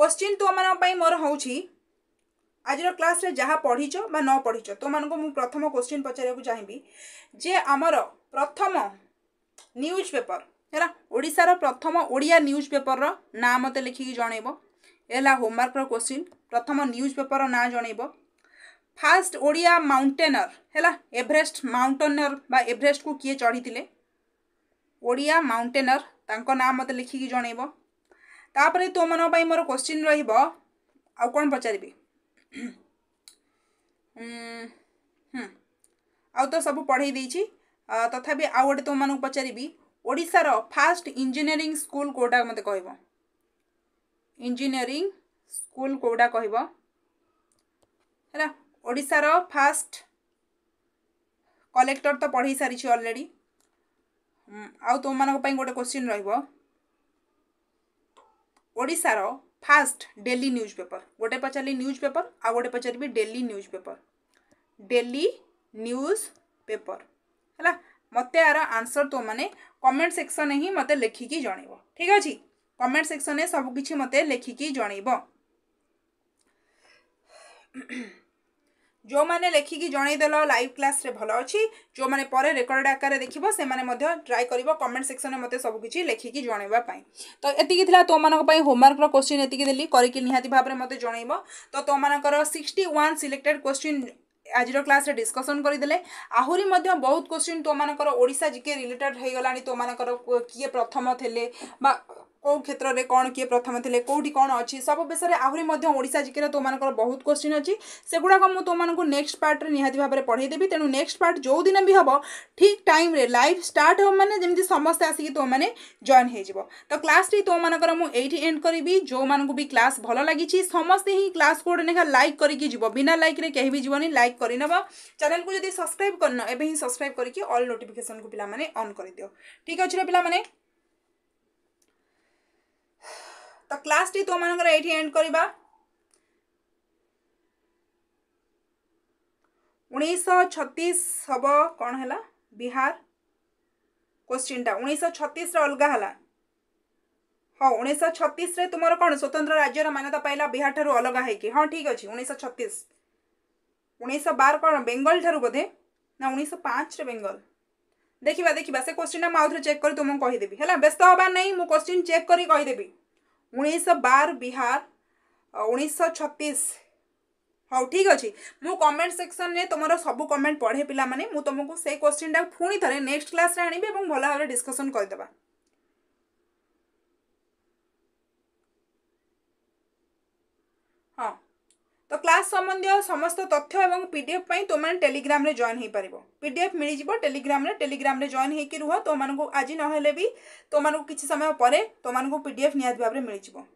କୋଶ୍ଚିନ୍ ତୁମମାନଙ୍କ ପାଇଁ ମୋର ହେଉଛି ଆଜିର କ୍ଲାସ୍ରେ ଯାହା ପଢ଼ିଛ ବା ନ ପଢ଼ିଛ ତୁମମାନଙ୍କୁ ମୁଁ ପ୍ରଥମ କୋଶ୍ଚିନ୍ ପଚାରିବାକୁ ଚାହିଁବି ଯେ ଆମର ପ୍ରଥମ ନ୍ୟୁଜ୍ ପେପର ହେଲା ଓଡ଼ିଶାର ପ୍ରଥମ ଓଡ଼ିଆ ନ୍ୟୁଜ୍ ପେପରର ନାଁ ମୋତେ ଲେଖିକି ଜଣେଇବ ହେଲା ହୋମୱାର୍କର କୋଶ୍ଚିନ୍ ପ୍ରଥମ ନ୍ୟୁଜ୍ ପେପରର ନାଁ ଜଣେଇବ ফার্স্ট ওড়িয়া মাউন্টেনর ହେଲା ଏଭରେଷ୍ଟ ମାଉଣ୍ଟେନର ବା ଏଭରେଷ୍ଟକୁ କିଏ ଚଢ଼ିଥିଲେ ଓଡ଼ିଆ ମାଉଣ୍ଟେନର ତାଙ୍କ ନାଁ ମୋତେ ଲେଖିକି ଜଣେଇବ ତାପରେ ତୋମାନଙ୍କ ପାଇଁ ମୋର କୋଶ୍ଚିନ୍ ରହିବ ଆଉ କ'ଣ ପଚାରିବି ଆଉ ତ ସବୁ ପଢ଼େଇ ଦେଇଛି ତଥାପି ଆଉ ଗୋଟେ ତୋମାନଙ୍କୁ ପଚାରିବି ଓଡ଼ିଶାର ଫାଷ୍ଟ ଇଞ୍ଜିନିୟରିଂ ସ୍କୁଲ କେଉଁଟା ମୋତେ କହିବ ଇଞ୍ଜିନିୟରିଂ ସ୍କୁଲ କେଉଁଟା କହିବ ହେଲା ओडार फास्ट कलेक्टर तो पढ़ी सारी अलरेडी आउ तुम मैं गोटे क्वेश्चन रड़शार फास्ट डेली न्यूज पेपर गोटे पचारे न्यूज पेपर आ गए पचार daily newspaper daily newspaper है मत यार आंसर तुम मैंने कमेंट सेक्शन ही मत लिखिकी जन ठीक अच्छे कमेंट सेक्शन में सबकि मत लिखिकी जन ଯେଉଁମାନେ ଲେଖିକି ଜଣାଇଦେଲ ଲାଇଭ୍ କ୍ଲାସ୍ରେ ଭଲ ଅଛି ଯେଉଁମାନେ ପରେ ରେକର୍ଡ଼ ଆକାରରେ ଦେଖିବ ସେମାନେ ମଧ୍ୟ ଟ୍ରାଏ କରିବ କମେଣ୍ଟ ସେକ୍ସନରେ ମୋତେ ସବୁକିଛି ଲେଖିକି ଜଣାଇବା ପାଇଁ ତ ଏତିକି ଥିଲା ତୋମାନଙ୍କ ପାଇଁ ହୋମୱାର୍କର କୋଶ୍ଚିନ୍ ଏତିକି ଦେଲି କରିକି ନିହାତି ଭାବରେ ମୋତେ ଜଣାଇବ ତ ତୋମାନଙ୍କର ସିକ୍ସଟି ୱାନ୍ ସିଲେକ୍ଟେଡ଼୍ କୋଶ୍ଚିନ୍ ଆଜିର କ୍ଲାସ୍ରେ ଡିସ୍କସନ୍ କରିଦେଲେ ଆହୁରି ମଧ୍ୟ ବହୁତ କୋଶ୍ଚିନ୍ ତୋମାନଙ୍କର ଓଡ଼ିଶା ଜିକେ ରିଲେଟେଡ଼୍ ହୋଇଗଲାଣି ତୋମାନଙ୍କର କିଏ ପ୍ରଥମ ଥିଲେ ବା କେଉଁ କ୍ଷେତ୍ରରେ କ'ଣ କିଏ ପ୍ରଥମେ ଥିଲେ କେଉଁଠି କ'ଣ ଅଛି ସବୁ ବିଷୟରେ ଆହୁରି ମଧ୍ୟ ଓଡ଼ିଶା ଜିକେରେ ତୋମାନଙ୍କର ବହୁତ କୋଶ୍ଚିନ୍ ଅଛି ସେଗୁଡ଼ାକ ମୁଁ ତୋମାନଙ୍କୁ ନେକ୍ସଟ ପାର୍ଟରେ ନିହାତି ଭାବରେ ପଢ଼େଇଦେବି ତେଣୁ ନେକ୍ସଟ ପାର୍ଟ ଯେଉଁ ଦିନ ବି ହେବ ଠିକ୍ ଟାଇମ୍ରେ ଲାଇଭ୍ ଷ୍ଟାର୍ଟ ହେବ ମାନେ ଯେମିତି ସମସ୍ତେ ଆସିକି ତୋମାନେ ଜଏନ୍ ହୋଇଯିବ ତ କ୍ଲାସ୍ଟି ତୋମାନଙ୍କର ମୁଁ ଏଇଠି ଏଣ୍ଡ କରିବି ଯେଉଁମାନଙ୍କୁ ବି କ୍ଲାସ୍ ଭଲ ଲାଗିଛି ସମସ୍ତେ ହିଁ କ୍ଲାସ୍କୁ ଗୋଟେ ନେଖା ଲାଇକ୍ କରିକି ଯିବ ବିନା ଲାଇକ୍ରେ କେହି ବି ଯିବନି ଲାଇକ୍ କରିନେବ ଚ୍ୟାନେଲ୍କୁ ଯଦି ସବସ୍କ୍ରାଇବ୍ କରିନ ଏବେ ହିଁ ସବସ୍କ୍ରାଇବ୍ କରିକି ଅଲ୍ ନୋଟିଫିକେସନ୍କୁ ପିଲାମାନେ ଅନ୍ କରିଦିଅ ଠିକ୍ ଅଛି ରେ ପିଲାମାନେ तो क्लास टी तुम मान रही एंड करवा उन्नीस छत्तीस हम कौन बिहार क्वेश्चन टा उन्नीस छत्तीस अलग है हाँ उन्नीस छत्तीस तुम कौन स्वतंत्र राज्यर मान्यता पाला बिहार ठार् अलग है कि हाँ ठीक अच्छे उन्नीस छत्तीस उन्नीस बार कौन बेंगल बोधे ना उन्नीस पाँच बेंगल देखा देखा से क्वेश्चन टाइम आउ थे चेक कर तुमको कहीदेवी है व्यस्त हाँ नहीं मुझ क्वेश्चन चेक करदेवी ଉଣେଇଶହ ବାର ବିହାର ଉଣେଇଶହ ଛତିଶ ହଉ ଠିକ୍ ଅଛି ମୁଁ କମେଣ୍ଟ ସେକ୍ସନରେ ତୁମର ସବୁ କମେଣ୍ଟ ପଢ଼େ ପିଲାମାନେ ମୁଁ ତୁମକୁ ସେଇ କୋଶ୍ଚିନ୍ଟା ପୁଣି ଥରେ ନେକ୍ସଟ କ୍ଲାସ୍ରେ ଆଣିବି ଏବଂ ଭଲ ଭାବରେ ଡିସ୍କସନ୍ କରିଦେବା ତ କ୍ଲାସ୍ ସମ୍ବନ୍ଧୀୟ ସମସ୍ତ ତଥ୍ୟ ଏବଂ ପି ଡି ଏଫ୍ ପାଇଁ ତୋମାନେ ଟେଲିଗ୍ରାମରେ ଜଏନ୍ ହୋଇପାରିବ ପି ଡି ଏଫ୍ ମିଳିଯିବ ଟେଲିଗ୍ରାମରେ ଟେଲିଗ୍ରାମରେ ଜଏନ୍ ହୋଇକି ରୁହ ତୋମାନଙ୍କୁ ଆଜି ନହେଲେ ବି ତୋମାନଙ୍କୁ କିଛି ସମୟ ପରେ ତୋମାନଙ୍କୁ ପି ଡି ଏଫ୍ ନିହାତି ଭାବରେ ମିଳିଯିବ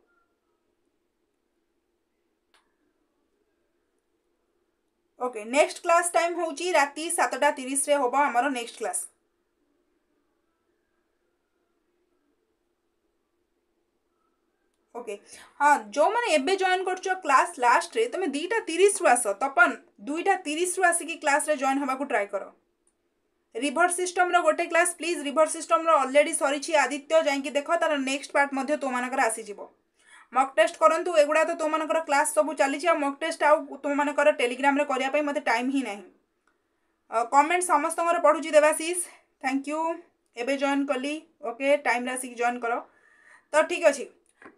ଓକେ ନେକ୍ସଟ କ୍ଲାସ୍ ଟାଇମ୍ ହେଉଛି ରାତି ସାତଟା ତିରିଶରେ ହେବ ଆମର ନେକ୍ସଟ କ୍ଲାସ୍ ઓકે હા જો મને ଏବେ ଜଏନ୍ କରୁଛ କ୍ଲାସ୍ ଲାଷ୍ଟରେ ତୁମେ ଦୁଇଟା ତିରିଶରୁ ଆସ ତପନ ଦୁଇଟା ତିରିଶରୁ ଆସିକି କ୍ଲାସ୍ରେ ଜଏନ୍ ହେବାକୁ ଟ୍ରାଏ କର ରିଭର୍ସ ସିଷ୍ଟମ୍ର ଗୋଟେ କ୍ଲାସ୍ ପ୍ଲିଜ୍ ରିଭର୍ସ ସିଷ୍ଟମ୍ର ଅଲରେଡ଼ି ସରିଛି ଆଦିତ୍ୟ ଯାଇକି ଦେଖ ତା'ର ନେକ୍ସଟ ପାର୍ଟ ମଧ୍ୟ ତୋମାନଙ୍କର ଆସିଯିବ ମକ୍ ଟେଷ୍ଟ କରନ୍ତୁ ଏଗୁଡ଼ା ତ ତୋମାନଙ୍କର କ୍ଲାସ୍ ସବୁ ଚାଲିଛି ଆଉ ମକ୍ ଟେଷ୍ଟ ଆଉ ତୋମାନଙ୍କର ଟେଲିଗ୍ରାମରେ କରିବା ପାଇଁ ମୋତେ ଟାଇମ୍ ହିଁ ନାହିଁ କମେଣ୍ଟ ସମସ୍ତଙ୍କର ପଢ଼ୁଛି ଦେବାଶିଷ ଥ୍ୟାଙ୍କ ୟୁ ଏବେ ଜଏନ୍ କଲି ଓକେ ଟାଇମ୍ରେ ଆସିକି ଜଏନ୍ କର ତ ଠିକ୍ ଅଛି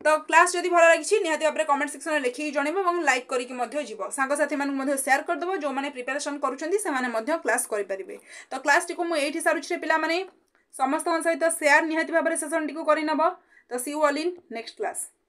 ତ କ୍ଲାସ୍ ଯଦି ଭଲ ଲାଗିଛି ନିହାତି ଭାବରେ କମେଣ୍ଟ ସେକ୍ସନରେ ଲେଖିକି ଜଣେଇବ ଏବଂ ଲାଇକ୍ କରିକି ମଧ୍ୟ ଯିବ ସାଙ୍ଗସାଥିମାନଙ୍କୁ ମଧ୍ୟ ସେୟାର କରିଦେବ ଯେଉଁମାନେ ପ୍ରିପାରେସନ୍ କରୁଛନ୍ତି ସେମାନେ ମଧ୍ୟ କ୍ଲାସ୍ କରିପାରିବେ ତ କ୍ଲାସ୍ଟିକୁ ମୁଁ ଏଇଠି ସାରୁଛି ପିଲାମାନେ ସମସ୍ତଙ୍କ ସହିତ ସେୟାର ନିହାତି ଭାବରେ ସେସନ୍ଟିକୁ କରିନେବ ତ see you all in next class